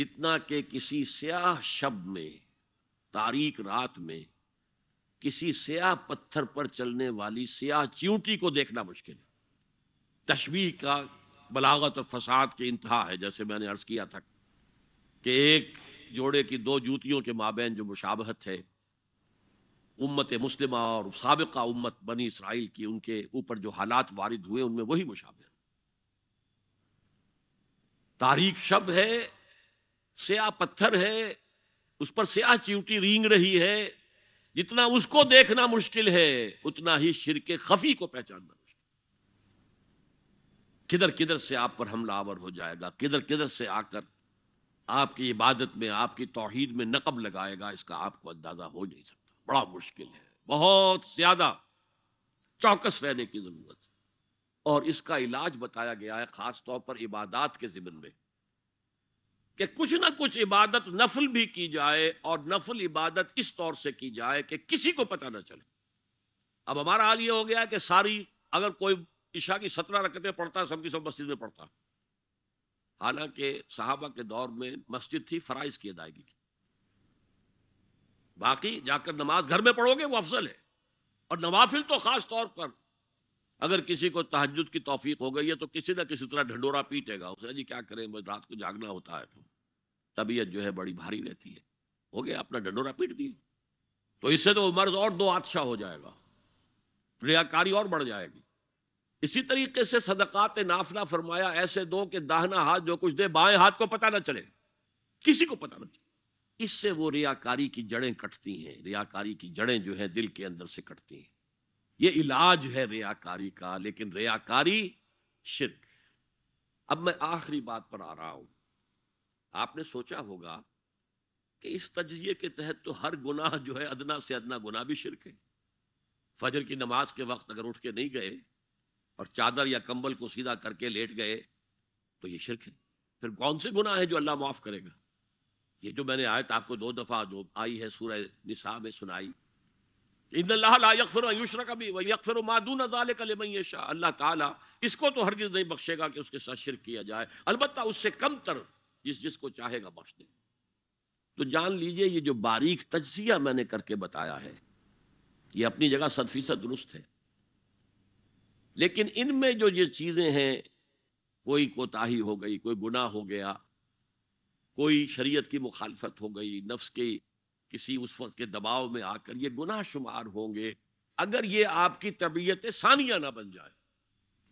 जितना के किसी स्याह शब में तारीख रात में किसी स्याह पत्थर पर चलने वाली स्याह च्यूटी को देखना मुश्किल है तशबी का बलागत और फसाद की इंतहा है जैसे मैंने अर्ज़ किया था कि एक जोड़े की दो जूतियों के माबेन जो मुशाबहत है उम्मत मुस्लिम और सबका उम्मत बनी इसराइल की उनके ऊपर जो हालात वारिद हुए उनमें वही मुशाबे तारीख शब है स्या पत्थर है उस पर स्याह चिंटी रींग रही है जितना उसको देखना मुश्किल है उतना ही शिरके खफी को पहचानना किधर किधर से आप पर हमला आवर हो जाएगा किधर किधर से आकर आपकी इबादत में आपकी तोहहीद में नकब लगाएगा इसका आपको अंदाज़ा हो नहीं सकता बड़ा मुश्किल है बहुत ज़्यादा चौकस रहने की ज़रूरत है और इसका इलाज बताया गया है ख़ास तौर पर इबादत के ज़िमन में कि कुछ ना कुछ इबादत नफल भी की जाए और नफल इबादत इस तौर से की जाए कि किसी को पता ना चले अब हमारा हाल यह हो गया कि सारी अगर कोई ईशा की सत्रह रकतें पढ़ता सबकी सब मस्जिद में पढ़ता हालांकि साहबा के दौर में मस्जिद थी फराइज की अदायगी की बाकी जाकर नमाज घर में पढ़ोगे वो अफजल है और नवाफिल तो खास तौर पर अगर किसी को तहजद की तोफीक हो गई है तो किसी ना किसी तरह ढंडोरा पीटेगा उसे जी क्या करें बस रात को जागना होता है तो तबीयत जो है बड़ी भारी रहती है हो गया अपना ढंडोरा पीट दिए तो इससे तो मर्ज और दो आदशा हो जाएगा रियाकारी और बढ़ जाएगी इसी तरीके से सदकात नाफला फरमाया ऐसे दो कि दाहना हाथ जो कुछ दे बाएं हाथ को पता ना चले किसी को पता ना चले इससे वो रियाकारी की जड़ें कटती हैं रियाकारी की जड़ें जो है दिल के अंदर से कटती हैं ये इलाज है रियाकारी का लेकिन रियाकारी शिरक अब मैं आखिरी बात पर आ रहा हूं आपने सोचा होगा कि इस तजिए के तहत तो हर गुनाह जो है अदना से अदना गुनाह भी शिरक है फजर की नमाज के वक्त अगर उठ के नहीं गए और चादर या कंबल को सीधा करके लेट गए तो ये शिरक है फिर कौन से गुनाह है जो अल्लाह माफ़ करेगा ये जो मैंने आयत आपको दो दफ़ा जो आई है सूरह निसा में सुनाई इनफर का भी यकफर अल्लाह ताला इसको तो हर चीज नहीं बख्शेगा कि उसके साथ शिरक किया जाए अलबत्ता उससे कम तर जिस जिसको चाहेगा बख्श दे तो जान लीजिए ये जो बारीक तजिया मैंने करके बताया है ये अपनी जगह सद फीसद दुरुस्त है लेकिन इनमें जो ये चीज़ें हैं कोई कोताही हो गई कोई गुनाह हो गया कोई शरीयत की मुखालफत हो गई नफ्स के किसी उस वक्त के दबाव में आकर ये गुनाह शुमार होंगे अगर ये आपकी तबीयत सानिया ना बन जाए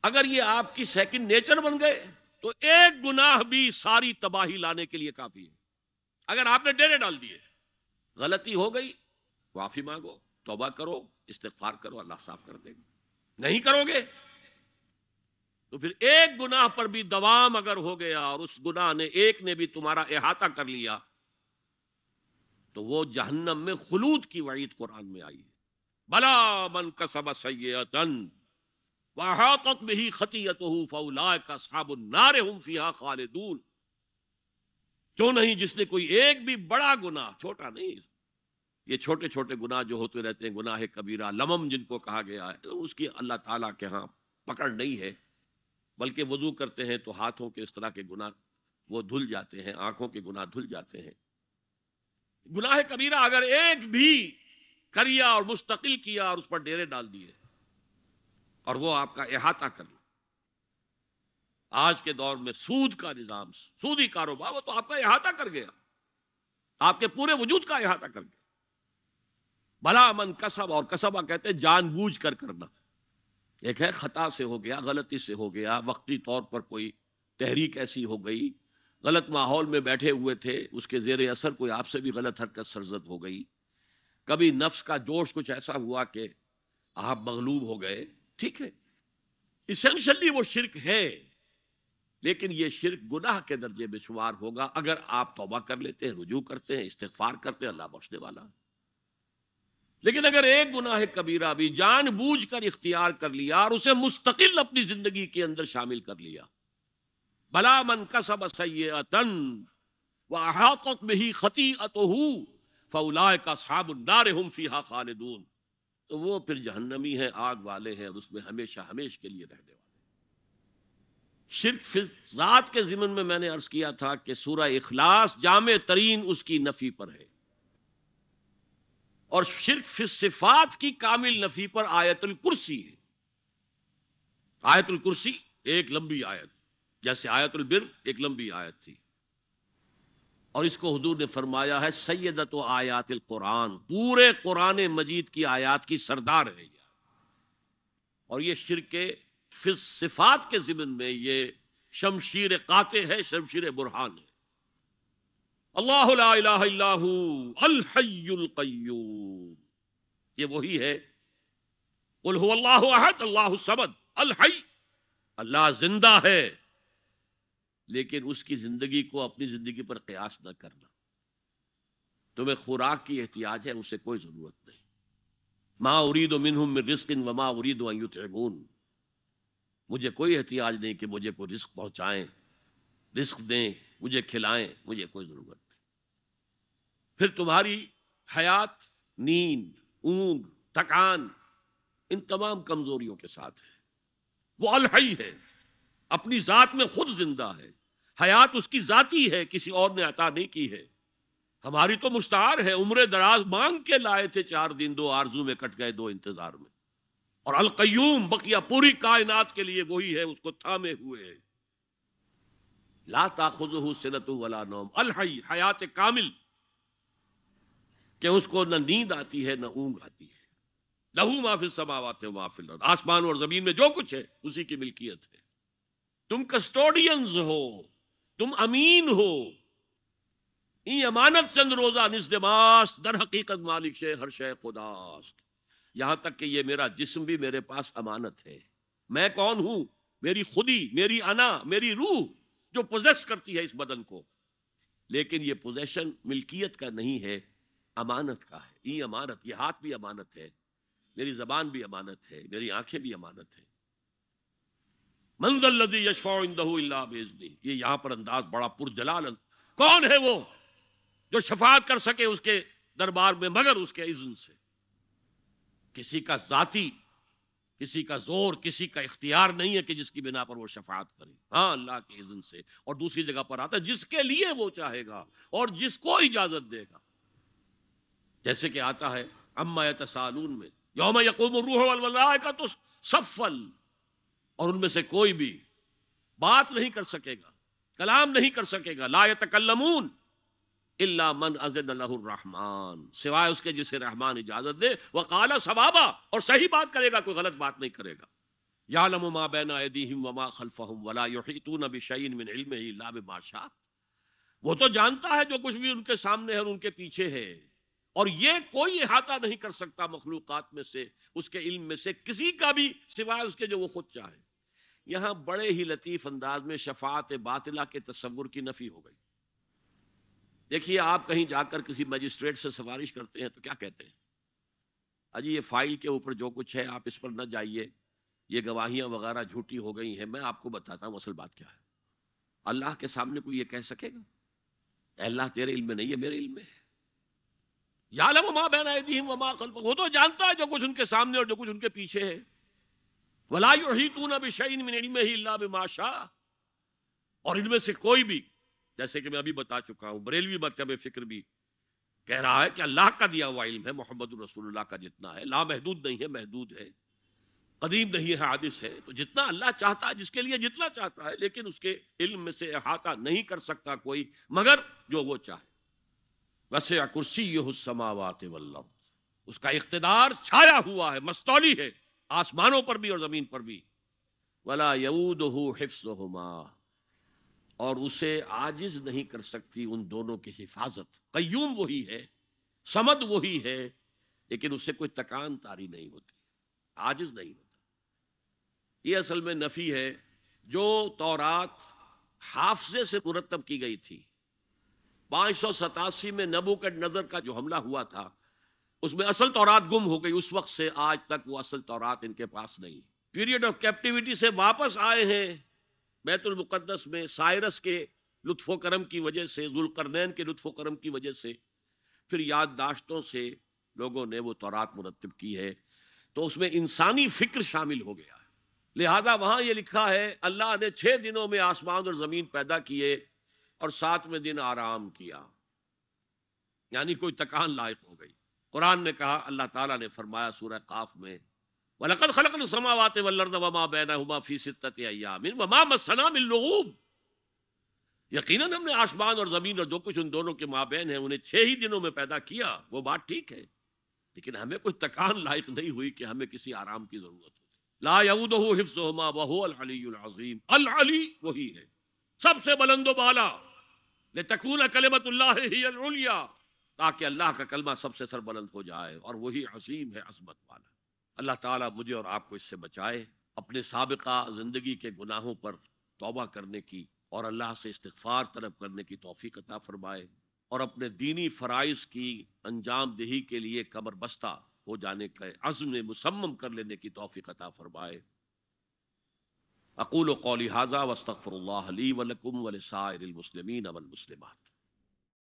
अगर ये आपकी सेकंड नेचर बन गए तो एक गुनाह भी सारी तबाही लाने के लिए काफी है अगर आपने डेरे डाल दिए गलती हो गई माफी मांगो तोबा करो इस्तेफार करो अल्लाह साफ कर देगा नहीं करोगे तो फिर एक गुनाह पर भी दवाम अगर हो गया और उस गुनाह ने एक ने भी तुम्हारा अहाता कर लिया तो वो जहन्नम में खलूद की वईद कुरान में आई है बला मन कसब सैतन वहात में ही खतियत का साबुन नारे हम फिहा खालिदून क्यों नहीं जिसने कोई एक भी बड़ा गुनाह छोटा नहीं ये छोटे छोटे गुनाह जो होते रहते हैं गुनाह कबीरा लमम जिनको कहा गया है तो उसकी अल्लाह ताला के यहाँ पकड़ नहीं है बल्कि वजू करते हैं तो हाथों के इस तरह के गुनाह वो धुल जाते हैं आंखों के गुनाह धुल जाते हैं गुनाह कबीरा अगर एक भी करिया और मुस्तकिल किया और उस पर डेरे डाल दिए और वो आपका अहाता कर लिया आज के दौर में सूद का निज़ाम सूदी कारोबार वो तो आपका अहाता कर गया आपके पूरे वजूद का अहाता कर गया भला मन कसब और कसबा कहते हैं जानबूझ कर करना एक है ख़ता से हो गया गलती से हो गया वक्ती तौर पर कोई तहरीक ऐसी हो गई गलत माहौल में बैठे हुए थे उसके जेर असर कोई आपसे भी गलत हरकत सरजद हो गई कभी नफ्स का जोश कुछ ऐसा हुआ कि आप मगलूब हो गए ठीक है इसेंशली वो शिरक है लेकिन ये शिरक गुनाह के दर्जे में शुमार होगा अगर आप तोबा कर लेते हैं रुजू करते हैं इस्तफार करते हैं अल्लाह बख्शने वाला लेकिन अगर एक गुनाह कबीरा भी जानबूझकर इख्तियार कर लिया और उसे मुस्तकिल अपनी जिंदगी के अंदर शामिल कर लिया भला मन कसब सैतन वहात में ही खती अतहू फौलाए का साबुन्दार फीहा खालिदून तो वो फिर जहन्नमी है आग वाले हैं उसमें हमेशा हमेश के लिए रहने वाले शिरक फिजात के जिमन में मैंने अर्ज किया था कि सूर्य इखलास जाम तरीन उसकी नफी पर है और शिरक सिफात की कामिल नफी पर आयतुल कुर्सी है आयतुल कुर्सी एक लंबी आयत जैसे आयतुल बिर एक लंबी आयत थी और इसको हजूर ने फरमाया है सैदत आयात कुरान पूरे कुरान मजीद की आयात की सरदार है यह और ये शिर के फिसफात के जिमन में ये शमशीर काते है शमशीर बुरहान है अल्लाहयूम ये वही है अल्लाह समद अलहई अल्लाह जिंदा है लेकिन उसकी जिंदगी को अपनी जिंदगी पर कयास न करना तुम्हें खुराक की एहतियाज है उसे कोई जरूरत नहीं माँ उरीद मिनहुम में रिस्क इन वमा उरीद वयुतून मुझे कोई एहतियाज नहीं कि मुझे कोई रिस्क पहुंचाएं रिस्क दें मुझे खिलाएं मुझे कोई ज़रूरत फिर तुम्हारी हयात नींद ऊंग थकान इन तमाम कमजोरियों के साथ है वो अलहई है अपनी जात में खुद जिंदा है हयात उसकी जाती है किसी और ने अता नहीं की है हमारी तो मुश्तार है उम्र दराज मांग के लाए थे चार दिन दो आरजू में कट गए दो इंतजार में और अलकयूम बकिया पूरी कायनात के लिए वही है उसको थामे हुए है ला ताखुद सनत वाला नोम अलहई हयात कामिल कि उसको न नींद आती है न ऊंग आती है लहू माफिल समावत माफिल आसमान और जमीन में जो कुछ है उसी की मिल्कियत है तुम कस्टोडियंस हो तुम अमीन हो अमानत चंद रोजा निजमास दर हकीकत मालिक शे हर शे खुदास यहां तक कि ये मेरा जिस्म भी मेरे पास अमानत है मैं कौन हूं मेरी खुदी मेरी अना मेरी रूह जो पोजेस करती है इस बदन को लेकिन ये पोजेशन मिल्कियत का नहीं है अमानत का है ई अमानत ये हाथ भी अमानत है मेरी जबान भी अमानत है मेरी आंखें भी अमानत है मंजल लजी यशफा बेजनी ये यहां पर अंदाज बड़ा पुरजलाल कौन है वो जो शफात कर सके उसके दरबार में मगर उसके इज्न से किसी का जाति किसी का जोर किसी का इख्तियार नहीं है कि जिसकी बिना पर वो शफात करे हाँ अल्लाह के इज्न से और दूसरी जगह पर आता है जिसके लिए वो चाहेगा और जिसको इजाजत देगा जैसे कि आता है अम्मा तसालून में योम यकूम रूह का तो सफल और उनमें से कोई भी बात नहीं कर सकेगा कलाम नहीं कर सकेगा ला तकलमून इल्ला मन रहमान सिवाय उसके जिसे रहमान इजाजत दे वह काला सवाबा और सही बात करेगा कोई गलत बात नहीं करेगा यालम वो तो जानता है जो कुछ भी उनके सामने है और उनके पीछे है और ये कोई अहाता नहीं कर सकता मखलूक में से उसके इल्म में से किसी का भी सिवाय उसके जो वो खुद चाहे यहां बड़े ही लतीफ़ अंदाज में शफात बातिला के तस्वुर की नफ़ी हो गई देखिए आप कहीं जाकर किसी मजिस्ट्रेट से सिफारिश करते हैं तो क्या कहते हैं अजी ये फाइल के ऊपर जो कुछ है आप इस पर न जाइए ये गवाहियां वगैरह झूठी हो गई हैं मैं आपको बताता हूँ असल बात क्या है अल्लाह के सामने कोई ये कह सकेगा अल्लाह तेरे इल्म में नहीं है मेरे इल्म में है यालम वमा बैन वमा कल्प वो तो जानता है जो कुछ उनके सामने और जो कुछ उनके पीछे है वलायु ही तू ना बिशन में ही अल्लाह बिमाशा और इनमें से कोई भी जैसे कि मैं अभी बता चुका हूँ बरेलवी मकतब फिक्र भी कह रहा है कि अल्लाह का दिया हुआ इल्म है मोहम्मद रसूलुल्लाह का जितना है लामहदूद नहीं है महदूद है कदीम नहीं है हादिस है तो जितना अल्लाह चाहता है जिसके लिए जितना चाहता है लेकिन उसके इल्म में से अहाता नहीं कर सकता कोई मगर जो वो चाहे वसे कुर्सी समावात वल्लम उसका इकतदार छाया हुआ है मस्तौली है आसमानों पर भी और ज़मीन पर भी वला यऊद हो हिफ्स और उसे आजिज नहीं कर सकती उन दोनों की हिफाजत कयूम वही है समद वही है लेकिन उससे कोई तकान तारी नहीं होती आजिज नहीं होता ये असल में नफ़ी है जो तौरात हाफजे से मुरतब की गई थी पाँच सौ सतासी में नबूकट नजर का जो हमला हुआ था उसमें असल तौरात गुम हो गई उस वक्त से आज तक वो असल तौरात इनके पास नहीं पीरियड ऑफ कैप्टिविटी से वापस आए हैं बैतुल मुकद्दस में साइरस के लुत्फो करम की वजह से जुलकरनैन के लुत्फो करम की वजह से फिर याददाश्तों से लोगों ने वो तौरात मुरतब की है तो उसमें इंसानी फिक्र शामिल हो गया लिहाजा वहां ये लिखा है अल्लाह ने छह दिनों में आसमान और ज़मीन पैदा किए और सातवें दिन आराम किया यानी कोई तकान लायक हो गई कुरान ने कहा अल्लाह ताला ने फरमाया सूरह काफ में वलकद खलक समावात वल्लर्द वमा हुमा फी सित्तत अय्यामिन मसना मिन लुगूब यकीनन हमने आसमान और ज़मीन और जो कुछ उन दोनों के माबेन है उन्हें छह ही दिनों में पैदा किया वो बात ठीक है लेकिन हमें कोई तकान लायक नहीं हुई कि हमें किसी आराम की ज़रूरत हो लाऊद हिफ्समा अल अली वही है सबसे बुलंदो बाला लेकून कलमत ताकि अल्लाह का कलमा सबसे सरबलंद हो जाए और वही हसीम है असमत वाला अल्लाह ताला मुझे और आपको इससे बचाए अपने सबका ज़िंदगी के गुनाहों पर तोबा करने की और अल्लाह से इस्तफ़ार तलब करने की तोफ़ी कता फ़रमाए और अपने दीनी फ़राइज़ की अंजाम दही के लिए कमर बस्ता हो जाने का अज़म मुसम्म कर लेने की तोफ़ी कता फ़रमाए अकूल कौली हाजा वस्तफ़रल वलकम वलसायरमसलिन अमलमसलिमत